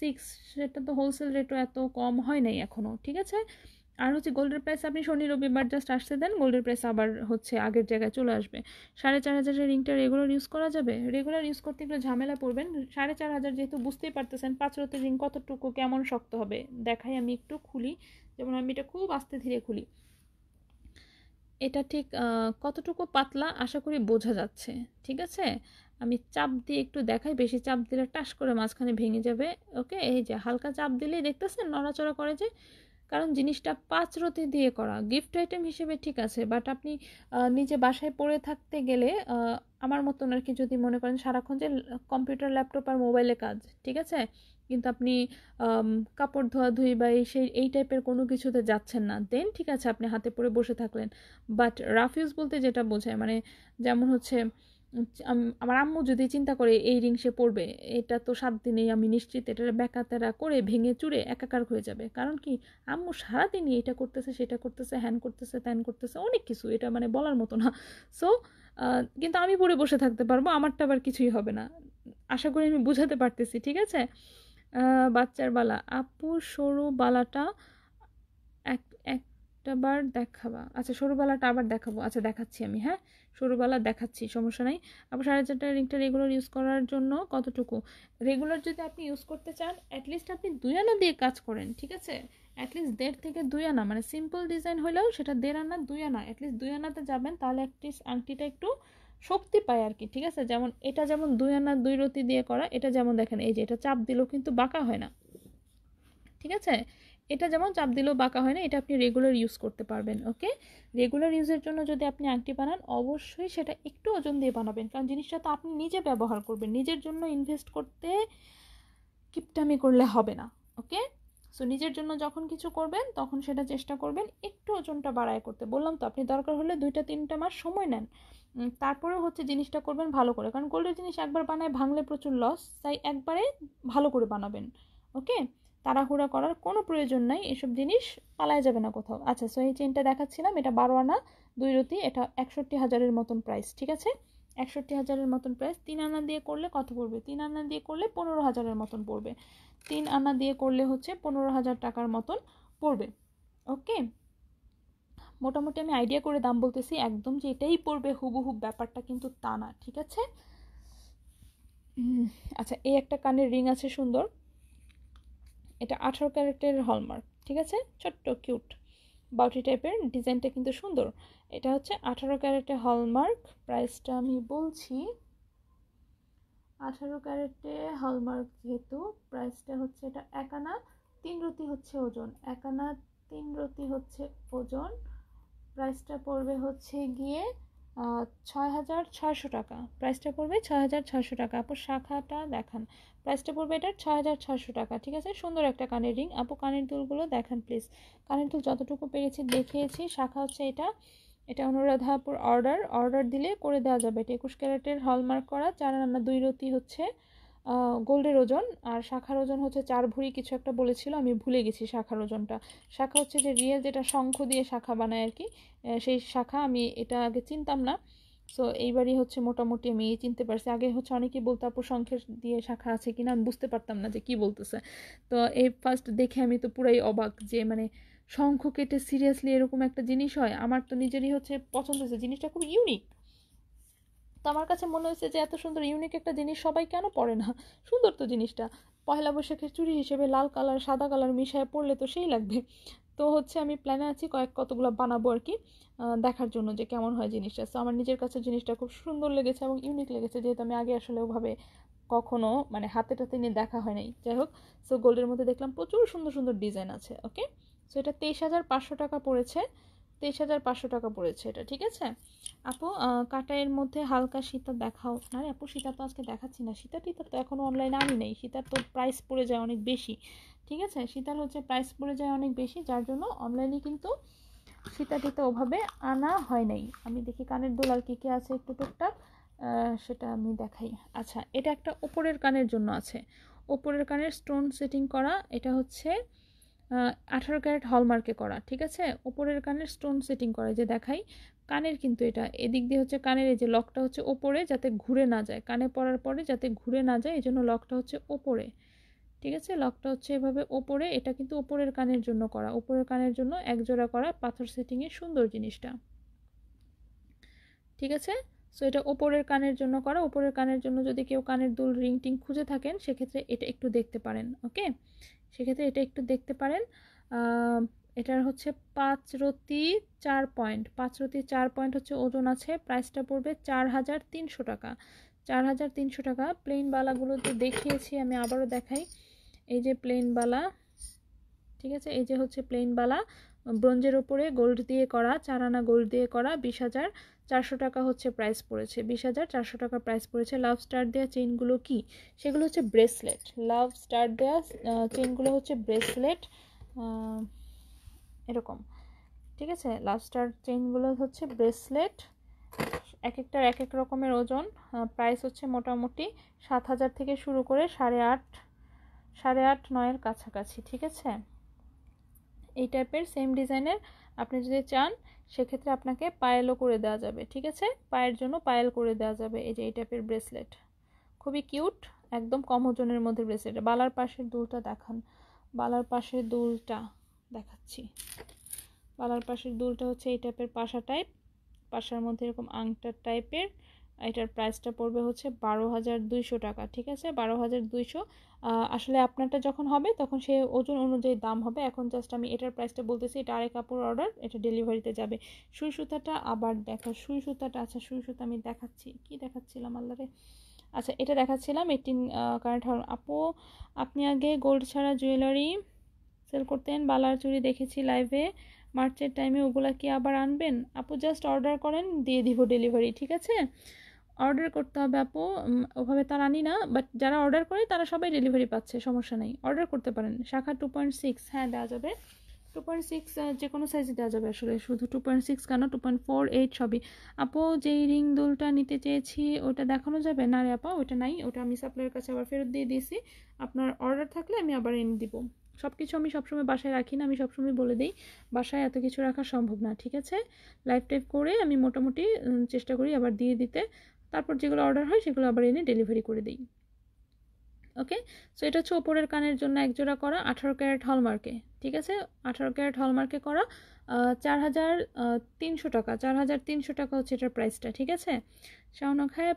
সিক্স সেটা তো হোলসেল রেটও এত কম হয় নাই এখনও ঠিক আছে আর হচ্ছে গোল্ডের প্রাইস আপনি শনি রবিবার জাস্ট আসতে দেন গোল্ডের প্রাইস আবার হচ্ছে আগের জায়গায় চলে আসবে সাড়ে চার হাজারের রিংটা রেগুলার ইউজ করা যাবে রেগুলার ইউজ করতে একটু ঝামেলা পড়বেন সাড়ে চার হাজার যেহেতু বুঝতেই পারতেছেন পাঁচ রতের রিং কতটুকু কেমন শক্ত হবে দেখাই আমি একটু খুলি যেমন আমি এটা খুব আস্তে ধীরে খুলি এটা ঠিক কতটুকু পাতলা আশা করি বোঝা যাচ্ছে ঠিক আছে আমি চাপ দিয়ে একটু দেখাই বেশি চাপ দিলে টাস করে মাঝখানে ভেঙে যাবে ওকে এই যে হালকা চাপ দিলেই দেখতেছেন নড়াচড়া করে যে কারণ জিনিসটা পাঁচ রতে দিয়ে করা গিফট আইটেম হিসেবে ঠিক আছে বাট আপনি নিজে বাসায় পড়ে থাকতে গেলে আমার মতন আর কি যদি মনে করেন সারাক্ষণ যে কম্পিউটার ল্যাপটপ আর মোবাইলে কাজ ঠিক আছে কিন্তু আপনি কাপড় ধোয়াধুয়ি বা এই সেই এই টাইপের কোনো কিছুতে যাচ্ছেন না দেন ঠিক আছে আপনি হাতে পরে বসে থাকলেন বাট রাফিউজ বলতে যেটা বোঝায় মানে যেমন হচ্ছে আমার আম্মু যদি চিন্তা করে এই রিং সে পড়বে এটা তো সাত দিনেই আমি নিশ্চিত এটা ব্যাকাতেরা করে ভেঙে চুড়ে একাকার হয়ে যাবে কারণ কি আম্মু সারাদিনই এটা করতেছে সেটা করতেছে হ্যান করতেছে ত্যান করতেছে অনেক কিছু এটা মানে বলার মতো না সো কিন্তু আমি পরে বসে থাকতে পারবো আমারটা আবার কিছুই হবে না আশা করি আমি বোঝাতে পারতেছি ঠিক আছে বাচ্চার বালা আপু সরু বালাটা এক একটাবার দেখাবা আচ্ছা সরু বালাটা আবার দেখাবো আচ্ছা দেখাচ্ছি আমি হ্যাঁ সরু বালা দেখাচ্ছি সমস্যা নাই আবার সাড়ে চারটা রিংটা রেগুলার ইউজ করার জন্য কতটুকু রেগুলার যদি আপনি ইউজ করতে চান অ্যাটলিস্ট আপনি দুই আনা দিয়ে কাজ করেন ঠিক আছে অ্যাটলিস্ট দেড় থেকে দুই আনা মানে সিম্পল ডিজাইন হলেও সেটা দেড় আনা দুই আনা অ্যাটলিস্ট দুই আনাতে যাবেন তাহলে অ্যাটলিস্ট আংটিটা একটু শক্তি পায় আর কি ঠিক আছে যেমন এটা যেমন দুই আনার দুই রতি দিয়ে করা এটা যেমন দেখেন এই যে এটা চাপ দিলেও কিন্তু বাঁকা হয় না ঠিক আছে এটা যেমন চাপ দিলেও বাঁকা হয় না এটা আপনি রেগুলার ইউজ করতে পারবেন ওকে রেগুলার ইউজের জন্য যদি আপনি আংটি বানান অবশ্যই সেটা একটু ওজন দিয়ে বানাবেন কারণ জিনিসটা তো আপনি নিজে ব্যবহার করবেন নিজের জন্য ইনভেস্ট করতে কিপটামি করলে হবে না ওকে সো নিজের জন্য যখন কিছু করবেন তখন সেটা চেষ্টা করবেন একটু ওজনটা বাড়ায় করতে বললাম তো আপনি দরকার হলে দুইটা তিনটা মাস সময় নেন তারপরে হচ্ছে জিনিসটা করবেন ভালো করে কারণ গোল্ডের জিনিস একবার বানায় ভাঙলে প্রচুর লস তাই একবারে ভালো করে বানাবেন ওকে তাড়াহুড়া করার কোনো প্রয়োজন নাই এসব জিনিস পালায় যাবে না কোথাও আচ্ছা সো এই চেনটা দেখাচ্ছিলাম এটা বারো আনা দুই রতি এটা একষট্টি হাজারের মতন প্রাইস ঠিক আছে একষট্টি হাজারের মতন প্রাইস তিন আনা দিয়ে করলে কত পড়বে তিন আনা দিয়ে করলে পনেরো হাজারের মতন পড়বে তিন আনা দিয়ে করলে হচ্ছে পনেরো হাজার টাকার মতন পড়বে ওকে মোটামুটি আমি আইডিয়া করে দাম বলতেছি একদম যে এটাই পড়বে হুবহুব ব্যাপারটা কিন্তু তা না ঠিক আছে আচ্ছা এই একটা কানের রিং আছে সুন্দর এটা আঠারো ক্যারেটের হলমার্ক ঠিক আছে ছোট্ট কিউট বাউটি টাইপের ডিজাইনটা কিন্তু সুন্দর এটা হচ্ছে আঠারো ক্যারেটে হলমার্ক প্রাইসটা আমি বলছি আঠারো ক্যারেটে হলমার্ক যেহেতু প্রাইসটা হচ্ছে এটা একানা তিন রতি হচ্ছে ওজন একানা তিন রতি হচ্ছে ওজন প্রাইসটা পড়বে হচ্ছে গিয়ে ছয় হাজার ছয়শো টাকা প্রাইসটা পড়বে ছয় হাজার ছয়শো টাকা আপু শাখাটা দেখান প্রাইসটা পড়বে এটার ছয় হাজার ছয়শো টাকা ঠিক আছে সুন্দর একটা কানের রিং আপু কানের দুলগুলো দেখান প্লিজ কানের দুল যতটুকু পেরেছি দেখিয়েছি শাখা হচ্ছে এটা এটা অনুরাধাপুর অর্ডার অর্ডার দিলে করে দেওয়া যাবে এটা একুশ ক্যারেটের হলমার্ক করা চার আনা দুই রতি হচ্ছে গোল্ডের ওজন আর শাখার ওজন হচ্ছে চার ভুঁড়ি কিছু একটা বলেছিল আমি ভুলে গেছি শাখার ওজনটা শাখা হচ্ছে যে রিয়েল যেটা শঙ্খ দিয়ে শাখা বানায় আর কি সেই শাখা আমি এটা আগে চিনতাম না সো এইবারই হচ্ছে মোটামুটি আমি চিনতে পারছি আগে হচ্ছে অনেকেই বলতো আপু শঙ্খের দিয়ে শাখা আছে কিনা আমি বুঝতে পারতাম না যে কি বলতেছে তো এই ফার্স্ট দেখে আমি তো পুরাই অবাক যে মানে শঙ্খ কেটে সিরিয়াসলি এরকম একটা জিনিস হয় আমার তো নিজেরই হচ্ছে পছন্দ হয়েছে জিনিসটা খুব ইউনিক তো আমার কাছে মনে হয়েছে যে এত সুন্দর ইউনিক একটা জিনিস সবাই কেন পরে না সুন্দর তো জিনিসটা পয়লা বৈশাখের চুড়ি হিসেবে লাল কালার সাদা কালার মিশায় পড়লে তো সেই লাগবে তো হচ্ছে আমি প্ল্যানে আছি কয়েক কতগুলো বানাবো আর কি দেখার জন্য যে কেমন হয় জিনিসটা তো আমার নিজের কাছে জিনিসটা খুব সুন্দর লেগেছে এবং ইউনিক লেগেছে যেহেতু আমি আগে আসলে ওভাবে কখনো মানে হাতে টাতে নিয়ে দেখা হয় নাই যাই হোক সো গোল্ডের মধ্যে দেখলাম প্রচুর সুন্দর সুন্দর ডিজাইন আছে ওকে সো এটা তেইশ হাজার পাঁচশো টাকা পড়েছে তেইশ হাজার পাঁচশো টাকা পড়েছে এটা ঠিক আছে আপু কাটায়ের মধ্যে হালকা সীতা দেখাও না রে আপু সীতা তো আজকে দেখাচ্ছি না সীতা টিতা তো এখনও অনলাইনে আমি নেই সীতার তো প্রাইস পড়ে যায় অনেক বেশি ঠিক আছে সীতার হচ্ছে প্রাইস পড়ে যায় অনেক বেশি যার জন্য অনলাইনে কিন্তু সীতা টিতা ওভাবে আনা হয় নাই আমি দেখি কানের দোল আর কী কী আছে একটু টুকটাক সেটা আমি দেখাই আচ্ছা এটা একটা ওপরের কানের জন্য আছে ওপরের কানের স্টোন সেটিং করা এটা হচ্ছে আঠারো ক্যারেট হলমার্কে করা ঠিক আছে ওপরের কানের স্টোন সেটিং করা যে দেখাই কানের কিন্তু এটা এদিক দিয়ে হচ্ছে কানের এই যে লকটা হচ্ছে ওপরে যাতে ঘুরে না যায় কানে পড়ার পরে যাতে ঘুরে না যায় এই জন্য লকটা হচ্ছে ওপরে ঠিক আছে লকটা হচ্ছে এভাবে ওপরে এটা কিন্তু ওপরের কানের জন্য করা ওপরের কানের জন্য একজোড়া করা পাথর সেটিংয়ের সুন্দর জিনিসটা ঠিক আছে সো এটা ওপরের কানের জন্য করা ওপরের কানের জন্য যদি কেউ কানের দুল রিং টিং খুঁজে থাকেন সেক্ষেত্রে এটা একটু দেখতে পারেন ওকে সেক্ষেত্রে এটা একটু দেখতে পারেন এটার হচ্ছে পাঁচ রতি চার পয়েন্ট পাঁচ রতি চার পয়েন্ট হচ্ছে ওজন আছে প্রাইসটা পড়বে চার হাজার তিনশো টাকা চার হাজার তিনশো টাকা প্লেন বালাগুলো তো দেখিয়েছি আমি আবারও দেখাই এই যে প্লেন বালা ঠিক আছে এই যে হচ্ছে প্লেন বালা ব্রোঞ্জের ওপরে গোল্ড দিয়ে করা চার আনা গোল্ড দিয়ে করা বিশ হাজার চারশো টাকা হচ্ছে প্রাইস পড়েছে বিশ হাজার চারশো টাকা প্রাইস পড়েছে লাভ স্টার দেওয়া চেনগুলো কি সেগুলো হচ্ছে ব্রেসলেট লাভ স্টার দেওয়া চেইনগুলো হচ্ছে ব্রেসলেট এরকম ঠিক আছে লাভ স্টার চেনগুলো হচ্ছে ব্রেসলেট এক একটার এক এক রকমের ওজন প্রাইস হচ্ছে মোটামুটি সাত হাজার থেকে শুরু করে সাড়ে আট সাড়ে আট নয়ের কাছাকাছি ঠিক আছে এই টাইপের সেম ডিজাইনের আপনি যদি চান সেক্ষেত্রে আপনাকে পায়েলও করে দেওয়া যাবে ঠিক আছে পায়ের জন্য পায়েল করে দেওয়া যাবে এই যে এই টাইপের ব্রেসলেট খুবই কিউট একদম কম ওজনের মধ্যে ব্রেসলেট বালার পাশের দুলটা দেখান বালার পাশের দুলটা দেখাচ্ছি বালার পাশের দুলটা হচ্ছে এই টাইপের পাশা টাইপ পাশার মধ্যে এরকম আংটার টাইপের এটার প্রাইসটা পড়বে হচ্ছে বারো হাজার দুইশো টাকা ঠিক আছে বারো হাজার দুইশো আসলে আপনারটা যখন হবে তখন সে ওজন অনুযায়ী দাম হবে এখন জাস্ট আমি এটার প্রাইসটা বলতেছি এটা আরেক কাপড় অর্ডার এটা ডেলিভারিতে যাবে সুই সুতাটা আবার দেখা সুই সুতাটা আচ্ছা সুই সুতা আমি দেখাচ্ছি কি দেখাচ্ছিলাম আল্লাহরে আচ্ছা এটা দেখাচ্ছিলাম এটিন কারেন্ট হল আপু আপনি আগে গোল্ড ছাড়া জুয়েলারি সেল করতেন বালার চুরি দেখেছি লাইভে মার্চের টাইমে ওগুলা কি আবার আনবেন আপু জাস্ট অর্ডার করেন দিয়ে দিব ডেলিভারি ঠিক আছে অর্ডার করতে হবে আপু ওভাবে তার আনি না বাট যারা অর্ডার করে তারা সবাই ডেলিভারি পাচ্ছে সমস্যা নেই অর্ডার করতে পারেন শাখা টু পয়েন্ট সিক্স হ্যাঁ দেওয়া যাবে টু পয়েন্ট সিক্স যে কোনো সাইজে দেওয়া যাবে আসলে শুধু টু পয়েন্ট সিক্স কেন টু পয়েন্ট ফোর এইট সবই আপু যেই রিং দুলটা নিতে চেয়েছি ওটা দেখানো যাবে না রে আপা ওটা নাই ওটা আমি সাপ্লাইয়ের কাছে আবার ফেরত দিয়ে দিয়েছি আপনার অর্ডার থাকলে আমি আবার এনে দিব সব কিছু আমি সবসময় বাসায় রাখি না আমি সবসময় বলে দিই বাসায় এত কিছু রাখা সম্ভব না ঠিক আছে লাইফ টাইপ করে আমি মোটামুটি চেষ্টা করি আবার দিয়ে দিতে তারপর যেগুলো অর্ডার হয় সেগুলো আবার এনে ডেলিভারি করে দিই ওকে সো এটা হচ্ছে ওপরের কানের জন্য একজোড়া করা আঠারো ক্যারেট হলমার্কে ঠিক আছে আঠারো ক্যারেট হলমার্কে করা চার হাজার তিনশো টাকা চার হাজার তিনশো টাকা হচ্ছে এটার প্রাইসটা ঠিক আছে শাওনক হ্যাঁ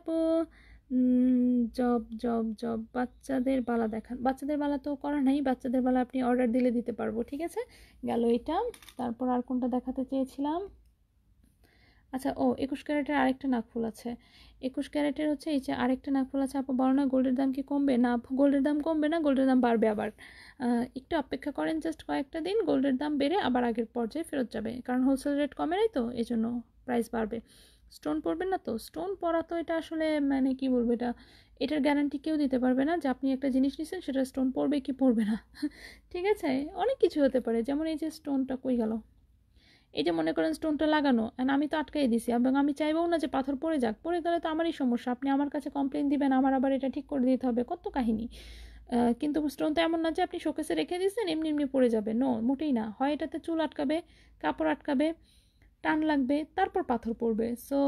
জব জব জব বাচ্চাদের বালা দেখান বাচ্চাদের বালা তো করা নাই বাচ্চাদের বালা আপনি অর্ডার দিলে দিতে পারবো ঠিক আছে গেল এটা তারপর আর কোনটা দেখাতে চেয়েছিলাম আচ্ছা ও একুশ ক্যারেটের আরেকটা নাকফুল আছে একুশ ক্যারেটের হচ্ছে এই যে আরেকটা নাকফুল আছে আপু বলো না গোল্ডের দাম কি কমবে না গোল্ডের দাম কমবে না গোল্ডের দাম বাড়বে আবার একটু অপেক্ষা করেন জাস্ট কয়েকটা দিন গোল্ডের দাম বেড়ে আবার আগের পর্যায়ে ফেরত যাবে কারণ হোলসেল রেট কমে নাই তো এই জন্য প্রাইস বাড়বে স্টোন পড়বেন না তো স্টোন পরা তো এটা আসলে মানে কি বলবো এটা এটার গ্যারান্টি কেউ দিতে পারবে না যে আপনি একটা জিনিস নিচ্ছেন সেটা স্টোন পড়বে কি পড়বে না (laughs) ঠিক আছে অনেক কিছু হতে পারে যেমন এই যে স্টোনটা কই গেল এই যে মনে করেন স্টোনটা লাগানো অ্যান্ড আমি তো আটকাই দিছি এবং আমি চাইবও না যে পাথর পড়ে যাক পড়ে গেলে তো আমারই সমস্যা আপনি আমার কাছে কমপ্লেন দিবেন আমার আবার এটা ঠিক করে দিতে হবে কত কাহিনী কিন্তু স্টোন তো এমন না যে আপনি শোকেসে রেখে দিচ্ছেন এমনি এমনি পড়ে যাবে নো মোটেই না হয় এটাতে চুল আটকাবে কাপড় আটকাবে টান লাগবে তারপর পাথর পড়বে সো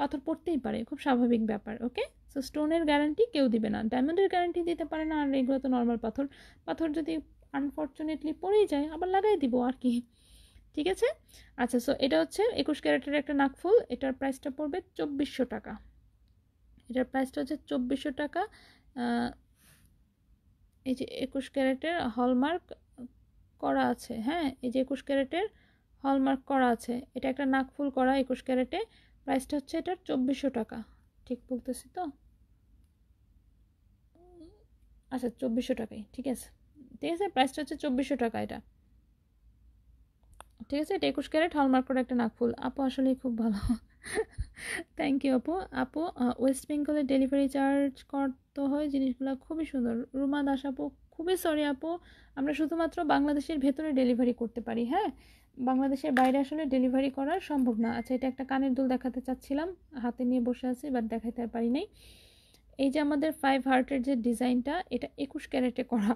পাথর পড়তেই পারে খুব স্বাভাবিক ব্যাপার ওকে সো স্টোনের গ্যারান্টি কেউ দিবে না ডায়মন্ডের গ্যারান্টি দিতে পারে না আর এগুলো তো নর্মাল পাথর পাথর যদি আনফর্চুনেটলি পড়েই যায় আবার লাগাই দিব আর কি ঠিক আছে আচ্ছা সো এটা হচ্ছে একুশ ক্যারেটের একটা নাকফুল এটার প্রাইসটা পড়বে চব্বিশশো টাকা এটার প্রাইসটা হচ্ছে চব্বিশশো টাকা এই যে একুশ ক্যারেটের হলমার্ক করা আছে হ্যাঁ এই যে একুশ ক্যারেটের হলমার্ক করা আছে এটা একটা নাকফুল করা একুশ ক্যারেটে প্রাইসটা হচ্ছে এটার চব্বিশশো টাকা ঠিক বলতেছি তো আচ্ছা চব্বিশশো টাকাই ঠিক আছে ঠিক আছে প্রাইসটা হচ্ছে চব্বিশশো টাকা এটা ঠিক আছে এটা একুশ ক্যারেট হলমার্ক করা একটা নাকফুল আপু আসলে খুব ভালো থ্যাংক ইউ আপু আপু ওয়েস্ট বেঙ্গলে ডেলিভারি চার্জ করতে হয় জিনিসগুলো খুবই সুন্দর রুমা দাস আপু খুবই সরি আপু আমরা শুধুমাত্র বাংলাদেশের ভেতরে ডেলিভারি করতে পারি হ্যাঁ বাংলাদেশের বাইরে আসলে ডেলিভারি করা সম্ভব না আচ্ছা এটা একটা কানের দুল দেখাতে চাচ্ছিলাম হাতে নিয়ে বসে আছি বাট দেখাতে পারি নাই এই যে আমাদের ফাইভ হার্টের যে ডিজাইনটা এটা একুশ ক্যারেটে করা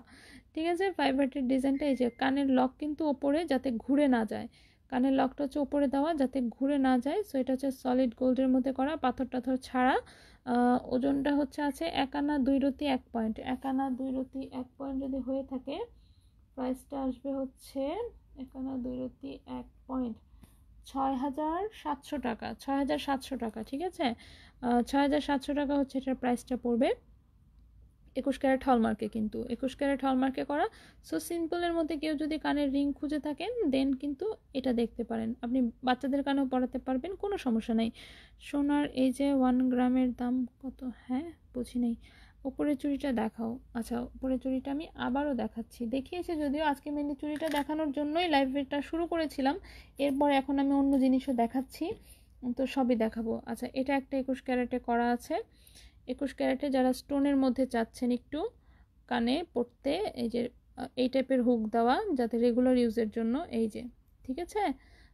ঠিক আছে ফাইভ হার্টের ডিজাইনটা এই যে কানের লক কিন্তু ওপরে যাতে ঘুরে না যায় কানের লকটা হচ্ছে ওপরে দেওয়া যাতে ঘুরে না যায় সো এটা হচ্ছে সলিড গোল্ডের মধ্যে করা পাথর টাথর ছাড়া ওজনটা হচ্ছে আছে এক আনা দুই রতি এক পয়েন্ট এক আনা দুই রতি এক পয়েন্ট যদি হয়ে থাকে প্রাইসটা আসবে হচ্ছে এক আনা দুই রতি এক পয়েন্ট ছয় হাজার সাতশো টাকা ছয় হাজার সাতশো টাকা ঠিক আছে ছয় হাজার সাতশো টাকা হচ্ছে এটার প্রাইসটা পড়বে একুশ ক্যারেট হলমার্কে কিন্তু একুশ ক্যারেট হলমার্কে করা সো সিম্পলের মধ্যে কেউ যদি কানের রিং খুঁজে থাকেন দেন কিন্তু এটা দেখতে পারেন আপনি বাচ্চাদের কানেও পড়াতে পারবেন কোনো সমস্যা নাই সোনার এই যে ওয়ান গ্রামের দাম কত হ্যাঁ বুঝি নেই উপরের চুড়িটা দেখাও আচ্ছা উপরের চুড়িটা আমি আবারও দেখাচ্ছি দেখিয়েছি যদিও আজকে মেনলি চুরিটা দেখানোর জন্যই লাইভটা শুরু করেছিলাম এরপর এখন আমি অন্য জিনিসও দেখাচ্ছি তো সবই দেখাবো আচ্ছা এটা একটা একুশ ক্যারেটে করা আছে একুশ ক্যারেটে যারা স্টোনের মধ্যে চাচ্ছেন একটু কানে পড়তে এই যে এই টাইপের হুক দেওয়া যাতে রেগুলার ইউজের জন্য এই যে ঠিক আছে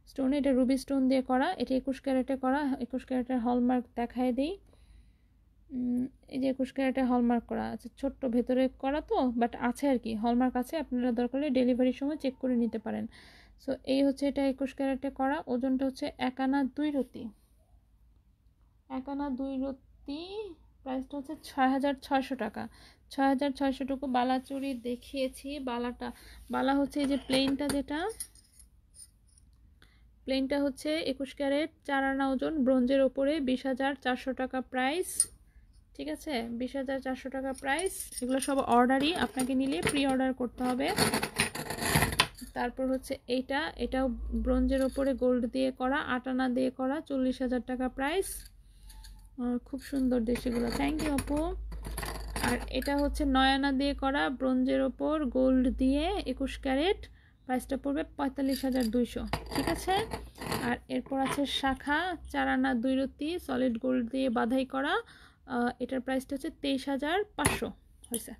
স্টোনে এটা রুবি স্টোন দিয়ে করা এটা একুশ ক্যারেটে করা একুশ ক্যারেটের হলমার্ক দেখায় দিই এই যে একুশ ক্যারেটে হলমার্ক করা আছে ছোট্ট ভেতরে করা তো বাট আছে আর কি হলমার্ক আছে আপনারা দরকার হলে ডেলিভারির সময় চেক করে নিতে পারেন সো এই হচ্ছে এটা একুশ ক্যারেটে করা ওজনটা হচ্ছে এক আনা দুই রতি এক আনা দুই রতি প্রাইসটা হচ্ছে ছয় হাজার ছয়শো টাকা ছয় হাজার ছয়শো টুকু চুরি দেখিয়েছি বালাটা বালা হচ্ছে এই যে প্লেনটা যেটা প্লেনটা হচ্ছে একুশ ক্যারেট চার আনা ওজন ব্রোঞ্জের ওপরে বিশ হাজার চারশো টাকা প্রাইস ঠিক আছে বিশ হাজার চারশো টাকা প্রাইস এগুলো সব অর্ডারই আপনাকে নিলে প্রি অর্ডার করতে হবে তারপর হচ্ছে এইটা এটাও ব্রোঞ্জের ওপরে গোল্ড দিয়ে করা আটানা দিয়ে করা চল্লিশ হাজার টাকা প্রাইস খুব সুন্দর দেশিগুলো থ্যাংক ইউ আপু আর এটা হচ্ছে নয়ানা দিয়ে করা ব্রোঞ্জের ওপর গোল্ড দিয়ে একুশ ক্যারেট প্রাইসটা পড়বে পঁয়তাল্লিশ হাজার দুইশো ঠিক আছে আর এরপর আছে শাখা চারানা দুইরতি সলিড গোল্ড দিয়ে বাধাই করা এটার প্রাইসটা হচ্ছে তেইশ হাজার পাঁচশো হয়েছে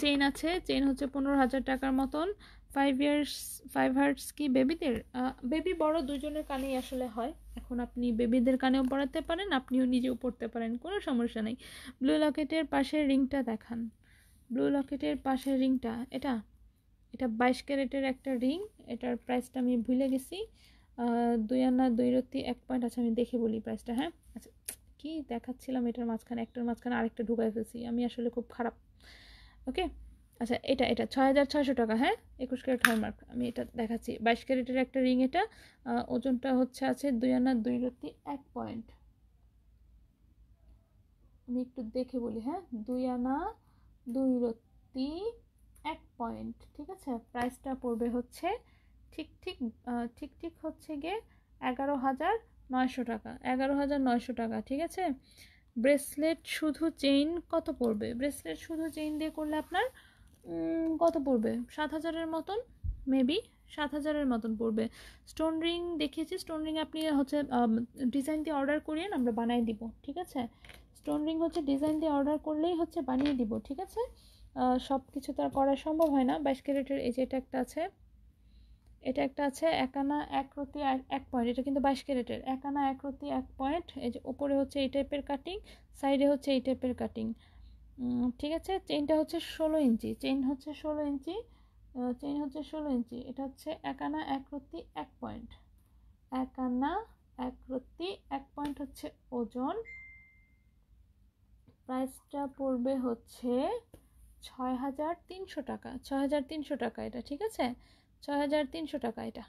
চেন আছে চেন হচ্ছে পনেরো হাজার টাকার মতন ফাইভ ইয়ার্স ফাইভ হার্টস কি বেবিদের বেবি বড় দুজনের কানেই আসলে হয় এখন আপনি বেবিদের কানেও পড়াতে পারেন আপনিও নিজেও পড়তে পারেন কোনো সমস্যা নেই ব্লু লকেটের পাশের রিংটা দেখান ব্লু লকেটের পাশের রিংটা এটা এটা বাইশ ক্যারেটের একটা রিং এটার প্রাইসটা আমি ভুলে গেছি দুই আনা দুই রত্তি এক পয়েন্ট আছে আমি দেখে বলি প্রাইসটা হ্যাঁ আচ্ছা কি দেখাচ্ছিলাম এটার মাঝখানে একটার মাঝখানে আরেকটা ঢুকাই ফেলছি আমি আসলে খুব খারাপ ওকে আচ্ছা এটা এটা ছয় হাজার টাকা হ্যাঁ একুশ ক্যারেট হলমার্ক আমি এটা দেখাচ্ছি বাইশ ক্যারেটের একটা রিং এটা ওজনটা হচ্ছে আছে দুই আনা দুই রত্তি এক পয়েন্ট আমি একটু দেখে বলি হ্যাঁ দুই আনা দুই রত্তি এক পয়েন্ট ঠিক আছে প্রাইসটা পড়বে হচ্ছে ঠিক ঠিক ঠিক ঠিক হচ্ছে গিয়ে এগারো হাজার নয়শো টাকা এগারো হাজার নয়শো টাকা ঠিক আছে ব্রেসলেট শুধু চেইন কত পড়বে ব্রেসলেট শুধু চেইন দিয়ে করলে আপনার কত পড়বে সাত হাজারের মতন মেবি সাত হাজারের মতন পড়বে স্টোন রিং দেখিয়েছি স্টোন রিং আপনি হচ্ছে ডিজাইন দিয়ে অর্ডার করিয়েন আমরা বানিয়ে দিব ঠিক আছে স্টোন রিং হচ্ছে ডিজাইন দিয়ে অর্ডার করলেই হচ্ছে বানিয়ে দিব ঠিক আছে সব কিছু তো আর করা সম্ভব হয় না বাইশ ক্যারেটের এই যে এটা একটা আছে এটা একটা আছে একানা এক রতি এক পয়েন্ট এটা কিন্তু বাইশ ক্যারেটের একানা এক রতি এক পয়েন্ট এই যে ওপরে হচ্ছে এই টাইপের কাটিং সাইডে হচ্ছে এই টাইপের কাটিং ঠিক আছে চেইনটা হচ্ছে ষোলো ইঞ্চি চেইন হচ্ছে ষোলো ইঞ্চি চেইন হচ্ছে ষোলো ইঞ্চি এটা হচ্ছে একানা এক রতি এক পয়েন্ট একানা এক রতি এক পয়েন্ট হচ্ছে ওজন প্রাইসটা পড়বে হচ্ছে ছয় হাজার তিনশো টাকা ছয় হাজার তিনশো টাকা এটা ঠিক আছে ছ হাজার তিনশো টাকা এটা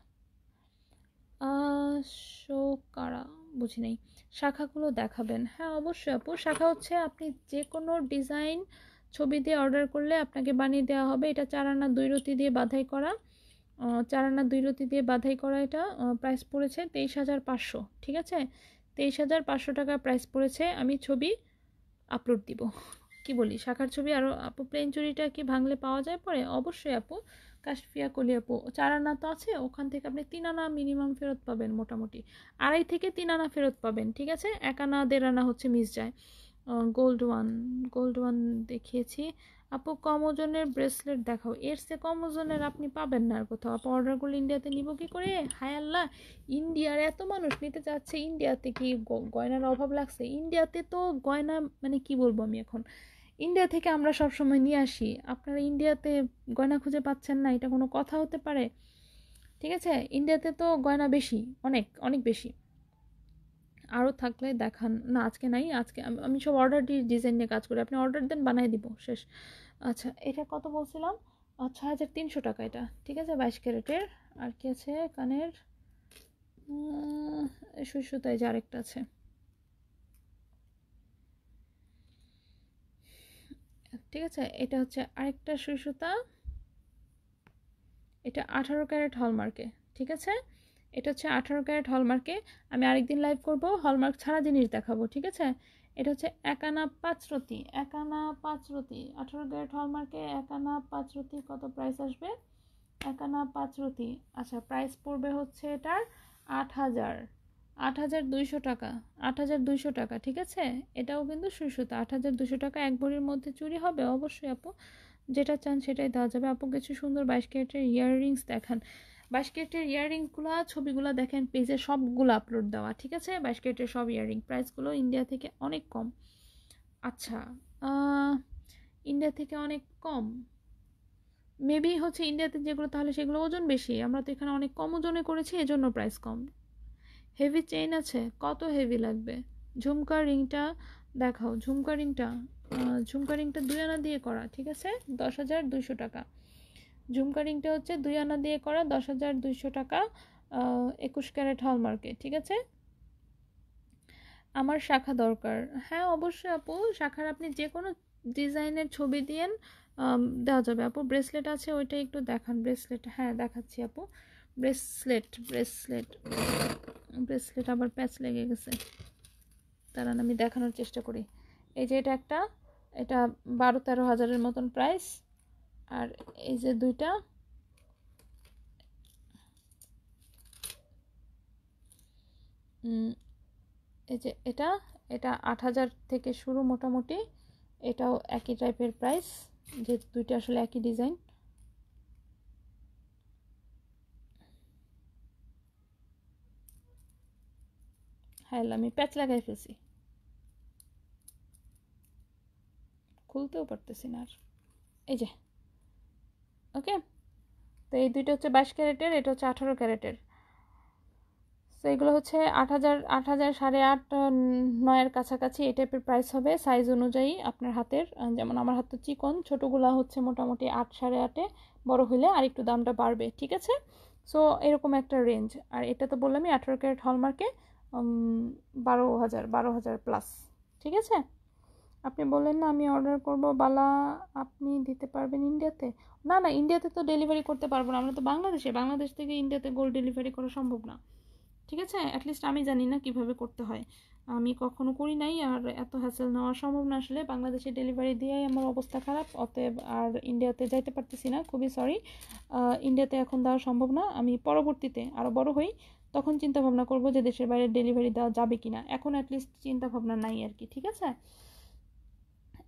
কারা বুঝি নাই শাখাগুলো দেখাবেন হ্যাঁ অবশ্যই আপু শাখা হচ্ছে আপনি যে কোনো ডিজাইন ছবি দিয়ে অর্ডার করলে আপনাকে বানিয়ে দেওয়া হবে এটা চারানা দুই রতি দিয়ে বাধাই করা চারানা দুই রতি দিয়ে বাধাই করা এটা প্রাইস পড়েছে তেইশ হাজার পাঁচশো ঠিক আছে তেইশ হাজার পাঁচশো টাকা প্রাইস পড়েছে আমি ছবি আপলোড দিব কি বলি শাখার ছবি আরও আপু প্লেন চুরিটা কি ভাঙলে পাওয়া যায় পরে অবশ্যই আপু কাশফিয়া কলি আপু চার আনা তো আছে ওখান থেকে আপনি তিন আনা মিনিমাম ফেরত পাবেন মোটামুটি আড়াই থেকে তিন আনা ফেরত পাবেন ঠিক আছে এক আনা দেড় আনা হচ্ছে মিস যায় গোল্ড ওয়ান গোল্ড ওয়ান দেখিয়েছি আপু কম ওজনের ব্রেসলেট দেখাও এর সে কম ওজনের আপনি পাবেন না আর কোথাও আপু অর্ডার করলে ইন্ডিয়াতে নিব কি করে হায় আল্লাহ ইন্ডিয়ার এত মানুষ নিতে চাচ্ছে ইন্ডিয়াতে কি গয়নার অভাব লাগছে ইন্ডিয়াতে তো গয়না মানে কি বলবো আমি এখন ইন্ডিয়া থেকে আমরা সব সময় নিয়ে আসি আপনারা ইন্ডিয়াতে গয়না খুঁজে পাচ্ছেন না এটা কোনো কথা হতে পারে ঠিক আছে ইন্ডিয়াতে তো গয়না বেশি অনেক অনেক বেশি আরও থাকলে দেখান না আজকে নাই আজকে আমি সব অর্ডার দিয়ে ডিজাইন নিয়ে কাজ করি আপনি অর্ডার দেন বানাই দিব শেষ আচ্ছা এটা কত বলছিলাম ছয় হাজার তিনশো টাকা এটা ঠিক আছে বাইশ ক্যারেটের আর কি আছে কানের সুতায় যে আরেকটা আছে ঠিক আছে এটা হচ্ছে আরেকটা সুতা এটা আঠারো ক্যারেট হলমার্কে ঠিক আছে এটা হচ্ছে আঠারো ক্যারেট হলমার্কে আমি আরেকদিন লাইভ করব হলমার্ক ছাড়া জিনিস দেখাবো ঠিক আছে এটা হচ্ছে একানা পাঁচরতি একানা পাঁচরতি আঠারো ক্যারেট হলমার্কে একানা পাঁচরতি কত প্রাইস আসবে একানা পাঁচরতি আচ্ছা প্রাইস পড়বে হচ্ছে এটার আট হাজার আট হাজার দুইশো টাকা আট হাজার দুইশো টাকা ঠিক আছে এটাও কিন্তু সুসুতা আট হাজার দুশো টাকা এক ভরির মধ্যে চুরি হবে অবশ্যই আপু যেটা চান সেটাই দেওয়া যাবে আপু কিছু সুন্দর বাইশ ক্যারেটের ইয়াররিংস দেখান বাস্কেটের ক্যারেটের ইয়াররিংগুলো ছবিগুলো দেখেন পেজে সবগুলো আপলোড দেওয়া ঠিক আছে বাস্কেটের সব ইয়াররিং প্রাইসগুলো ইন্ডিয়া থেকে অনেক কম আচ্ছা ইন্ডিয়া থেকে অনেক কম মেবি হচ্ছে ইন্ডিয়াতে যেগুলো তাহলে সেগুলো ওজন বেশি আমরা তো এখানে অনেক কম ওজনে করেছি এজন্য প্রাইস কম হেভি চেইন আছে কত হেভি লাগবে ঝুমকা রিংটা দেখাও ঝুমকা রিংটা ঝুমকা রিংটা দুই আনা দিয়ে করা ঠিক আছে দশ হাজার দুইশো টাকা ঝুমকা রিংটা হচ্ছে দুই আনা দিয়ে করা দশ হাজার দুইশো টাকা একুশ ক্যারেট হলমার্কে ঠিক আছে আমার শাখা দরকার হ্যাঁ অবশ্যই আপু শাখার আপনি যে কোনো ডিজাইনের ছবি দিয়েন দেওয়া যাবে আপু ব্রেসলেট আছে ওইটা একটু দেখান ব্রেসলেট হ্যাঁ দেখাচ্ছি আপু ব্রেসলেট ব্রেসলেট ব্রেসলেট আবার প্যাচ লেগে গেছে দাঁড়ান আমি দেখানোর চেষ্টা করি এই যে এটা একটা এটা বারো তেরো হাজারের মতন প্রাইস আর এই যে দুইটা এই যে এটা এটা আট হাজার থেকে শুরু মোটামুটি এটাও একই টাইপের প্রাইস যে দুইটা আসলে একই ডিজাইন হ্যাঁ আমি প্যাচ লাগাই ফেলছি খুলতেও পারতেছি না আর এই যে ওকে তো এই দুইটা হচ্ছে বাইশ ক্যারেটের এটা হচ্ছে আঠারো ক্যারেটের তো এগুলো হচ্ছে আট হাজার আট হাজার সাড়ে আট নয়ের কাছাকাছি এই টাইপের প্রাইস হবে সাইজ অনুযায়ী আপনার হাতের যেমন আমার হাত তো চিকন ছোটোগুলা হচ্ছে মোটামুটি আট সাড়ে আটে বড় হলে আর একটু দামটা বাড়বে ঠিক আছে সো এরকম একটা রেঞ্জ আর এটা তো বললামই আঠেরো ক্যারেট হলমার্কে বারো হাজার বারো হাজার প্লাস ঠিক আছে আপনি বললেন না আমি অর্ডার করব বালা আপনি দিতে পারবেন ইন্ডিয়াতে না না ইন্ডিয়াতে তো ডেলিভারি করতে পারবো না আমরা তো বাংলাদেশে বাংলাদেশ থেকে ইন্ডিয়াতে গোল্ড ডেলিভারি করা সম্ভব না ঠিক আছে অ্যাটলিস্ট আমি জানি না কিভাবে করতে হয় আমি কখনো করি নাই আর এত হ্যাসেল নেওয়া সম্ভব না আসলে বাংলাদেশে ডেলিভারি দিয়েই আমার অবস্থা খারাপ অতএব আর ইন্ডিয়াতে যাইতে পারতেছি না খুবই সরি ইন্ডিয়াতে এখন দেওয়া সম্ভব না আমি পরবর্তীতে আরও বড় হই তখন চিন্তা ভাবনা করবো যে দেশের বাইরে ডেলিভারি দেওয়া যাবে কি না এখন অ্যাটলিস্ট চিন্তা ভাবনা নাই আর কি ঠিক আছে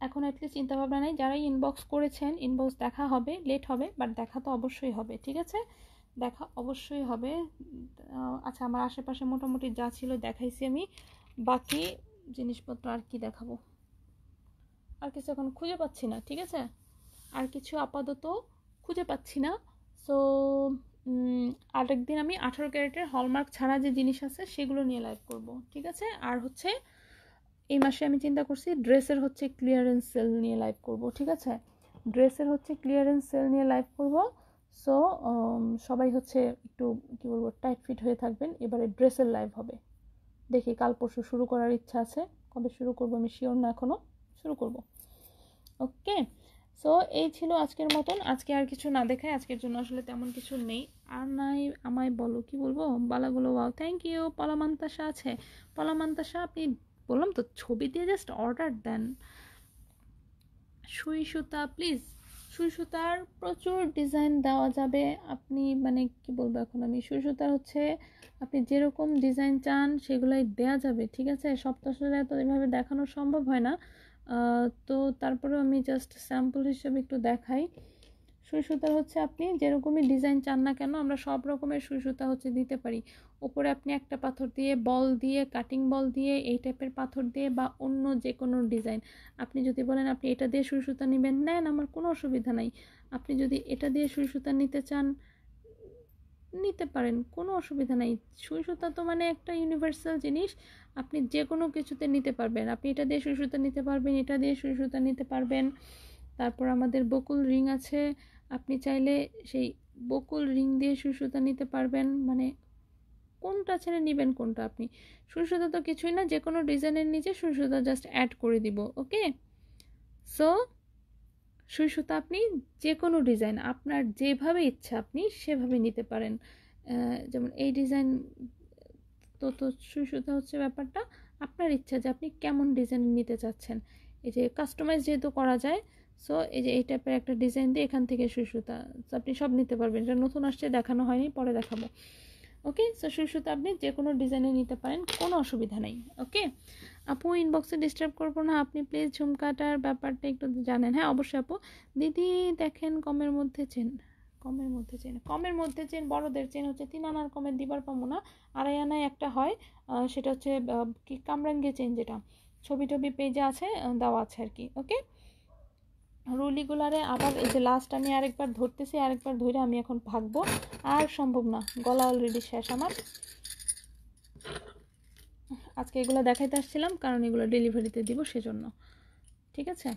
এখন অ্যাটলিস্ট চিন্তাভাবনা নেই যারাই ইনবক্স করেছেন ইনবক্স দেখা হবে লেট হবে বাট দেখা তো অবশ্যই হবে ঠিক আছে দেখা অবশ্যই হবে আচ্ছা আমার আশেপাশে মোটামুটি যা ছিল দেখাইছি আমি বাকি জিনিসপত্র আর কি দেখাবো আর কিছু এখন খুঁজে পাচ্ছি না ঠিক আছে আর কিছু আপাতত খুঁজে পাচ্ছি না সো আরেকদিন আমি আঠারো ক্যারেটের হলমার্ক ছাড়া যে জিনিস আছে সেগুলো নিয়ে লাইভ করব ঠিক আছে আর হচ্ছে এই মাসে আমি চিন্তা করছি ড্রেসের হচ্ছে ক্লিয়ারেন্স সেল নিয়ে লাইভ করব ঠিক আছে ড্রেসের হচ্ছে ক্লিয়ারেন্স সেল নিয়ে লাইভ করব সো সবাই হচ্ছে একটু কী বলবো টাইট ফিট হয়ে থাকবেন এবারে ড্রেসের লাইভ হবে দেখি কাল পরশু শুরু করার ইচ্ছা আছে কবে শুরু করবো আমি শিওর না এখনও শুরু করব ওকে সো এই ছিল আজকের মতন আজকে আর কিছু না দেখায় আজকের জন্য আসলে তেমন কিছু নেই আর নাই আমায় বলো কি বলবো বালাগুলো ওয়াও থ্যাংক ইউ পলামান্তাসা আছে পলামান্তাসা আপনি বললাম তো ছবি দিয়ে জাস্ট অর্ডার দেন সুই সুতা প্লিজ সুই সুতার প্রচুর ডিজাইন দেওয়া যাবে আপনি মানে কি বলবো এখন আমি সুই সুতার হচ্ছে আপনি যেরকম ডিজাইন চান সেগুলাই দেয়া যাবে ঠিক আছে সব তো এত এভাবে দেখানো সম্ভব হয় না তো তারপরেও আমি জাস্ট স্যাম্পল হিসেবে একটু দেখাই সুই সুতার হচ্ছে আপনি যেরকমই ডিজাইন চান না কেন আমরা সব রকমের সুই সুতা হচ্ছে দিতে পারি ওপরে আপনি একটা পাথর দিয়ে বল দিয়ে কাটিং বল দিয়ে এই টাইপের পাথর দিয়ে বা অন্য যে কোনো ডিজাইন আপনি যদি বলেন আপনি এটা দিয়ে সুই সুতা নেবেন নেন আমার কোনো অসুবিধা নাই আপনি যদি এটা দিয়ে সুই সুতা নিতে চান নিতে পারেন কোনো অসুবিধা নাই সুই সুতা তো মানে একটা ইউনিভার্সাল জিনিস আপনি যে কোনো কিছুতে নিতে পারবেন আপনি এটা দিয়ে সুই সুতা নিতে পারবেন এটা দিয়ে সুই সুতা নিতে পারবেন তারপর আমাদের বকুল রিং আছে আপনি চাইলে সেই বকুল রিং দিয়ে সুসুতা নিতে পারবেন মানে কোনটা ছেড়ে নেবেন কোনটা আপনি সুসুতা তো কিছুই না যে কোনো ডিজাইনের নিচে সুসুতা জাস্ট অ্যাড করে দিব ওকে সো সুসুতা আপনি যে কোনো ডিজাইন আপনার যেভাবে ইচ্ছা আপনি সেভাবে নিতে পারেন যেমন এই ডিজাইন তো তো সুসুতা হচ্ছে ব্যাপারটা আপনার ইচ্ছা যে আপনি কেমন ডিজাইন নিতে চাচ্ছেন এই যে কাস্টমাইজ যেহেতু করা যায় সো এই যে এই টাইপের একটা ডিজাইন দিয়ে এখান থেকে সুসুতা আপনি সব নিতে পারবেন এটা নতুন আসছে দেখানো হয়নি পরে দেখাবো ওকে সো সুসুতা আপনি যে কোনো ডিজাইনে নিতে পারেন কোনো অসুবিধা নেই ওকে আপু ইনবক্সে ডিস্টার্ব করবো না আপনি প্লিজ ঝুমকাটার ব্যাপারটা একটু জানেন হ্যাঁ অবশ্যই আপু দিদি দেখেন কমের মধ্যে চেন কমের মধ্যে চেন কমের মধ্যে চেন বড়দের চেন হচ্ছে তিন আনার কমের দিবার পাবো না আড়াই আনায় একটা হয় সেটা হচ্ছে কি কামরাঙ্গে চেন যেটা ছবি টবি পেজে আছে দেওয়া আছে আর কি ওকে রুলিগুলারে আবার এই যে লাস্ট আমি আরেকবার ধরতেছি আরেকবার ধরে আমি এখন ভাগবো আর সম্ভব না গলা অলরেডি শেষ আমার আজকে এগুলো দেখাইতে আসছিলাম কারণ এগুলো ডেলিভারিতে দিব সেজন্য ঠিক আছে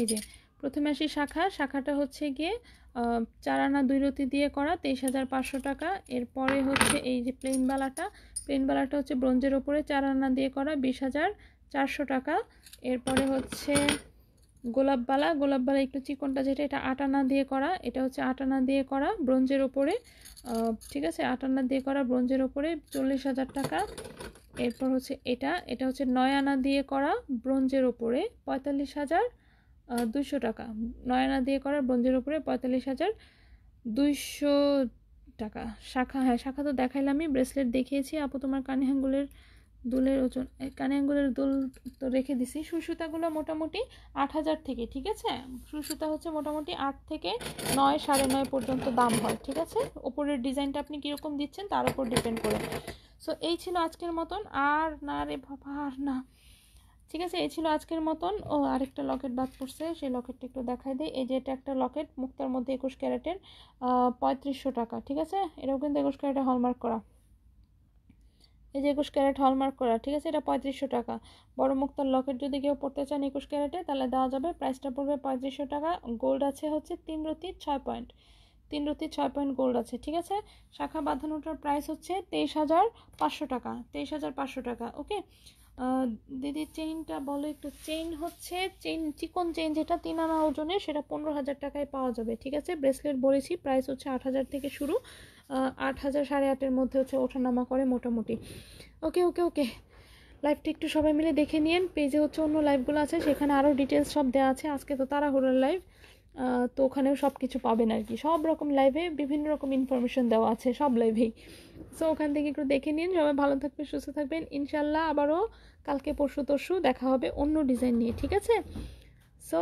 এই যে প্রথমে আসি শাখা শাখাটা হচ্ছে গিয়ে চার আনা দুই রতি দিয়ে করা তেইশ হাজার পাঁচশো টাকা এরপরে হচ্ছে এই যে প্লেন বালাটা প্লেন বালাটা হচ্ছে ব্রোঞ্জের ওপরে চার আনা দিয়ে করা বিশ হাজার চারশো টাকা এরপরে হচ্ছে গোলাপবালা গোলাপবালা একটু চিকনটা যেটা এটা আটা না দিয়ে করা এটা হচ্ছে আটা না দিয়ে করা ব্রোঞ্জের ওপরে ঠিক আছে আটা না দিয়ে করা ব্রোঞ্জের ওপরে চল্লিশ হাজার টাকা এরপর হচ্ছে এটা এটা হচ্ছে নয়ানা দিয়ে করা ব্রোঞ্জের ওপরে পঁয়তাল্লিশ হাজার দুশো টাকা নয়ানা দিয়ে করা ব্রোঞ্জের ওপরে পঁয়তাল্লিশ হাজার দুইশো টাকা শাখা হ্যাঁ শাখা তো দেখাইলামই ব্রেসলেট দেখিয়েছি আপু তোমার কানিহাঙ্গুলের দুলের ওজন কানে আঙ্গুলের দুল তো রেখে দিছি সুসুতাগুলো মোটামুটি আট হাজার থেকে ঠিক আছে সুসুতা হচ্ছে মোটামুটি আট থেকে নয় সাড়ে নয় পর্যন্ত দাম হয় ঠিক আছে ওপরের ডিজাইনটা আপনি কীরকম দিচ্ছেন তার উপর ডিপেন্ড করে সো এই ছিল আজকের মতন আর না রে বাবা আর না ঠিক আছে এই ছিল আজকের মতন ও আরেকটা লকেট বাদ পড়ছে সেই লকেটটা একটু দেখাই দেয় এই যে এটা একটা লকেট মুক্তার মধ্যে একুশ ক্যারেটের পঁয়ত্রিশশো টাকা ঠিক আছে এটাও কিন্তু একুশ ক্যারেটে হলমার্ক করা এই যে একুশ ক্যারেট হলমার্ক করা ঠিক আছে এটা পঁয়ত্রিশশো টাকা বড় মুক্তার লকেট যদি কেউ পড়তে চান একুশ ক্যারেটে তাহলে দেওয়া যাবে প্রাইসটা পড়বে পঁয়ত্রিশশো টাকা গোল্ড আছে হচ্ছে তিন রতি ছয় পয়েন্ট তিন রতি ছয় পয়েন্ট গোল্ড আছে ঠিক আছে শাখা বাঁধানোটার প্রাইস হচ্ছে তেইশ হাজার পাঁচশো টাকা তেইশ হাজার পাঁচশো টাকা ওকে দিদি চেইনটা বলো একটু চেইন হচ্ছে চেইন চিকন চেইন যেটা তিন আনা ওজনের সেটা পনেরো হাজার টাকায় পাওয়া যাবে ঠিক আছে ব্রেসলেট বলেছি প্রাইস হচ্ছে আট হাজার থেকে শুরু আট হাজার সাড়ে আটের মধ্যে হচ্ছে ওঠানামা করে মোটামুটি ওকে ওকে ওকে লাইভটা একটু সবাই মিলে দেখে নিন পেজে হচ্ছে অন্য লাইভগুলো আছে সেখানে আরও ডিটেলস সব দেওয়া আছে আজকে তো তাড়াহুড়োর লাইভ তো ওখানেও সব কিছু পাবেন আর কি সব রকম লাইভে বিভিন্ন রকম ইনফরমেশন দেওয়া আছে সব লাইভেই সো ওখান থেকে একটু দেখে নিন সবাই ভালো থাকবেন সুস্থ থাকবেন ইনশাল্লাহ আবারও কালকে পরশু তরশু দেখা হবে অন্য ডিজাইন নিয়ে ঠিক আছে সো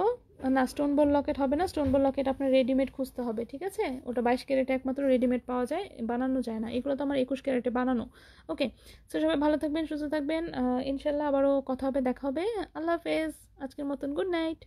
না স্টোন বল লকেট হবে না স্টোন বল লকেট আপনার রেডিমেড খুঁজতে হবে ঠিক আছে ওটা বাইশ ক্যারেটে একমাত্র রেডিমেড পাওয়া যায় বানানো যায় না এগুলো তো আমার একুশ ক্যারেটে বানানো ওকে সো সবাই ভালো থাকবেন সুস্থ থাকবেন ইনশাল্লাহ আবারও কথা হবে দেখা হবে আল্লাহ হাফেজ আজকের মতন গুড নাইট